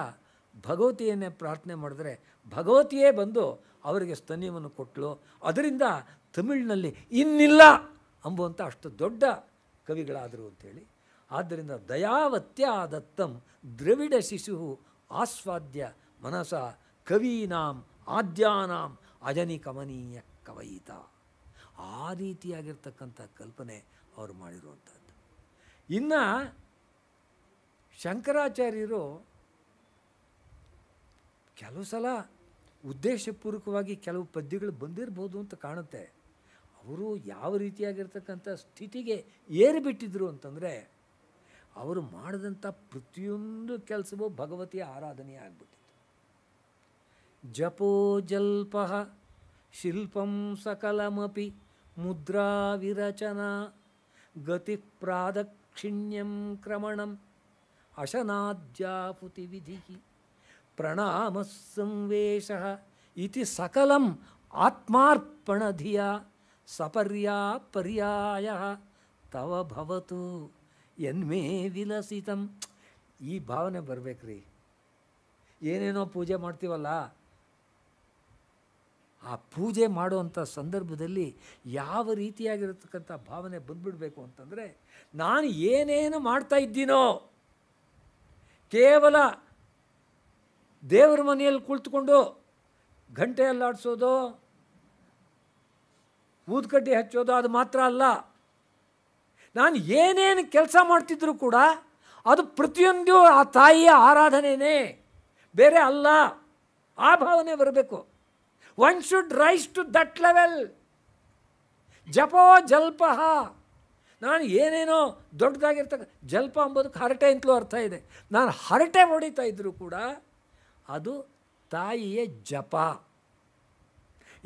[SPEAKER 2] ಭಗವತಿಯನ್ನೇ ಪ್ರಾರ್ಥನೆ ಮಾಡಿದ್ರೆ ಭಗವತಿಯೇ ಬಂದು ಅವರಿಗೆ ಸ್ತನ್ಯವನ್ನು ಕೊಟ್ಟಳು ಅದರಿಂದ ತಮಿಳಿನಲ್ಲಿ ಇನ್ನಿಲ್ಲ ಅಂಬುವಂಥ ಅಷ್ಟು ದೊಡ್ಡ ಕವಿಗಳಾದರು ಅಂಥೇಳಿ ಆದ್ದರಿಂದ ದಯಾವತ್ಯ ದತ್ತಂ ದ್ರವಿಡ ಶಿಶು ಆಸ್ವಾದ್ಯ ಮನಸ ಕವೀನಾಂ ಆದ್ಯಾನಾಂ ಅಜನಿ ಕಮನೀಯ ಕವಯಿತ ಆ ರೀತಿಯಾಗಿರ್ತಕ್ಕಂಥ ಕಲ್ಪನೆ ಅವರು ಮಾಡಿರುವಂಥದ್ದು ಇನ್ನು ಶಂಕರಾಚಾರ್ಯರು ಕೆಲವು ಸಲ ಉದ್ದೇಶಪೂರ್ವಕವಾಗಿ ಕೆಲವು ಪದ್ಯಗಳು ಬಂದಿರ್ಬೋದು ಅಂತ ಕಾಣುತ್ತೆ ಅವರು ಯಾವ ರೀತಿಯಾಗಿರ್ತಕ್ಕಂಥ ಸ್ಥಿತಿಗೆ ಏರಿಬಿಟ್ಟಿದ್ರು ಅಂತಂದರೆ ಅವರು ಮಾಡಿದಂಥ ಪ್ರತಿಯೊಂದು ಕೆಲಸವೂ ಭಗವತಿಯ ಆರಾಧನೆ ಆಗ್ಬಿಟ್ಟಿದೆ जपो जल्प शिल्प सकलमपि मुद्राविरचना गतिः प्रादक्षिण्यं क्रमणम् अशनाद्यापुतिविधिः प्रणाम संवेश सकल आत्मापण धिया सपरिया पर तव भवतु यन्मे ವಿಲಸಿತಂ ಈ ಭಾವನೆ ಬರಬೇಕ್ರಿ ऐनो पूजे ಮಾಡ್ತೀವಲ್ಲ ಆ ಪೂಜೆ ಮಾಡುವಂಥ ಸಂದರ್ಭದಲ್ಲಿ ಯಾವ ರೀತಿಯಾಗಿರತಕ್ಕಂಥ ಭಾವನೆ ಬಂದುಬಿಡಬೇಕು ಅಂತಂದರೆ ನಾನು ಏನೇನು ಮಾಡ್ತಾ ಇದ್ದೀನೋ ಕೇವಲ ದೇವರ ಮನೆಯಲ್ಲಿ ಕುಳಿತುಕೊಂಡು ಗಂಟೆ ಅಲ್ಲಾಡಿಸೋದು ಹಚ್ಚೋದು ಅದು ಮಾತ್ರ ಅಲ್ಲ ನಾನು ಏನೇನು ಕೆಲಸ ಮಾಡ್ತಿದ್ರು ಕೂಡ ಅದು ಪ್ರತಿಯೊಂದು ಆ ತಾಯಿಯ ಆರಾಧನೆಯೇ ಬೇರೆ ಅಲ್ಲ ಆ ಭಾವನೆ ಬರಬೇಕು one should rise to that level ಜಪೋ ಜಲ್ಪಹ ನಾನು ಏನೇನೋ ದೊಡ್ಡದಾಗಿರ್ತಕ್ಕ ಜಲ್ಪ ಅಂಬೋದಕ್ಕೆ ಹರಟೆ ಅಂತಲೂ ಅರ್ಥ ಇದೆ ನಾನು ಹರಟೆ ಹೊಡಿತಾ ಇದ್ದರೂ ಕೂಡ ಅದು ತಾಯಿಯೇ ಜಪ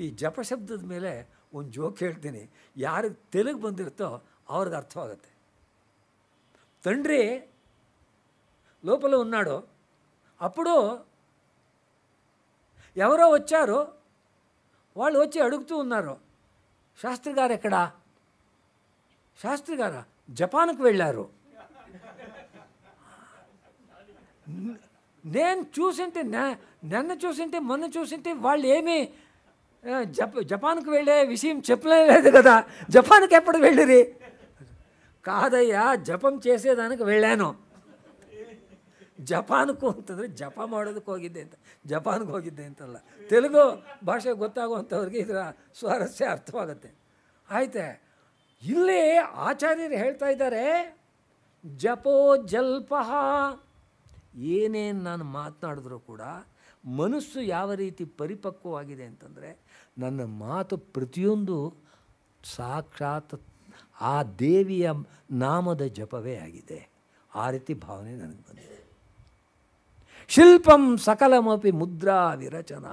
[SPEAKER 2] ಈ ಜಪ ಶಬ್ದದ ಮೇಲೆ ಒಂದು ಜೋಕ್ ಹೇಳ್ತೀನಿ ಯಾರಿಗೆ ತೆಲುಗು ಬಂದಿರುತ್ತೋ ಅವ್ರದ್ದು ಅರ್ಥವಾಗುತ್ತೆ ತಂಡ್ರಿ ಲೋಪಲ ಉನ್ನಾಡು ಅಪ್ಪಡೂ ಎವರೋ వచ్చారు వాళ్ళు వచ్చి అడుగుతూ ఉన్నారు శాస్త్రి గారు ఎక్కడా శాస్త్రి గారా జపాన్కు వెళ్ళారు నేను చూసింటే నిన్న చూసింటే మొన్న చూసింటే వాళ్ళు ఏమీ జప జపాన్కు వెళ్ళే విషయం చెప్పలేదు కదా జపాన్కి ఎప్పుడు వెళ్ళిరి కాదయ్యా జపం చేసేదానికి వెళ్ళాను ಜಪಾನಕ್ಕೂ ಅಂತಂದರೆ ಜಪ ಮಾಡೋದಕ್ಕೆ ಹೋಗಿದ್ದೆ ಅಂತ ಜಪಾನ್ಗೆ ಹೋಗಿದ್ದೆ ಅಂತಲ್ಲ ತೆಲುಗು ಭಾಷೆ ಗೊತ್ತಾಗುವಂಥವ್ರಿಗೆ ಇದರ ಸ್ವಾರಸ್ಯ ಅರ್ಥವಾಗುತ್ತೆ ಆಯ್ತೆ ಇಲ್ಲಿ ಆಚಾರ್ಯರು ಹೇಳ್ತಾ ಇದ್ದಾರೆ ಜಪೋ ಜಲ್ಪ ಏನೇನು ನಾನು ಮಾತನಾಡಿದ್ರೂ ಕೂಡ ಮನಸ್ಸು ಯಾವ ರೀತಿ ಪರಿಪಕ್ವವಾಗಿದೆ ಅಂತಂದರೆ ನನ್ನ ಮಾತು ಪ್ರತಿಯೊಂದು ಸಾಕ್ಷಾತ್ ಆ ದೇವಿಯ ನಾಮದ ಜಪವೇ ಆಗಿದೆ ಆ ರೀತಿ ಭಾವನೆ ನನಗೆ ಬಂದಿದೆ ಶಿಲ್ಪಂ ಸಕಲಮಪಿ ಮುದ್ರಾ ವಿರಚನ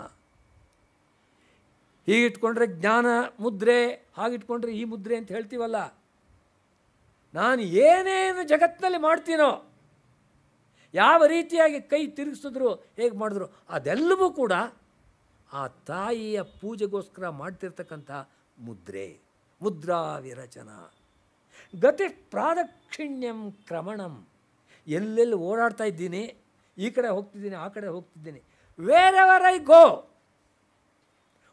[SPEAKER 2] ಹೀಗಿಟ್ಕೊಂಡ್ರೆ ಜ್ಞಾನ ಮುದ್ರೆ ಹಾಗಿಟ್ಕೊಂಡ್ರೆ ಈ ಮುದ್ರೆ ಅಂತ ಹೇಳ್ತೀವಲ್ಲ ನಾನು ಏನೇನು ಜಗತ್ತಿನಲ್ಲಿ ಮಾಡ್ತೀನೋ ಯಾವ ರೀತಿಯಾಗಿ ಕೈ ತಿರುಗಿಸಿದ್ರು ಹೇಗೆ ಮಾಡಿದ್ರು ಅದೆಲ್ಲವೂ ಕೂಡ ಆ ತಾಯಿಯ ಪೂಜೆಗೋಸ್ಕರ ಮಾಡ್ತಿರ್ತಕ್ಕಂಥ ಮುದ್ರೆ ಮುದ್ರಾ ವಿರಚನ ಗತಿ ಪ್ರಾದಕ್ಷಿಣ್ಯಂ ಕ್ರಮಣಂ ಎಲ್ಲೆಲ್ಲಿ ಓಡಾಡ್ತಾ ಇದ್ದೀನಿ कड़े हे आ कड़े हे wherever I go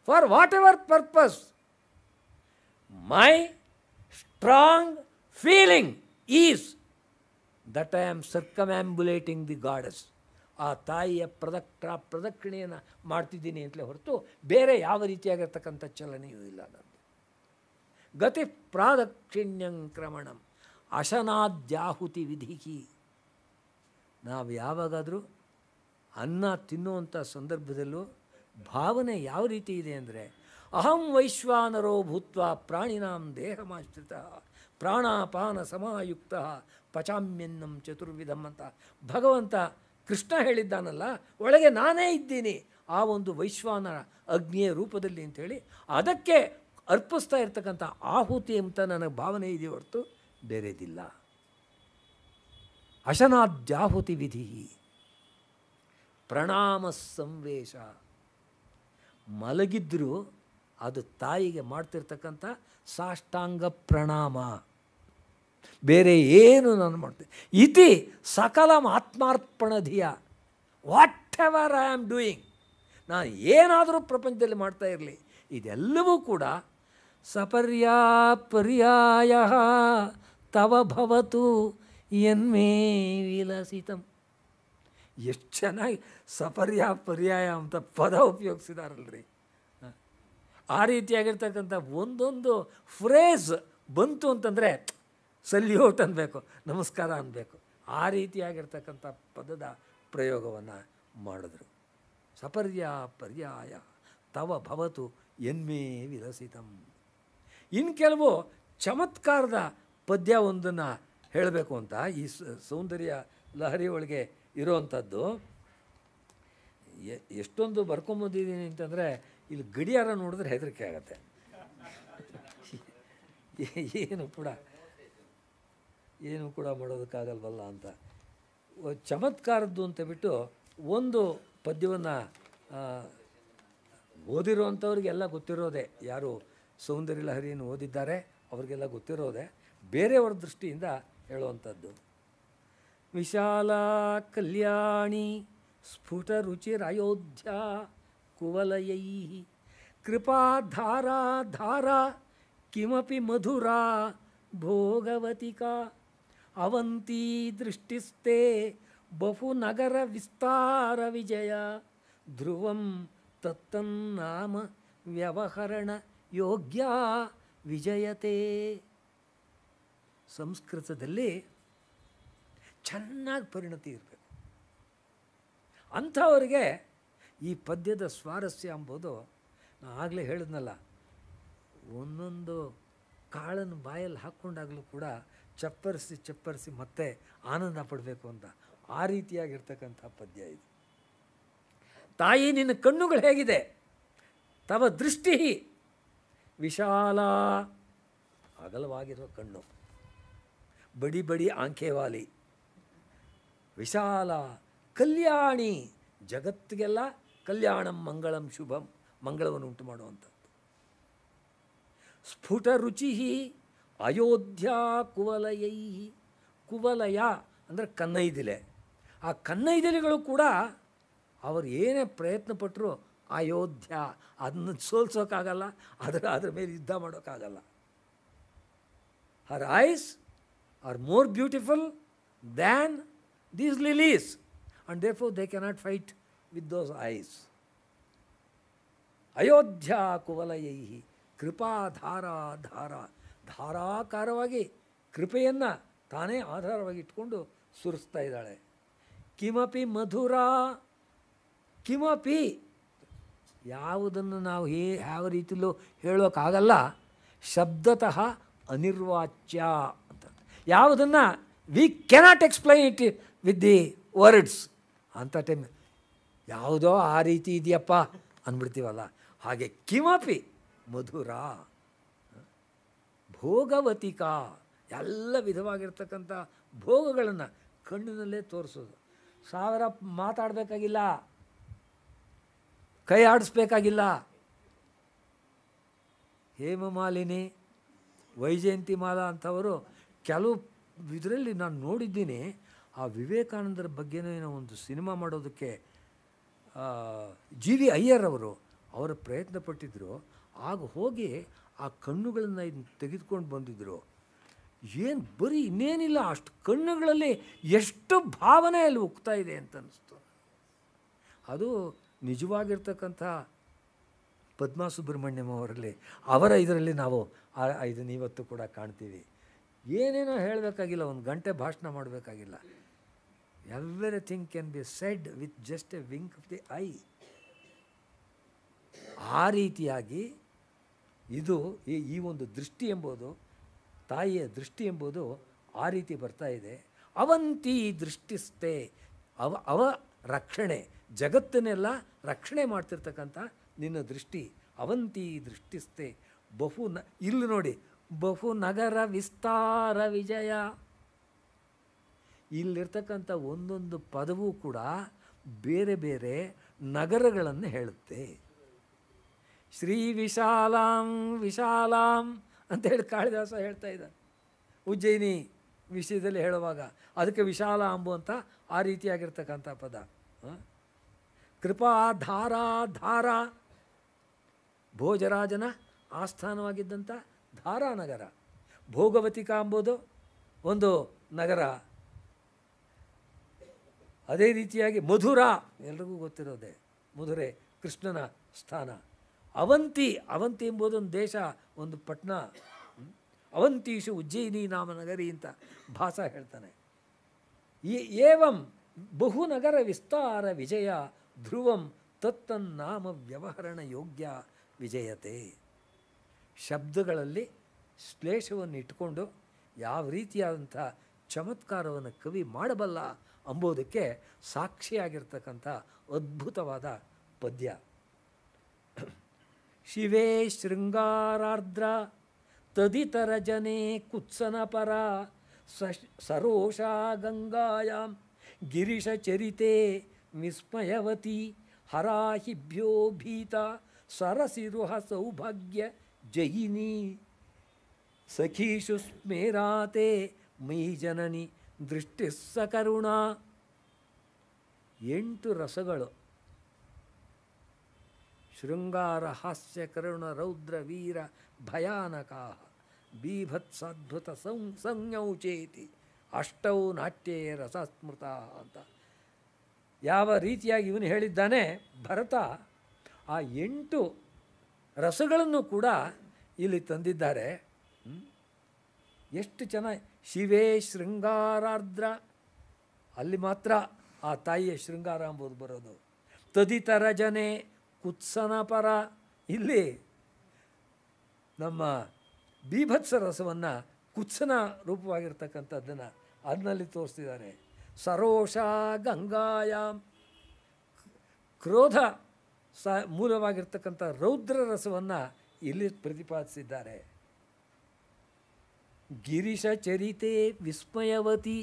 [SPEAKER 2] for whatever purpose my strong feeling is that I'm circumambulating the god's आ ताय प्रदक्ट प्रदक्षिणीन अंतु बेरे यीत चलन गति प्रदक्षिण्यं क्रमणम अशनाद्याहुति विधि की ನಾವು ಯಾವಾಗಾದರೂ ಅನ್ನ ತಿನ್ನುವಂಥ ಸಂದರ್ಭದಲ್ಲೂ ಭಾವನೆ ಯಾವ ರೀತಿ ಇದೆ ಅಂದರೆ ಅಹಂ ವೈಶ್ವಾನರೋ ಭೂತ್ವ ದೇಹ ಮಾಶ್ರಿತ ಪ್ರಾಣಾಪಾನ ಸಮಾಯುಕ್ತ ಪಚಾಮ್ಯನ್ನಂ ಚತುರ್ವಿಧಂ ಅಂತ ಭಗವಂತ ಕೃಷ್ಣ ಹೇಳಿದ್ದಾನಲ್ಲ ಒಳಗೆ ನಾನೇ ಇದ್ದೀನಿ ಆ ಒಂದು ವೈಶ್ವಾನ ಅಗ್ನಿಯ ರೂಪದಲ್ಲಿ ಅಂಥೇಳಿ ಅದಕ್ಕೆ ಅರ್ಪಿಸ್ತಾ ಇರ್ತಕ್ಕಂಥ ಆಹುತಿ ಅಂತ ನನಗೆ ಭಾವನೆ ಇದೆಯೇ ಹೊರತು ಬೇರೆದಿಲ್ಲ ಅಶನಾದ್ಯಾಹುತಿ ವಿಧಿ ಪ್ರಣಾಮ ಸಂವೇಶ ಮಲಗಿದ್ರೂ ಅದು ತಾಯಿಗೆ ಮಾಡ್ತಿರ್ತಕ್ಕಂಥ ಸಾಷ್ಟಾಂಗ ಪ್ರಣಾಮ ಬೇರೆ ಏನು ನಾನು ಮಾಡ್ತೀನಿ ಇತಿ ಸಕಲ ಆತ್ಮಾರ್ಪಣ ಧಿಯ whatever I am doing ನಾನು ಏನಾದರೂ ಪ್ರಪಂಚದಲ್ಲಿ ಮಾಡ್ತಾ ಇರಲಿ ಇದೆಲ್ಲವೂ ಕೂಡ ಸಪರ್ಯಾ ಪರ್ಯಾಯ ತವ ಭವತು ಎನ್ಮೇ ವಿಲಸಿತಂ ಎಷ್ಟು ಚೆನ್ನಾಗಿ ಸಪರ್ಯ ಪರ್ಯಾಯ ಅಂತ ಪದ ಉಪಯೋಗಿಸಿದಾರಲ್ರಿ ಆ ರೀತಿಯಾಗಿರ್ತಕ್ಕಂಥ ಒಂದೊಂದು ಫ್ರೇಸ್ ಬಂತು ಅಂತಂದರೆ ಸಲ್ಯೂಟ್ ಅನ್ನಬೇಕು ನಮಸ್ಕಾರ ಅನ್ನಬೇಕು ಆ ರೀತಿಯಾಗಿರ್ತಕ್ಕಂಥ ಪದದ ಪ್ರಯೋಗವನ್ನು ಮಾಡಿದ್ರು ಸಪರ್ಯ ಪರ್ಯಾಯ ತವ ಭವತು ಎನ್ಮೇ ವಿಲಸಿತಂ ಇನ್ನು ಕೆಲವು ಚಮತ್ಕಾರದ ಪದ್ಯ ಒಂದನ್ನು ಹೇಳಬೇಕು ಅಂತ ಈ ಸೌಂದರ್ಯ ಲಹರಿ ಒಳಗೆ ಇರೋವಂಥದ್ದು ಎಷ್ಟೊಂದು ಬರ್ಕೊಂಬಂದಿದ್ದೀನಿ ಅಂತಂದರೆ ಇಲ್ಲಿ ಗಡಿಯಾರ ನೋಡಿದ್ರೆ ಹೆದರಿಕೆ ಆಗತ್ತೆ ಏನು ಕೂಡ ಏನು ಕೂಡ ಮಾಡೋದಕ್ಕಾಗಲ್ವಲ್ಲ ಅಂತ ಚಮತ್ಕಾರದ್ದು ಅಂತ ಬಿಟ್ಟು ಒಂದು ಪದ್ಯವನ್ನು ಓದಿರುವಂಥವ್ರಿಗೆಲ್ಲ ಗೊತ್ತಿರೋದೆ ಯಾರು ಸೌಂದರ್ಯ ಲಹರಿಯನ್ನು ಓದಿದ್ದಾರೆ ಅವರಿಗೆಲ್ಲ ಗೊತ್ತಿರೋದೆ ಬೇರೆಯವರ ದೃಷ್ಟಿಯಿಂದ ಹೇಳುವಂಥದ್ದು ವಿಶಾಲ ಕಲ್ಯಾಣಿ ಸ್ಫುಟ ರುಚಿರ ಅಯೋಧ್ಯ ಕುವಲಯೈ ಕೃಪಾ ಧಾರಾ ಧಾರಾ ಕಿಮಪಿ ಮಧುರಾ ಭೋಗವತಿಕಾ ಅವಂತಿ ದೃಷ್ಟಿಸ್ತೆ ಬಹು ನಗರ ವಿಸ್ತಾರ ವಿಜಯ ಧ್ರುವಂ ತತ್ತನ್ನಾಮ ವ್ಯವಹರಣ ಯೋಗ್ಯ ವಿಜಯತೆ ಸಂಸ್ಕೃತದಲ್ಲಿ ಚೆನ್ನಾಗಿ ಪರಿಣತಿ ಇರಬೇಕು ಅಂಥವರಿಗೆ ಈ ಪದ್ಯದ ಸ್ವಾರಸ್ಯ ಅಂಬೋದು ನಾನು ಆಗಲೇ ಹೇಳಿದ್ನಲ್ಲ ಒಂದೊಂದು ಕಾಳನ್ನು ಬಾಯಲ್ಲಿ ಹಾಕ್ಕೊಂಡಾಗಲೂ ಕೂಡ ಚಪ್ಪರಿಸಿ ಚಪ್ಪರಿಸಿ ಮತ್ತೆ ಆನಂದ ಪಡಬೇಕು ಅಂತ ಆ ರೀತಿಯಾಗಿರ್ತಕ್ಕಂಥ ಪದ್ಯ ಇದು ತಾಯಿ ನಿನ್ನ ಕಣ್ಣುಗಳು ಹೇಗಿದೆ ತವ ದೃಷ್ಟಿ ವಿಶಾಲ ಅಗಲವಾಗಿರುವ ಕಣ್ಣು ಬಡಿ ಬಡಿ ಆಂಖೇವಾಲಿ ವಿಶಾಲ ಕಲ್ಯಾಣಿ ಜಗತ್ತಿಗೆಲ್ಲ ಕಲ್ಯಾಣಂ ಮಂಗಳಂ ಶುಭಂ ಮಂಗಳವನ್ನು ಉಂಟು ಮಾಡುವಂಥದ್ದು ಸ್ಫುಟ ರುಚಿ ಅಯೋಧ್ಯಾ ಕುವಲಯೈ ಕುವಲಯ ಅಂದರೆ ಕನ್ನೈದಿಲೆ ಆ ಕನ್ನೈದಿಲೆಗಳು ಕೂಡ ಅವರು ಏನೇ ಪ್ರಯತ್ನ ಪಟ್ಟರು ಅಯೋಧ್ಯ ಅದನ್ನು ಸೋಲ್ಸೋಕ್ಕಾಗಲ್ಲ ಅದರ ಅದರ ಮೇಲೆ ಯುದ್ಧ ಮಾಡೋಕ್ಕಾಗಲ್ಲ her eyes are more beautiful than these lilies, and therefore they cannot fight with those eyes ಅಯೋಧ್ಯ ಕುವಲಯೈ ಕೃಪಾಧಾರಾ ಧಾರ ಧಾರಾಕಾರವಾಗಿ ಕೃಪೆಯನ್ನು ತಾನೇ ಆಧಾರವಾಗಿ ಇಟ್ಕೊಂಡು ಸುರಿಸ್ತಾ ಇದ್ದಾಳೆ ಕಿಮಪಿ ಮಧುರ ಕಿಮಪಿ ಯಾವುದನ್ನು ನಾವು ಹೇ ಯಾವ ರೀತಿಲೂ ಹೇಳೋಕ್ಕಾಗಲ್ಲ ಶಬ್ದತಃ ಅನಿರ್ವಾಚ್ಯ ಅಂತ ಯಾವುದನ್ನು we cannot explain it with the words ಅಂಥ ಟೈಮ್ ಯಾವುದೋ ಆ ರೀತಿ ಇದೆಯಪ್ಪ ಅಂದ್ಬಿಡ್ತೀವಲ್ಲ ಹಾಗೆ ಕಿಮಪಿ ಮಧುರ ಭೋಗವತಿಕ ಎಲ್ಲ ವಿಧವಾಗಿರ್ತಕ್ಕಂಥ ಭೋಗಗಳನ್ನು ಕಣ್ಣಿನಲ್ಲೇ ತೋರಿಸೋದು ಸಾವಿರ ಮಾತಾಡಬೇಕಾಗಿಲ್ಲ ಕೈ ಆಡಿಸ್ಬೇಕಾಗಿಲ್ಲ ಹೇಮಮಾಲಿನಿ ವೈಜಯಂತಿ ಮಾಲಾ ಅಂಥವರು ಕೆಲವು ಇದರಲ್ಲಿ ನಾನು ನೋಡಿದ್ದೀನಿ ಆ ವಿವೇಕಾನಂದರ ಬಗ್ಗೆನೂ ಒಂದು ಸಿನಿಮಾ ಮಾಡೋದಕ್ಕೆ ಜಿ ವಿ ಅಯ್ಯರ್ ಅವರು ಅವರ ಪ್ರಯತ್ನ ಪಟ್ಟಿದ್ದರು ಆಗ ಹೋಗಿ ಆ ಕಣ್ಣುಗಳನ್ನು ಇದನ್ನು ತೆಗೆದುಕೊಂಡು ಬಂದಿದ್ದರು ಏನು ಬರೀ ಇನ್ನೇನಿಲ್ಲ ಅಷ್ಟು ಕಣ್ಣುಗಳಲ್ಲಿ ಎಷ್ಟು ಭಾವನೆ ಅಲ್ಲಿ ಉಕ್ತಾ ಇದೆ ಅಂತ ಅನ್ನಿಸ್ತು ಅದು ನಿಜವಾಗಿರ್ತಕ್ಕಂಥ ಪದ್ಮಾ ಸುಬ್ರಹ್ಮಣ್ಯಂ ಅವರಲ್ಲಿ ಅವರ ಇದರಲ್ಲಿ ನಾವು ಇದನ್ನು ಇವತ್ತು ಕೂಡ ಕಾಣ್ತೀವಿ ಏನೇನೋ ಹೇಳಬೇಕಾಗಿಲ್ಲ ಒಂದು ಗಂಟೆ ಭಾಷಣ ಮಾಡಬೇಕಾಗಿಲ್ಲ everything can be said with just a wink of the eye ಆ ರೀತಿಯಾಗಿ ಇದು ಈ ಒಂದು ದೃಷ್ಟಿ ಎಂಬುದು ತಾಯಿಯ ದೃಷ್ಟಿ ಎಂಬುದು ಆ ರೀತಿ ಬರ್ತಾ ಇದೆ ಅವಂತಿ ದೃಷ್ಟಿಸ್ತೆ ಅವ ಅವ ರಕ್ಷಣೆ ಜಗತ್ತನ್ನೆಲ್ಲ ರಕ್ಷಣೆ ಮಾಡ್ತಿರ್ತಕ್ಕಂಥ ನಿನ್ನ ದೃಷ್ಟಿ ಅವಂತಿ ದೃಷ್ಟಿಸ್ತೆ ಬಹು ನ ಇಲ್ಲಿ ನೋಡಿ ಬಹು ನಗರ ವಿಸ್ತಾರ ವಿಜಯ ಇಲ್ಲಿರ್ತಕ್ಕಂಥ ಒಂದೊಂದು ಪದವೂ ಕೂಡ ಬೇರೆ ಬೇರೆ ನಗರಗಳನ್ನು ಹೇಳುತ್ತೆ ಶ್ರೀ ವಿಶಾಲಾಂ ವಿಶಾಲಾಂ ಅಂತೇಳಿ ಕಾಳಿದಾಸ ಹೇಳ್ತಾ ಇದ್ದ ಉಜ್ಜಯಿನಿ ವಿಷಯದಲ್ಲಿ ಹೇಳುವಾಗ ಅದಕ್ಕೆ ವಿಶಾಲ ಅಂಬುವಂಥ ಅಂತ ಆ ರೀತಿಯಾಗಿರ್ತಕ್ಕಂಥ ಪದ ಕೃಪಾ ಧಾರಾ ಧಾರಾ ಭೋಜರಾಜನ ಆಸ್ಥಾನವಾಗಿದ್ದಂಥ ನಗರ ಭೋಗವತಿಕ ಅಂಬೋದು ಒಂದು ನಗರ ಅದೇ ರೀತಿಯಾಗಿ ಮಧುರ ಎಲ್ರಿಗೂ ಗೊತ್ತಿರೋದೆ ಮಧುರೆ ಕೃಷ್ಣನ ಸ್ಥಾನ ಅವಂತಿ ಅವಂತಿ ಒಂದು ದೇಶ ಒಂದು ಪಟ್ಟಣ ಅವಂತೀಶು ಉಜ್ಜಯಿನಿ ನಾಮನಗರಿ ಅಂತ ಭಾಸ ಹೇಳ್ತಾನೆ ಈ ಏವಂ ಬಹು ನಗರ ವಿಸ್ತಾರ ವಿಜಯ ಧ್ರುವಂ ತತ್ತನ್ನಾಮ ವ್ಯವಹರಣ ಯೋಗ್ಯ ವಿಜಯತೆ ಶಬ್ದಗಳಲ್ಲಿ ಶ್ಲೇಷವನ್ನು ಇಟ್ಟುಕೊಂಡು ಯಾವ ರೀತಿಯಾದಂಥ ಚಮತ್ಕಾರವನ್ನು ಕವಿ ಮಾಡಬಲ್ಲ ಅಂಬೋದಕ್ಕೆ ಸಾಕ್ಷಿಯಾಗಿರ್ತಕ್ಕಂಥ ಅದ್ಭುತವಾದ ಪದ್ಯ ಶಿವೇ ಶೃಂಗಾರಾರ್ದ್ರ ತದಿತರ ಜನೇ ಕುತ್ಸನ ಪರ ಸರೋಷ ಗಿರೀಶ ಚರಿತೆ ವಿಸ್ಮಯವತಿ ಹರಾಹಿಭ್ಯೋ ಭೀತ ಸರಸಿರುಹ ಸೌಭಾಗ್ಯ ಜಯಿನಿ ಸಖೀಷು ಸ್ಮೇರಾತೆ ಮೈ ಜನನಿ ದೃಷ್ಟಿ ಸಕರುಣ ಎಂಟು ರಸಗಳು ಶೃಂಗಾರ ಹಾಸ್ಯ ಕರುಣ ರೌದ್ರ ವೀರ ಭಯಾನಕಾ ಬೀಭತ್ಸದ್ಭುತ ಸಂ ಅಷ್ಟೌ ನಾಟ್ಯೇ ರಸಸ್ಮೃತ ಅಂತ ಯಾವ ರೀತಿಯಾಗಿ ಇವನು ಹೇಳಿದ್ದಾನೆ ಭರತ ಆ ಎಂಟು ರಸಗಳನ್ನು ಕೂಡ ಇಲ್ಲಿ ತಂದಿದ್ದಾರೆ ಎಷ್ಟು ಜನ ಶಿವೇ ಶೃಂಗಾರಾರ್ದ್ರ ಅಲ್ಲಿ ಮಾತ್ರ ಆ ತಾಯಿಯ ಶೃಂಗಾರ ಎಂಬುದು ಬರೋದು ತದಿತರ ಜನೆ ಕುತ್ಸನ ಪರ ಇಲ್ಲಿ ನಮ್ಮ ಬೀಭತ್ಸ ರಸವನ್ನು ಕುತ್ಸನ ರೂಪವಾಗಿರ್ತಕ್ಕಂಥದ್ದನ್ನು ಅದನ್ನಲ್ಲಿ ತೋರಿಸ್ತಿದ್ದಾರೆ ಸರೋಷ ಗಂಗಾಯಾಮ್ ಕ್ರೋಧ ಸ ಮೂಲವಾಗಿರ್ತಕ್ಕಂಥ ರೌದ್ರ ರಸವನ್ನು ಇಲ್ಲಿ ಪ್ರತಿಪಾದಿಸಿದ್ದಾರೆ ಗಿರೀಶ ಚರಿತೆ ವಿಸ್ಮಯವತಿ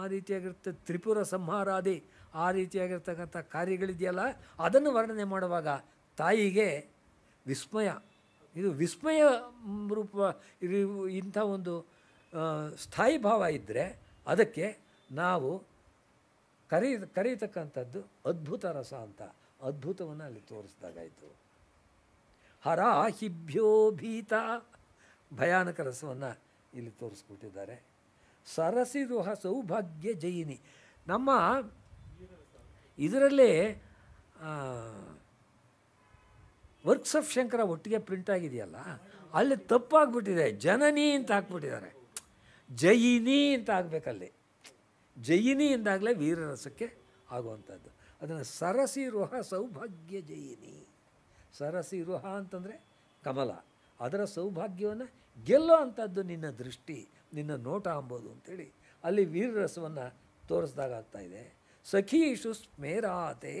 [SPEAKER 2] ಆ ರೀತಿಯಾಗಿರ್ತ ತ್ರಿಪುರ ಸಂಹಾರಾದಿ ಆ ರೀತಿಯಾಗಿರ್ತಕ್ಕಂಥ ಕಾರ್ಯಗಳಿದೆಯಲ್ಲ ಅದನ್ನು ವರ್ಣನೆ ಮಾಡುವಾಗ ತಾಯಿಗೆ ವಿಸ್ಮಯ ಇದು ವಿಸ್ಮಯ ರೂಪ ಇಂಥ ಒಂದು ಸ್ಥಾಯಿ ಭಾವ ಇದ್ದರೆ ಅದಕ್ಕೆ ನಾವು ಕರೀ ಕರೀತಕ್ಕಂಥದ್ದು ಅದ್ಭುತ ರಸ ಅಂತ ಅದ್ಭುತವನ್ನು ಅಲ್ಲಿ ತೋರಿಸಿದಾಗಾಯಿತು ಹರಾಹಿಭ್ಯೋ ಭೀತ ಭಯಾನಕ ರಸವನ್ನು ಇಲ್ಲಿ ತೋರಿಸ್ಕೊಟ್ಟಿದ್ದಾರೆ ಸರಸಿರೋಹ ಸೌಭಾಗ್ಯ ಜಯಿನಿ ನಮ್ಮ ಇದರಲ್ಲಿ ವರ್ಕ್ಸ್ ಆಫ್ ಶಂಕರ ಒಟ್ಟಿಗೆ ಪ್ರಿಂಟ್ ಆಗಿದೆಯಲ್ಲ ಅಲ್ಲಿ ತಪ್ಪಾಗ್ಬಿಟ್ಟಿದೆ ಜನನಿ ಅಂತ ಹಾಕ್ಬಿಟ್ಟಿದ್ದಾರೆ ಜಯಿನಿ ಅಂತ ಆಗಬೇಕಲ್ಲಿ ಎಂದಾಗಲೇ ವೀರರಸಕ್ಕೆ ಆಗುವಂಥದ್ದು ಅದನ್ನು ಸರಸಿರುಹ ಸೌಭಾಗ್ಯ ಜಯಿನಿ ಸರಸಿರುಹ ಅಂತಂದರೆ ಕಮಲ ಅದರ ಸೌಭಾಗ್ಯವನ್ನು ಗೆಲ್ಲೋ ಅಂಥದ್ದು ನಿನ್ನ ದೃಷ್ಟಿ ನಿನ್ನ ನೋಟ ಅಂಬೋದು ಅಂಥೇಳಿ ಅಲ್ಲಿ ವೀರರಸವನ್ನು ಸಖಿ ಇಶು ಸ್ಮೇರಾತೆ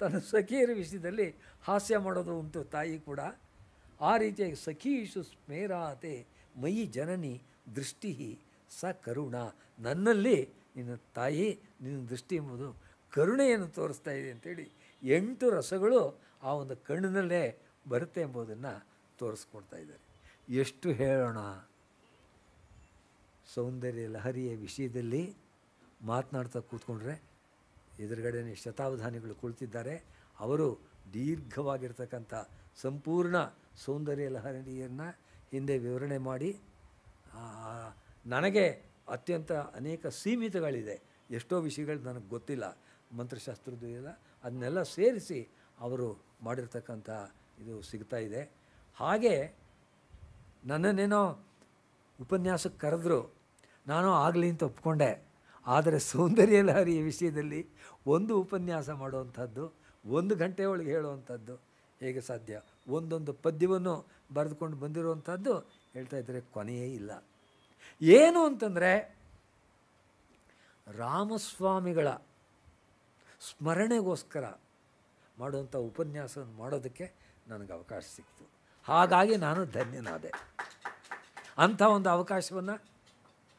[SPEAKER 2] ತನ್ನ ಸಖಿಯರ ವಿಷಯದಲ್ಲಿ ಹಾಸ್ಯ ಮಾಡೋದು ಉಂಟು ತಾಯಿ ಕೂಡ ಆ ರೀತಿಯಾಗಿ ಇಶು ಸ್ಮೇರಾತೆ ಮೈ ಜನನಿ ದೃಷ್ಟಿ ಸ ಕರುಣ ನನ್ನಲ್ಲಿ ನಿನ್ನ ತಾಯಿ ನಿನ್ನ ದೃಷ್ಟಿ ಎಂಬುದು ಕರುಣೆಯನ್ನು ತೋರಿಸ್ತಾ ಇದೆ ಅಂತೇಳಿ ಎಂಟು ರಸಗಳು ಆ ಒಂದು ಕಣ್ಣಿನಲ್ಲೇ ಬರುತ್ತೆ ಎಂಬುದನ್ನು ತೋರಿಸ್ಕೊಡ್ತಾ ಇದ್ದಾರೆ ಎಷ್ಟು ಹೇಳೋಣ ಸೌಂದರ್ಯ ಲಹರಿಯ ವಿಷಯದಲ್ಲಿ ಮಾತನಾಡ್ತಾ ಕೂತ್ಕೊಂಡ್ರೆ ಎದುರುಗಡೆಯೇ ಶತಾವಧಾನಿಗಳು ಕುಳಿತಿದ್ದಾರೆ ಅವರು ದೀರ್ಘವಾಗಿರ್ತಕ್ಕಂಥ ಸಂಪೂರ್ಣ ಸೌಂದರ್ಯ ಲಹರಿಯನ್ನು ಹಿಂದೆ ವಿವರಣೆ ಮಾಡಿ ನನಗೆ ಅತ್ಯಂತ ಅನೇಕ ಸೀಮಿತಗಳಿದೆ ಎಷ್ಟೋ ವಿಷಯಗಳು ನನಗೆ ಗೊತ್ತಿಲ್ಲ ಮಂತ್ರಶಾಸ್ತ್ರದ್ದು ಎಲ್ಲ ಅದನ್ನೆಲ್ಲ ಸೇರಿಸಿ ಅವರು ಮಾಡಿರ್ತಕ್ಕಂಥ ಇದು ಸಿಗ್ತಾ ಇದೆ ಹಾಗೆ ನನ್ನನ್ನೇನೋ ಉಪನ್ಯಾಸಕ್ಕೆ ಕರೆದ್ರು ನಾನು ಆಗಲಿ ಅಂತ ಒಪ್ಕೊಂಡೆ ಆದರೆ ಸೌಂದರ್ಯ ಲಹರಿ ವಿಷಯದಲ್ಲಿ ಒಂದು ಉಪನ್ಯಾಸ ಮಾಡುವಂಥದ್ದು ಒಂದು ಗಂಟೆ ಒಳಗೆ ಹೇಳುವಂಥದ್ದು ಹೇಗೆ ಸಾಧ್ಯ ಒಂದೊಂದು ಪದ್ಯವನ್ನು ಬರೆದುಕೊಂಡು ಬಂದಿರುವಂಥದ್ದು ಹೇಳ್ತಾ ಇದ್ದರೆ ಕೊನೆಯೇ ಇಲ್ಲ ಏನು ಅಂತಂದರೆ ರಾಮಸ್ವಾಮಿಗಳ ಸ್ಮರಣೆಗೋಸ್ಕರ ಮಾಡುವಂಥ ಉಪನ್ಯಾಸವನ್ನು ಮಾಡೋದಕ್ಕೆ ನನಗೆ ಅವಕಾಶ ಸಿಕ್ತು ಹಾಗಾಗಿ ನಾನು ಧನ್ಯನಾದೆ ಅಂಥ ಒಂದು ಅವಕಾಶವನ್ನು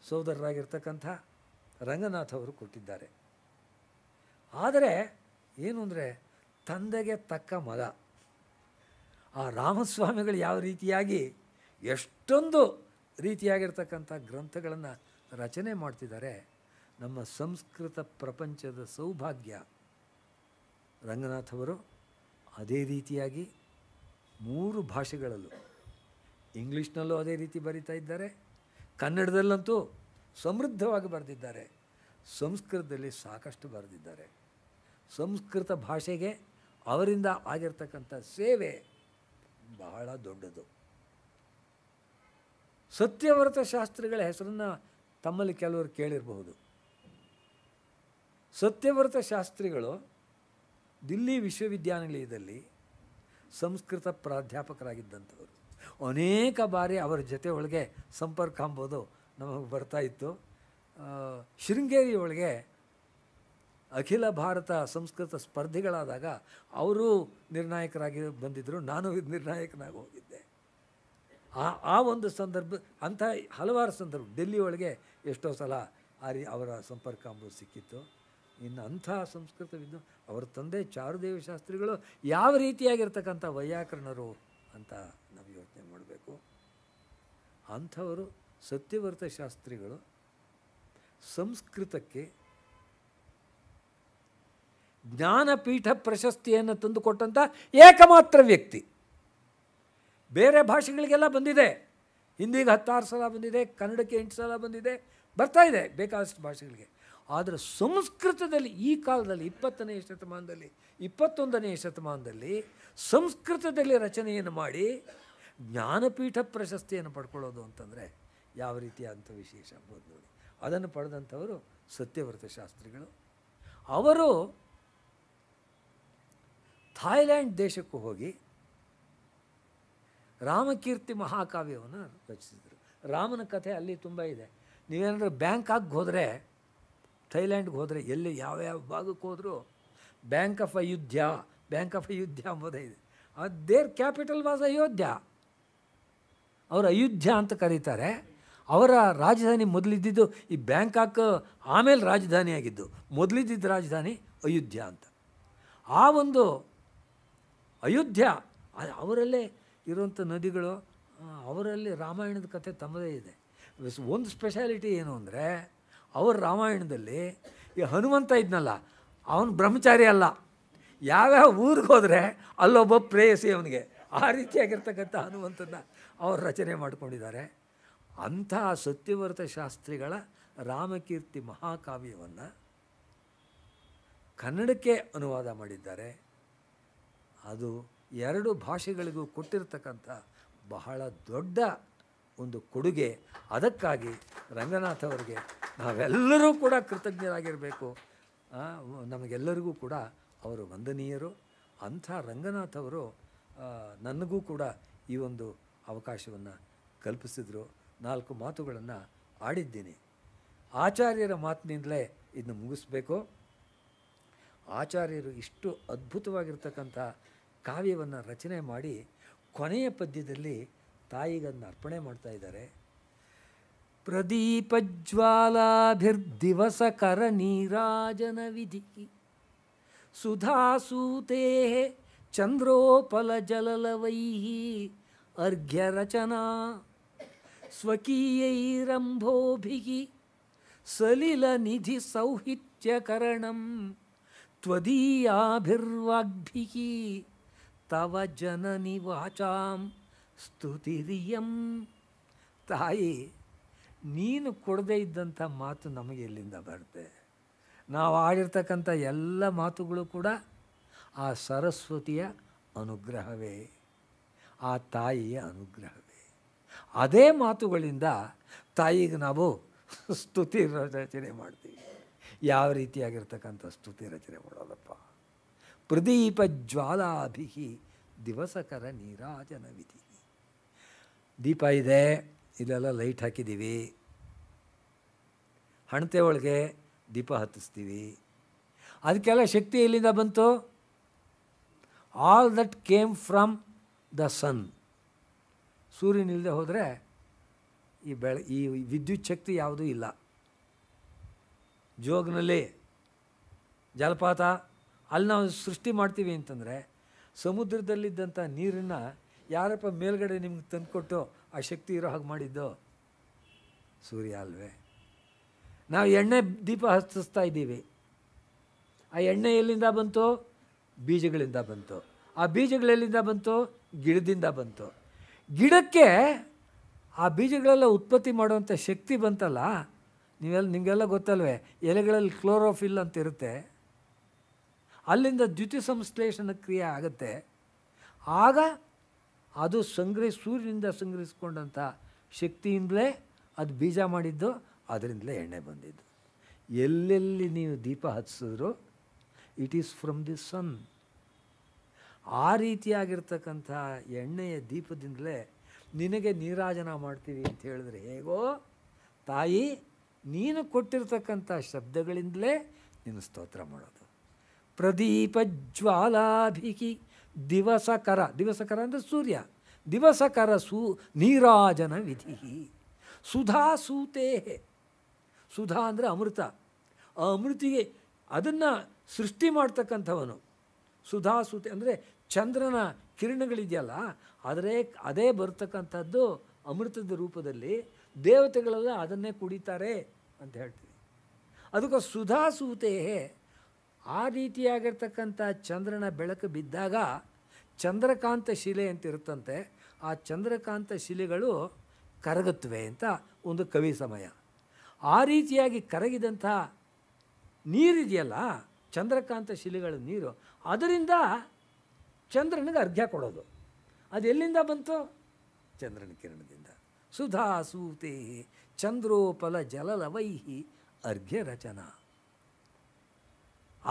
[SPEAKER 2] ಸೋದರರಾಗಿರ್ತಕ್ಕಂಥ ರಂಗನಾಥ್ ಅವರು ಕೊಟ್ಟಿದ್ದಾರೆ ಆದರೆ ಏನು ಅಂದರೆ ತಂದೆಗೆ ತಕ್ಕ ಮಗ ಆ ರಾಮಸ್ವಾಮಿಗಳು ಯಾವ ರೀತಿಯಾಗಿ ಎಷ್ಟೊಂದು ರೀತಿಯಾಗಿರ್ತಕ್ಕಂಥ ಗ್ರಂಥಗಳನ್ನು ರಚನೆ ಮಾಡ್ತಿದ್ದಾರೆ ನಮ್ಮ ಸಂಸ್ಕೃತ ಪ್ರಪಂಚದ ಸೌಭಾಗ್ಯ ರಂಗನಾಥವರು ಅದೇ ರೀತಿಯಾಗಿ ಮೂರು ಭಾಷೆಗಳಲ್ಲೂ ಇಂಗ್ಲೀಷ್ನಲ್ಲೂ ಅದೇ ರೀತಿ ಬರಿತಾ ಇದ್ದಾರೆ ಕನ್ನಡದಲ್ಲಂತೂ ಸಮೃದ್ಧವಾಗಿ ಬರೆದಿದ್ದಾರೆ ಸಂಸ್ಕೃತದಲ್ಲಿ ಸಾಕಷ್ಟು ಬರೆದಿದ್ದಾರೆ ಸಂಸ್ಕೃತ ಭಾಷೆಗೆ ಅವರಿಂದ ಆಗಿರ್ತಕ್ಕಂಥ ಸೇವೆ ಬಹಳ ದೊಡ್ಡದು ಸತ್ಯವ್ರತ ಶಾಸ್ತ್ರಿಗಳ ಹೆಸರನ್ನು ತಮ್ಮಲ್ಲಿ ಕೆಲವರು ಕೇಳಿರಬಹುದು ಸತ್ಯವ್ರತ ಶಾಸ್ತ್ರಿಗಳು ದಿಲ್ಲಿ ವಿಶ್ವವಿದ್ಯಾನಿಲಯದಲ್ಲಿ ಸಂಸ್ಕೃತ ಪ್ರಾಧ್ಯಾಪಕರಾಗಿದ್ದಂಥವರು ಅನೇಕ ಬಾರಿ ಅವರ ಜೊತೆ ಒಳಗೆ ಸಂಪರ್ಕ ಅಂಬೋದು ನಮಗೆ ಬರ್ತಾಯಿತ್ತು ಶೃಂಗೇರಿ ಒಳಗೆ ಅಖಿಲ ಭಾರತ ಸಂಸ್ಕೃತ ಸ್ಪರ್ಧೆಗಳಾದಾಗ ಅವರು ನಿರ್ಣಾಯಕರಾಗಿ ಬಂದಿದ್ದರು ನಾನು ನಿರ್ಣಾಯಕನಾಗಿ ಹೋಗಿದ್ದೆ ಆ ಆ ಒಂದು ಸಂದರ್ಭ ಅಂಥ ಹಲವಾರು ಸಂದರ್ಭ ಡೆಲ್ಲಿ ಒಳಗೆ ಎಷ್ಟೋ ಸಲ ಆ ರೀ ಅವರ ಸಂಪರ್ಕ ಅಂಬೋದು ಸಿಕ್ಕಿತ್ತು ಇನ್ನು ಅಂಥ ಸಂಸ್ಕೃತವಿದ್ದು ಅವರ ತಂದೆ ಚಾರುದೇವ ಶಾಸ್ತ್ರಿಗಳು ಯಾವ ರೀತಿಯಾಗಿರ್ತಕ್ಕಂಥ ವೈಯಾಕರಣರು ಅಂತ ನಾವು ಯೋಚನೆ ಮಾಡಬೇಕು ಅಂಥವರು ಸತ್ಯವ್ರತ ಶಾಸ್ತ್ರಿಗಳು ಸಂಸ್ಕೃತಕ್ಕೆ ಜ್ಞಾನಪೀಠ ಪ್ರಶಸ್ತಿಯನ್ನು ತಂದುಕೊಟ್ಟಂಥ ಏಕಮಾತ್ರ ವ್ಯಕ್ತಿ ಬೇರೆ ಭಾಷೆಗಳಿಗೆಲ್ಲ ಬಂದಿದೆ ಹಿಂದಿಗೆ ಹತ್ತಾರು ಸಲ ಬಂದಿದೆ ಕನ್ನಡಕ್ಕೆ ಎಂಟು ಸಲ ಬಂದಿದೆ ಬರ್ತಾ ಇದೆ ಬೇಕಾದಷ್ಟು ಭಾಷೆಗಳಿಗೆ ಆದರೆ ಸಂಸ್ಕೃತದಲ್ಲಿ ಈ ಕಾಲದಲ್ಲಿ ಇಪ್ಪತ್ತನೆಯ ಶತಮಾನದಲ್ಲಿ ಇಪ್ಪತ್ತೊಂದನೆಯ ಶತಮಾನದಲ್ಲಿ ಸಂಸ್ಕೃತದಲ್ಲಿ ರಚನೆಯನ್ನು ಮಾಡಿ ಜ್ಞಾನಪೀಠ ಪ್ರಶಸ್ತಿಯನ್ನು ಪಡ್ಕೊಳ್ಳೋದು ಅಂತಂದರೆ ಯಾವ ರೀತಿಯಾದಂಥ ವಿಶೇಷ ಆಗ್ಬೋದು ನೋಡಿ ಅದನ್ನು ಪಡೆದಂಥವರು ಸತ್ಯವ್ರತ ಶಾಸ್ತ್ರಿಗಳು ಅವರು ಥಾಯ್ಲ್ಯಾಂಡ್ ದೇಶಕ್ಕೂ ಹೋಗಿ ರಾಮಕೀರ್ತಿ ಮಹಾಕಾವ್ಯವನ್ನು ರಚಿಸಿದರು ರಾಮನ ಕಥೆ ಅಲ್ಲಿ ತುಂಬ ಇದೆ ನೀವೇನಾದರೂ ಬ್ಯಾಂಕಾಕ್ಗೆ ಹೋದರೆ ಥೈಲ್ಯಾಂಡ್ಗೆ ಹೋದರೆ ಎಲ್ಲಿ ಯಾವ ಯಾವ ಭಾಗಕ್ಕೆ ಹೋದರೂ bank of Ayodhya bank of Ayodhya ಅಂಬೋದೇ ಇದೆ ಅದು ದೇರ್ ಕ್ಯಾಪಿಟಲ್ ವಾಸ್ ಅಯೋಧ್ಯ ಅವರು ಅಯೋಧ್ಯ ಅಂತ ಕರೀತಾರೆ ಅವರ ರಾಜಧಾನಿ ಮೊದಲಿದ್ದಿದ್ದು ಈ ಬ್ಯಾಂಕಾಕ್ ಆಮೇಲೆ ರಾಜಧಾನಿ ಆಗಿದ್ದು ಮೊದಲಿದ್ದಿದ್ದ ರಾಜಧಾನಿ ಅಯೋಧ್ಯ ಅಂತ ಆ ಒಂದು ಅಯೋಧ್ಯ ಅವರಲ್ಲೇ ಇರುವಂಥ ನದಿಗಳು ಅವರಲ್ಲಿ ರಾಮಾಯಣದ ಕಥೆ ತಮ್ಮದೇ ಇದೆ ಒಂದು ಸ್ಪೆಷಾಲಿಟಿ ಏನು ಅಂದರೆ ಅವ್ರ ರಾಮಾಯಣದಲ್ಲಿ ಈ ಹನುಮಂತ ಇದ್ನಲ್ಲ ಅವನು ಬ್ರಹ್ಮಚಾರಿ ಅಲ್ಲ ಯಾವ್ಯಾವ ಊರಿಗೆ ಹೋದರೆ ಅಲ್ಲೊಬ್ಬ ಪ್ರೇಯಸಿ ಅವನಿಗೆ ಆ ರೀತಿಯಾಗಿರ್ತಕ್ಕಂಥ ಹನುಮಂತನ ಅವರು ರಚನೆ ಮಾಡಿಕೊಂಡಿದ್ದಾರೆ ಅಂಥ ಸತ್ಯವ್ರತ ಶಾಸ್ತ್ರಿಗಳ ರಾಮಕೀರ್ತಿ ಮಹಾಕಾವ್ಯವನ್ನು ಕನ್ನಡಕ್ಕೆ ಅನುವಾದ ಮಾಡಿದ್ದಾರೆ ಅದು ಎರಡು ಭಾಷೆಗಳಿಗೂ ಕೊಟ್ಟಿರ್ತಕ್ಕಂಥ ಬಹಳ ದೊಡ್ಡ ಒಂದು ಕೊಡುಗೆ ಅದಕ್ಕಾಗಿ ರಂಗನಾಥ್ ಅವರಿಗೆ
[SPEAKER 1] ನಾವೆಲ್ಲರೂ
[SPEAKER 2] ಕೂಡ ಕೃತಜ್ಞರಾಗಿರಬೇಕು ನಮಗೆಲ್ಲರಿಗೂ ಕೂಡ ಅವರು ವಂದನೀಯರು ಅಂಥ ರಂಗನಾಥವರು ನನಗೂ ಕೂಡ ಈ ಒಂದು ಅವಕಾಶವನ್ನು ಕಲ್ಪಿಸಿದರು ನಾಲ್ಕು ಮಾತುಗಳನ್ನು ಆಡಿದ್ದೀನಿ ಆಚಾರ್ಯರ ಮಾತಿನಿಂದಲೇ ಇದನ್ನು ಮುಗಿಸ್ಬೇಕು ಆಚಾರ್ಯರು ಇಷ್ಟು ಅದ್ಭುತವಾಗಿರ್ತಕ್ಕಂಥ ಕಾವ್ಯವನ್ನು ರಚನೆ ಮಾಡಿ ಕೊನೆಯ ಪದ್ಯದಲ್ಲಿ ತಾಯಿಗನ್ನು ಅರ್ಪಣೆ ಮಾಡ್ತಾ ಇದ್ದಾರೆ प्रदीपज्वालाभिर्दिवसकरनीराजनविधिः सुधासूतेः चन्द्रोपलजललवैः अर्घ्यरचना स्वकीयैरम्भोभिः सलिलनिधिसौहित्यकरणं त्वदीयाभिर्वाग्भिः तव जननि वाचां स्तुतिरियं ताये ನೀನು ಕೊಡದೇ ಇದ್ದಂಥ ಮಾತು ನಮಗೆ ಎಲ್ಲಿಂದ ಬರುತ್ತೆ ನಾವು ಆಡಿರ್ತಕ್ಕಂಥ ಎಲ್ಲ ಮಾತುಗಳು ಕೂಡ ಆ ಸರಸ್ವತಿಯ ಅನುಗ್ರಹವೇ ಆ ತಾಯಿಯ ಅನುಗ್ರಹವೇ ಅದೇ ಮಾತುಗಳಿಂದ ತಾಯಿಗೆ ನಾವು ಸ್ತುತಿ ರಚನೆ ಮಾಡ್ತೀವಿ ಯಾವ ರೀತಿಯಾಗಿರ್ತಕ್ಕಂಥ ಸ್ತುತಿ ರಚನೆ ಮಾಡೋದಪ್ಪ ಪ್ರದೀಪ ಜ್ವಾಲಾಭಿಹಿ ದಿವಸಕರ ನೀರಾಜನ ವಿಧಿ ದೀಪ ಇದೆ ಇಲ್ಲೆಲ್ಲ ಲೈಟ್ ಹಾಕಿದ್ದೀವಿ ಹಣತೆ ಒಳಗೆ ದೀಪ ಹತ್ತಿಸ್ತೀವಿ ಅದಕ್ಕೆಲ್ಲ ಶಕ್ತಿ ಎಲ್ಲಿಂದ ಬಂತು all that came from the sun ಸೂರ್ಯನಿಲ್ಲದೆ ಹೋದರೆ ಈ ಬೆಳ ಈ ವಿದ್ಯುತ್ ಶಕ್ತಿ ಯಾವುದೂ ಇಲ್ಲ ಜೋಗ್ನಲ್ಲಿ ಜಲಪಾತ ಅಲ್ಲಿ ನಾವು ಸೃಷ್ಟಿ ಮಾಡ್ತೀವಿ ಅಂತಂದರೆ ಸಮುದ್ರದಲ್ಲಿದ್ದಂಥ ನೀರನ್ನು ಯಾರಪ್ಪ ಮೇಲ್ಗಡೆ ನಿಮ್ಗೆ ತಂದುಕೊಟ್ಟು ಆ ಶಕ್ತಿ ಇರೋ ಹಾಗೆ ಮಾಡಿದ್ದು ಸೂರ್ಯ ಅಲ್ವೇ ನಾವು ಎಣ್ಣೆ ದೀಪ ಹಚ್ಚಿಸ್ತಾ ಇದ್ದೀವಿ ಆ ಎಣ್ಣೆ ಎಲ್ಲಿಂದ ಬಂತು ಬೀಜಗಳಿಂದ ಬಂತು ಆ ಬೀಜಗಳೆಲ್ಲಿಂದ ಬಂತು ಗಿಡದಿಂದ ಬಂತು ಗಿಡಕ್ಕೆ ಆ ಬೀಜಗಳೆಲ್ಲ ಉತ್ಪತ್ತಿ ಮಾಡುವಂಥ ಶಕ್ತಿ ಬಂತಲ್ಲ ನೀವೆಲ್ಲ ನಿಮಗೆಲ್ಲ ಗೊತ್ತಲ್ವೇ ಎಲೆಗಳಲ್ಲಿ ಕ್ಲೋರೋಫಿಲ್ ಅಂತ ಇರುತ್ತೆ ಅಲ್ಲಿಂದ ದ್ಯುತಿ ಸಂಶ್ಲೇಷಣ ಕ್ರಿಯೆ ಆಗುತ್ತೆ ಆಗ ಅದು ಸಂಗ್ರಹಿ ಸೂರ್ಯನಿಂದ ಸಂಗ್ರಹಿಸ್ಕೊಂಡಂಥ ಶಕ್ತಿಯಿಂದಲೇ ಅದು ಬೀಜ ಮಾಡಿದ್ದು ಅದರಿಂದಲೇ ಎಣ್ಣೆ ಬಂದಿದ್ದು ಎಲ್ಲೆಲ್ಲಿ ನೀವು ದೀಪ ಹಚ್ಚಿದ್ರು it is from the sun ಆ ರೀತಿಯಾಗಿರ್ತಕ್ಕಂಥ ಎಣ್ಣೆಯ ದೀಪದಿಂದಲೇ ನಿನಗೆ ನೀರಾಜನ ಮಾಡ್ತೀವಿ ಅಂತ ಹೇಳಿದ್ರೆ ಹೇಗೋ ತಾಯಿ ನೀನು ಕೊಟ್ಟಿರ್ತಕ್ಕಂಥ ಶಬ್ದಗಳಿಂದಲೇ ನೀನು ಸ್ತೋತ್ರ ಮಾಡೋದು ಪ್ರದೀಪ ಜ್ವಾಲಾಭಿಕಿ ದಿವಸಕರ ದಿವಸಕರ ಅಂದರೆ ಸೂರ್ಯ ದಿವಸಕರ ಸೂ ನೀರಾಜನ ವಿಧಿ ಸುಧಾ ಸೂತೇ ಸುಧಾ ಅಂದರೆ ಅಮೃತ ಆ ಅಮೃತಿಗೆ ಅದನ್ನು ಸೃಷ್ಟಿ ಮಾಡ್ತಕ್ಕಂಥವನು ಸುಧಾ ಸೂತೆ ಅಂದರೆ ಚಂದ್ರನ ಕಿರಣಗಳಿದೆಯಲ್ಲ ಆದರೆ ಅದೇ ಬರ್ತಕ್ಕಂಥದ್ದು ಅಮೃತದ ರೂಪದಲ್ಲಿ ದೇವತೆಗಳೆಲ್ಲ ಅದನ್ನೇ ಕುಡಿತಾರೆ ಅಂತ ಹೇಳ್ತೀವಿ ಅದಕ್ಕೆ ಸುಧಾ ಸೂತೆಯೇ ಆ ರೀತಿಯಾಗಿರ್ತಕ್ಕಂಥ ಚಂದ್ರನ ಬೆಳಕು ಬಿದ್ದಾಗ ಚಂದ್ರಕಾಂತ ಶಿಲೆ ಅಂತಿರುತ್ತಂತೆ ಆ ಚಂದ್ರಕಾಂತ ಶಿಲೆಗಳು ಕರಗುತ್ತವೆ ಅಂತ ಒಂದು ಕವಿ ಸಮಯ ಆ ರೀತಿಯಾಗಿ ಕರಗಿದಂಥ ನೀರಿದೆಯಲ್ಲ ಚಂದ್ರಕಾಂತ ಶಿಲೆಗಳ ನೀರು ಅದರಿಂದ ಚಂದ್ರನಿಗೆ ಅರ್ಘ್ಯ ಕೊಡೋದು ಅದು ಎಲ್ಲಿಂದ ಬಂತು ಚಂದ್ರನ ಕಿರಣದಿಂದ ಸುಧಾ ಸೂತೇಹಿ ಚಂದ್ರೋಪಲ ಜಲಲವೈಹಿ ಅರ್ಘ್ಯ ರಚನಾ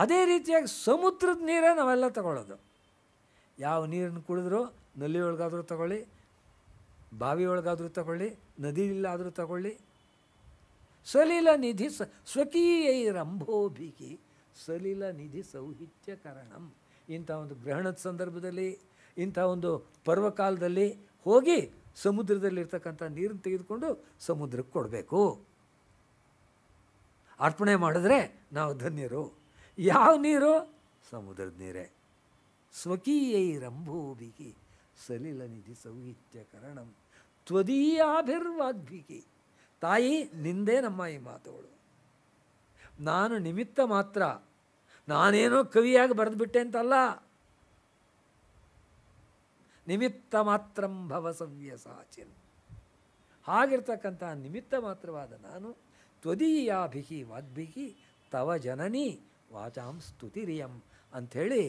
[SPEAKER 2] ಅದೇ ರೀತಿಯಾಗಿ ಸಮುದ್ರದ ನೀರೇ ನಾವೆಲ್ಲ ತಗೊಳ್ಳೋದು ಯಾವ ನೀರನ್ನು ಕುಡಿದ್ರೂ ನಲ್ಲಿ ಒಳಗಾದರೂ ತಗೊಳ್ಳಿ ಬಾವಿಯೊಳಗಾದರೂ ಒಳಗಾದರೂ ತಗೊಳ್ಳಿ ನದಿಯಿಲ್ಲಾದರೂ ತಗೊಳ್ಳಿ ಸಲೀಲ ನಿಧಿ ಸ ಸ್ವಕೀಯೈರಂಭೋಭಿಗಿ ಸಲೀಲ ನಿಧಿ ಸೌಹಿತ್ಯ ಕಾರಣಂ ಇಂಥ ಒಂದು ಗ್ರಹಣದ ಸಂದರ್ಭದಲ್ಲಿ ಇಂಥ ಒಂದು ಪರ್ವಕಾಲದಲ್ಲಿ ಹೋಗಿ ಸಮುದ್ರದಲ್ಲಿರ್ತಕ್ಕಂಥ ನೀರನ್ನು ತೆಗೆದುಕೊಂಡು ಸಮುದ್ರಕ್ಕೆ ಕೊಡಬೇಕು ಅರ್ಪಣೆ ಮಾಡಿದ್ರೆ ನಾವು ಧನ್ಯರು ಯಾವ ನೀರು ಸಮುದ್ರದ ನೀರೇ ಸ್ವಕೀಯೈರಂಭೋಭಿಗೆ ಸಲಿಲ ನಿಧಿ ಸೌಹಿತ್ಯಕರಣಂ ತ್ವದೀಯಾಭಿರ್ವಾಗ್ಭಿಗೆ ತಾಯಿ ನಿಂದೇ ನಮ್ಮ ಈ ಮಾತುಗಳು ನಾನು ನಿಮಿತ್ತ ಮಾತ್ರ ನಾನೇನೋ ಕವಿಯಾಗಿ ಬರೆದುಬಿಟ್ಟೆ ಅಂತಲ್ಲ ನಿಮಿತ್ತ ಮಾತ್ರಂ ಭವಸವ್ಯ ಸಾಚಿನ್ ಹಾಗಿರ್ತಕ್ಕಂಥ ನಿಮಿತ್ತ ಮಾತ್ರವಾದ ನಾನು ತ್ವದೀಯಾಭಿಹಿ ವಾಗ್ಭಿಹಿ ತವ ಜನನಿ ವಾಚಾಂ ಸ್ತುತಿರಿಯಂ ಅಂಥೇಳಿ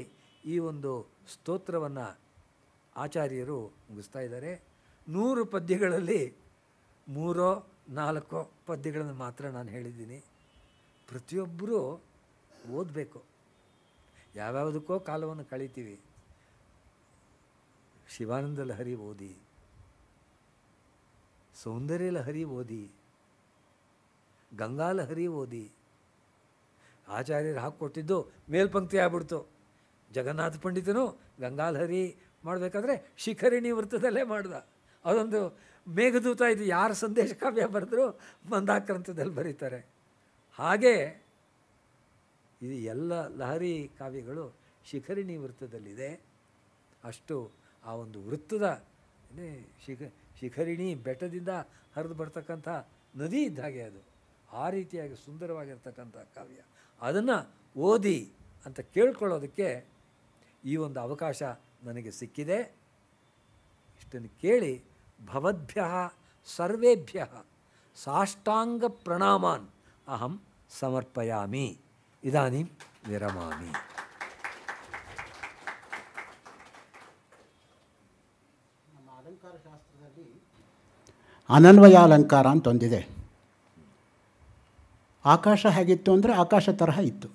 [SPEAKER 2] ಈ ಒಂದು ಸ್ತೋತ್ರವನ್ನು ಆಚಾರ್ಯರು ಮುಗಿಸ್ತಾ ಇದ್ದಾರೆ ನೂರು ಪದ್ಯಗಳಲ್ಲಿ ಮೂರೋ ನಾಲ್ಕೋ ಪದ್ಯಗಳನ್ನು ಮಾತ್ರ ನಾನು ಹೇಳಿದ್ದೀನಿ ಪ್ರತಿಯೊಬ್ಬರೂ ಓದಬೇಕು ಯಾವ್ಯಾವುದಕ್ಕೋ ಕಾಲವನ್ನು ಕಳೀತೀವಿ ಶಿವಾನಂದ ಲಹರಿ ಓದಿ ಸೌಂದರ್ಯ ಲಹರಿ ಓದಿ ಗಂಗಾ ಲಹರಿ ಓದಿ ಆಚಾರ್ಯರು ಹಾಕ್ಕೊಟ್ಟಿದ್ದು ಮೇಲ್ಪಂಕ್ತಿ ಆಗ್ಬಿಡ್ತು ಜಗನ್ನಾಥ ಪಂಡಿತನು ಗಂಗಾಧರಿ ಮಾಡಬೇಕಾದ್ರೆ ಶಿಖರಿಣಿ ವೃತ್ತದಲ್ಲೇ ಮಾಡ್ದ ಅದೊಂದು ಮೇಘದೂತ ಇದು ಯಾರ ಸಂದೇಶ ಕಾವ್ಯ ಬರೆದರೂ ಮಂದಾಕ್ರಂಥದಲ್ಲಿ ಬರೀತಾರೆ ಹಾಗೆ ಇದು ಎಲ್ಲ ಲಹರಿ ಕಾವ್ಯಗಳು ಶಿಖರಿಣಿ ವೃತ್ತದಲ್ಲಿದೆ ಅಷ್ಟು ಆ ಒಂದು ವೃತ್ತದ ಶಿಖ ಶಿಖರಿಣಿ ಬೆಟ್ಟದಿಂದ ಹರಿದು ಬರ್ತಕ್ಕಂಥ ನದಿ ಇದ್ದ ಹಾಗೆ ಅದು ಆ ರೀತಿಯಾಗಿ ಸುಂದರವಾಗಿರ್ತಕ್ಕಂಥ ಕಾವ್ಯ ಅದನ್ನು ಓದಿ ಅಂತ ಕೇಳ್ಕೊಳ್ಳೋದಕ್ಕೆ ಈ ಒಂದು ಅವಕಾಶ ನನಗೆ ಸಿಕ್ಕಿದೆ ಇಷ್ಟನ್ನು ಕೇಳಿ ಭವದ್ಭ್ಯ ಸರ್ವೇಭ್ಯ ಸಾಷ್ಟಾಂಗ ಪ್ರಣಾಮಾನ್ ಅಹಂ ಸಮರ್ಪಯಾಮಿ ಇದಾನಿ ವಿರಮಾಮಿ
[SPEAKER 1] ಅಂತ ಒಂದಿದೆ ಆಕಾಶ ಹೇಗಿತ್ತು ಅಂದರೆ ಆಕಾಶ ತರಹ ಇತ್ತು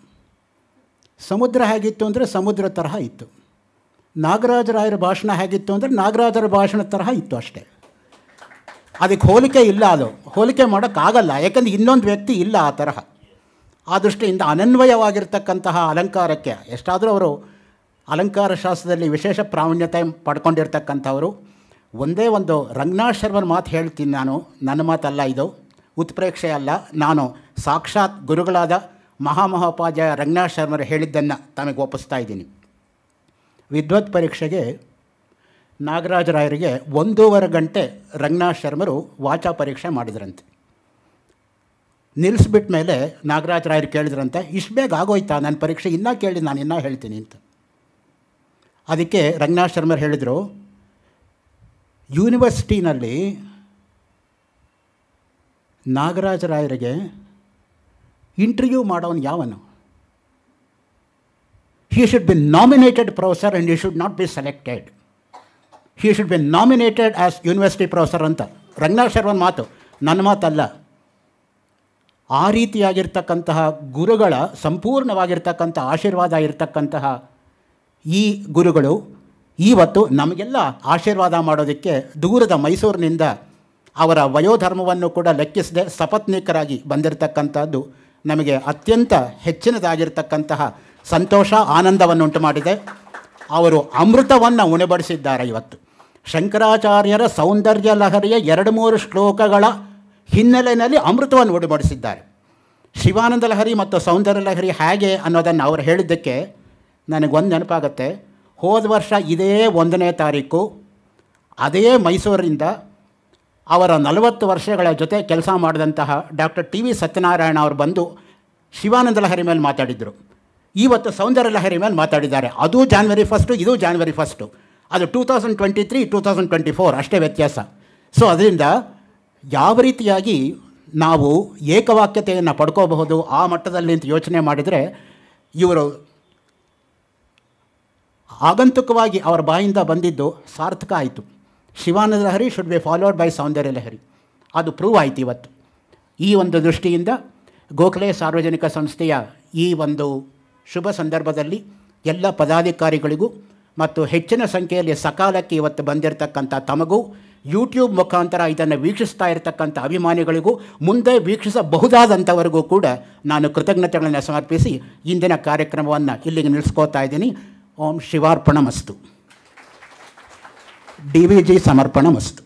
[SPEAKER 1] ಸಮುದ್ರ ಹೇಗಿತ್ತು ಅಂದರೆ ಸಮುದ್ರ ತರಹ ಇತ್ತು ನಾಗರಾಜರಾಯರ ಭಾಷಣ ಹೇಗಿತ್ತು ಅಂದರೆ ನಾಗರಾಜರ ಭಾಷಣ ತರಹ ಇತ್ತು ಅಷ್ಟೇ ಅದಕ್ಕೆ ಹೋಲಿಕೆ ಇಲ್ಲ ಅದು ಹೋಲಿಕೆ ಮಾಡೋಕ್ಕಾಗಲ್ಲ ಯಾಕಂದರೆ ಇನ್ನೊಂದು ವ್ಯಕ್ತಿ ಇಲ್ಲ ಆ ತರಹ ಆ ದೃಷ್ಟಿಯಿಂದ ಅನನ್ವಯವಾಗಿರ್ತಕ್ಕಂತಹ ಅಲಂಕಾರಕ್ಕೆ ಎಷ್ಟಾದರೂ ಅವರು ಅಲಂಕಾರ ಶಾಸ್ತ್ರದಲ್ಲಿ ವಿಶೇಷ ಪ್ರಾವೀಣ್ಯತೆ ಪಡ್ಕೊಂಡಿರ್ತಕ್ಕಂಥವರು ಒಂದೇ ಒಂದು ರಂಗನಾಥ್ ಶರ್ಮನ ಮಾತು ಹೇಳ್ತೀನಿ ನಾನು ನನ್ನ ಮಾತಲ್ಲ ಇದು ಉತ್ಪ್ರೇಕ್ಷೆ ಅಲ್ಲ ನಾನು ಸಾಕ್ಷಾತ್ ಗುರುಗಳಾದ ಮಹಾಮಹೋಪಾಧ್ಯಾಯ ರಂಗನಾಥ್ ಶರ್ಮರು ಹೇಳಿದ್ದನ್ನು ತಮಗೆ ಒಪ್ಪಿಸ್ತಾ ಇದ್ದೀನಿ ವಿದ್ವತ್ ಪರೀಕ್ಷೆಗೆ ನಾಗರಾಜರಾಯರಿಗೆ ಒಂದೂವರೆ ಗಂಟೆ ರಂಗನಾಥ್ ಶರ್ಮರು ವಾಚಾ ಪರೀಕ್ಷೆ ಮಾಡಿದ್ರಂತೆ ನಿಲ್ಲಿಸ್ಬಿಟ್ಟ ಮೇಲೆ ನಾಗರಾಜರಾಯರು ಕೇಳಿದ್ರಂತೆ ಇಷ್ಟು ಬೇಗ ಆಗೋಯ್ತಾ ನನ್ನ ಪರೀಕ್ಷೆ ಇನ್ನೂ ಕೇಳಿ ನಾನು ಇನ್ನೂ ಹೇಳ್ತೀನಿ ಅಂತ ಅದಕ್ಕೆ ರಂಗನಾಥ್ ಶರ್ಮರು ಹೇಳಿದರು ಯೂನಿವರ್ಸಿಟಿನಲ್ಲಿ ನಾಗರಾಜರಾಯರಿಗೆ ಇಂಟರ್ವ್ಯೂ ಮಾಡೋನು ಯಾವನು he should be nominated professor and you should not be selected he should be nominated as university professor ಅಂತ ರಂಗನಾಥ್ ಶರ್ಮನ್ ಮಾತು ನನ್ನ ಮಾತಲ್ಲ ಆ ರೀತಿಯಾಗಿರ್ತಕ್ಕಂತಹ ಗುರುಗಳ ಸಂಪೂರ್ಣವಾಗಿರ್ತಕ್ಕಂಥ ಆಶೀರ್ವಾದ ಇರತಕ್ಕಂತಹ ಈ ಗುರುಗಳು ಇವತ್ತು ನಮಗೆಲ್ಲ ಆಶೀರ್ವಾದ ಮಾಡೋದಕ್ಕೆ ದೂರದ ಮೈಸೂರಿನಿಂದ ಅವರ ವಯೋಧರ್ಮವನ್ನು ಕೂಡ ಲೆಕ್ಕಿಸದೆ ಸಪತ್ನಿಕರಾಗಿ ಬಂದಿರತಕ್ಕಂಥದ್ದು ನಮಗೆ ಅತ್ಯಂತ ಹೆಚ್ಚಿನದಾಗಿರ್ತಕ್ಕಂತಹ ಸಂತೋಷ ಆನಂದವನ್ನು ಉಂಟು ಮಾಡಿದೆ ಅವರು ಅಮೃತವನ್ನು ಉಣಬಡಿಸಿದ್ದಾರೆ ಇವತ್ತು ಶಂಕರಾಚಾರ್ಯರ ಸೌಂದರ್ಯ ಲಹರಿಯ ಎರಡು ಮೂರು ಶ್ಲೋಕಗಳ ಹಿನ್ನೆಲೆಯಲ್ಲಿ ಅಮೃತವನ್ನು ಉಣಬಡಿಸಿದ್ದಾರೆ ಶಿವಾನಂದ ಲಹರಿ ಮತ್ತು ಸೌಂದರ್ಯ ಲಹರಿ ಹೇಗೆ ಅನ್ನೋದನ್ನು ಅವರು ಹೇಳಿದ್ದಕ್ಕೆ ನನಗೊಂದು ನೆನಪಾಗುತ್ತೆ ಹೋದ ವರ್ಷ ಇದೇ ಒಂದನೇ ತಾರೀಕು ಅದೇ ಮೈಸೂರಿನಿಂದ ಅವರ ನಲವತ್ತು ವರ್ಷಗಳ ಜೊತೆ ಕೆಲಸ ಮಾಡಿದಂತಹ ಡಾಕ್ಟರ್ ಟಿ ವಿ ಸತ್ಯನಾರಾಯಣ ಅವರು ಬಂದು ಶಿವಾನಂದ ಲಹರಿ ಮೇಲೆ ಮಾತಾಡಿದರು ಇವತ್ತು ಸೌಂದರ್ಯ ಲಹರಿ ಮೇಲೆ ಮಾತಾಡಿದ್ದಾರೆ ಅದು ಜಾನ್ವರಿ ಫಸ್ಟು ಇದು ಜಾನ್ವರಿ ಫಸ್ಟು ಅದು two thousand twenty three two thousand twenty four ಅಷ್ಟೇ ವ್ಯತ್ಯಾಸ ಸೊ ಅದರಿಂದ ಯಾವ ರೀತಿಯಾಗಿ ನಾವು ಏಕವಾಕ್ಯತೆಯನ್ನು ಪಡ್ಕೋಬಹುದು ಆ ಮಟ್ಟದಲ್ಲಿ ಅಂತ ಯೋಚನೆ ಮಾಡಿದರೆ ಇವರು ಆಗಂತುಕವಾಗಿ ಅವರ ಬಾಯಿಂದ ಬಂದಿದ್ದು ಸಾರ್ಥಕ ಆಯಿತು Shivananda Lahari should be followed by Saundarya Lahari ಅದು ಪ್ರೂವ್ ಆಯಿತು ಇವತ್ತು ಈ ಒಂದು ದೃಷ್ಟಿಯಿಂದ ಗೋಖಲೆ ಸಾರ್ವಜನಿಕ ಸಂಸ್ಥೆಯ ಈ ಒಂದು ಶುಭ ಸಂದರ್ಭದಲ್ಲಿ ಎಲ್ಲ ಪದಾಧಿಕಾರಿಗಳಿಗೂ ಮತ್ತು ಹೆಚ್ಚಿನ ಸಂಖ್ಯೆಯಲ್ಲಿ ಸಕಾಲಕ್ಕೆ ಇವತ್ತು ಬಂದಿರತಕ್ಕಂಥ ತಮಗೂ ಯೂಟ್ಯೂಬ್ ಮುಖಾಂತರ ಇದನ್ನು ವೀಕ್ಷಿಸ್ತಾ ಇರತಕ್ಕಂಥ ಅಭಿಮಾನಿಗಳಿಗೂ ಮುಂದೆ ವೀಕ್ಷಿಸಬಹುದಾದಂಥವರೆಗೂ ಕೂಡ ನಾನು ಕೃತಜ್ಞತೆಗಳನ್ನು ಸಮರ್ಪಿಸಿ ಇಂದಿನ ಕಾರ್ಯಕ್ರಮವನ್ನು ಇಲ್ಲಿಗೆ ನಿಲ್ಲಿಸ್ಕೋತಾ ಇದ್ದೀನಿ ಓಂ ಶಿವಾರ್ಪಣ ಮಸ್ತು డివిజీ సమర్పణమస్తు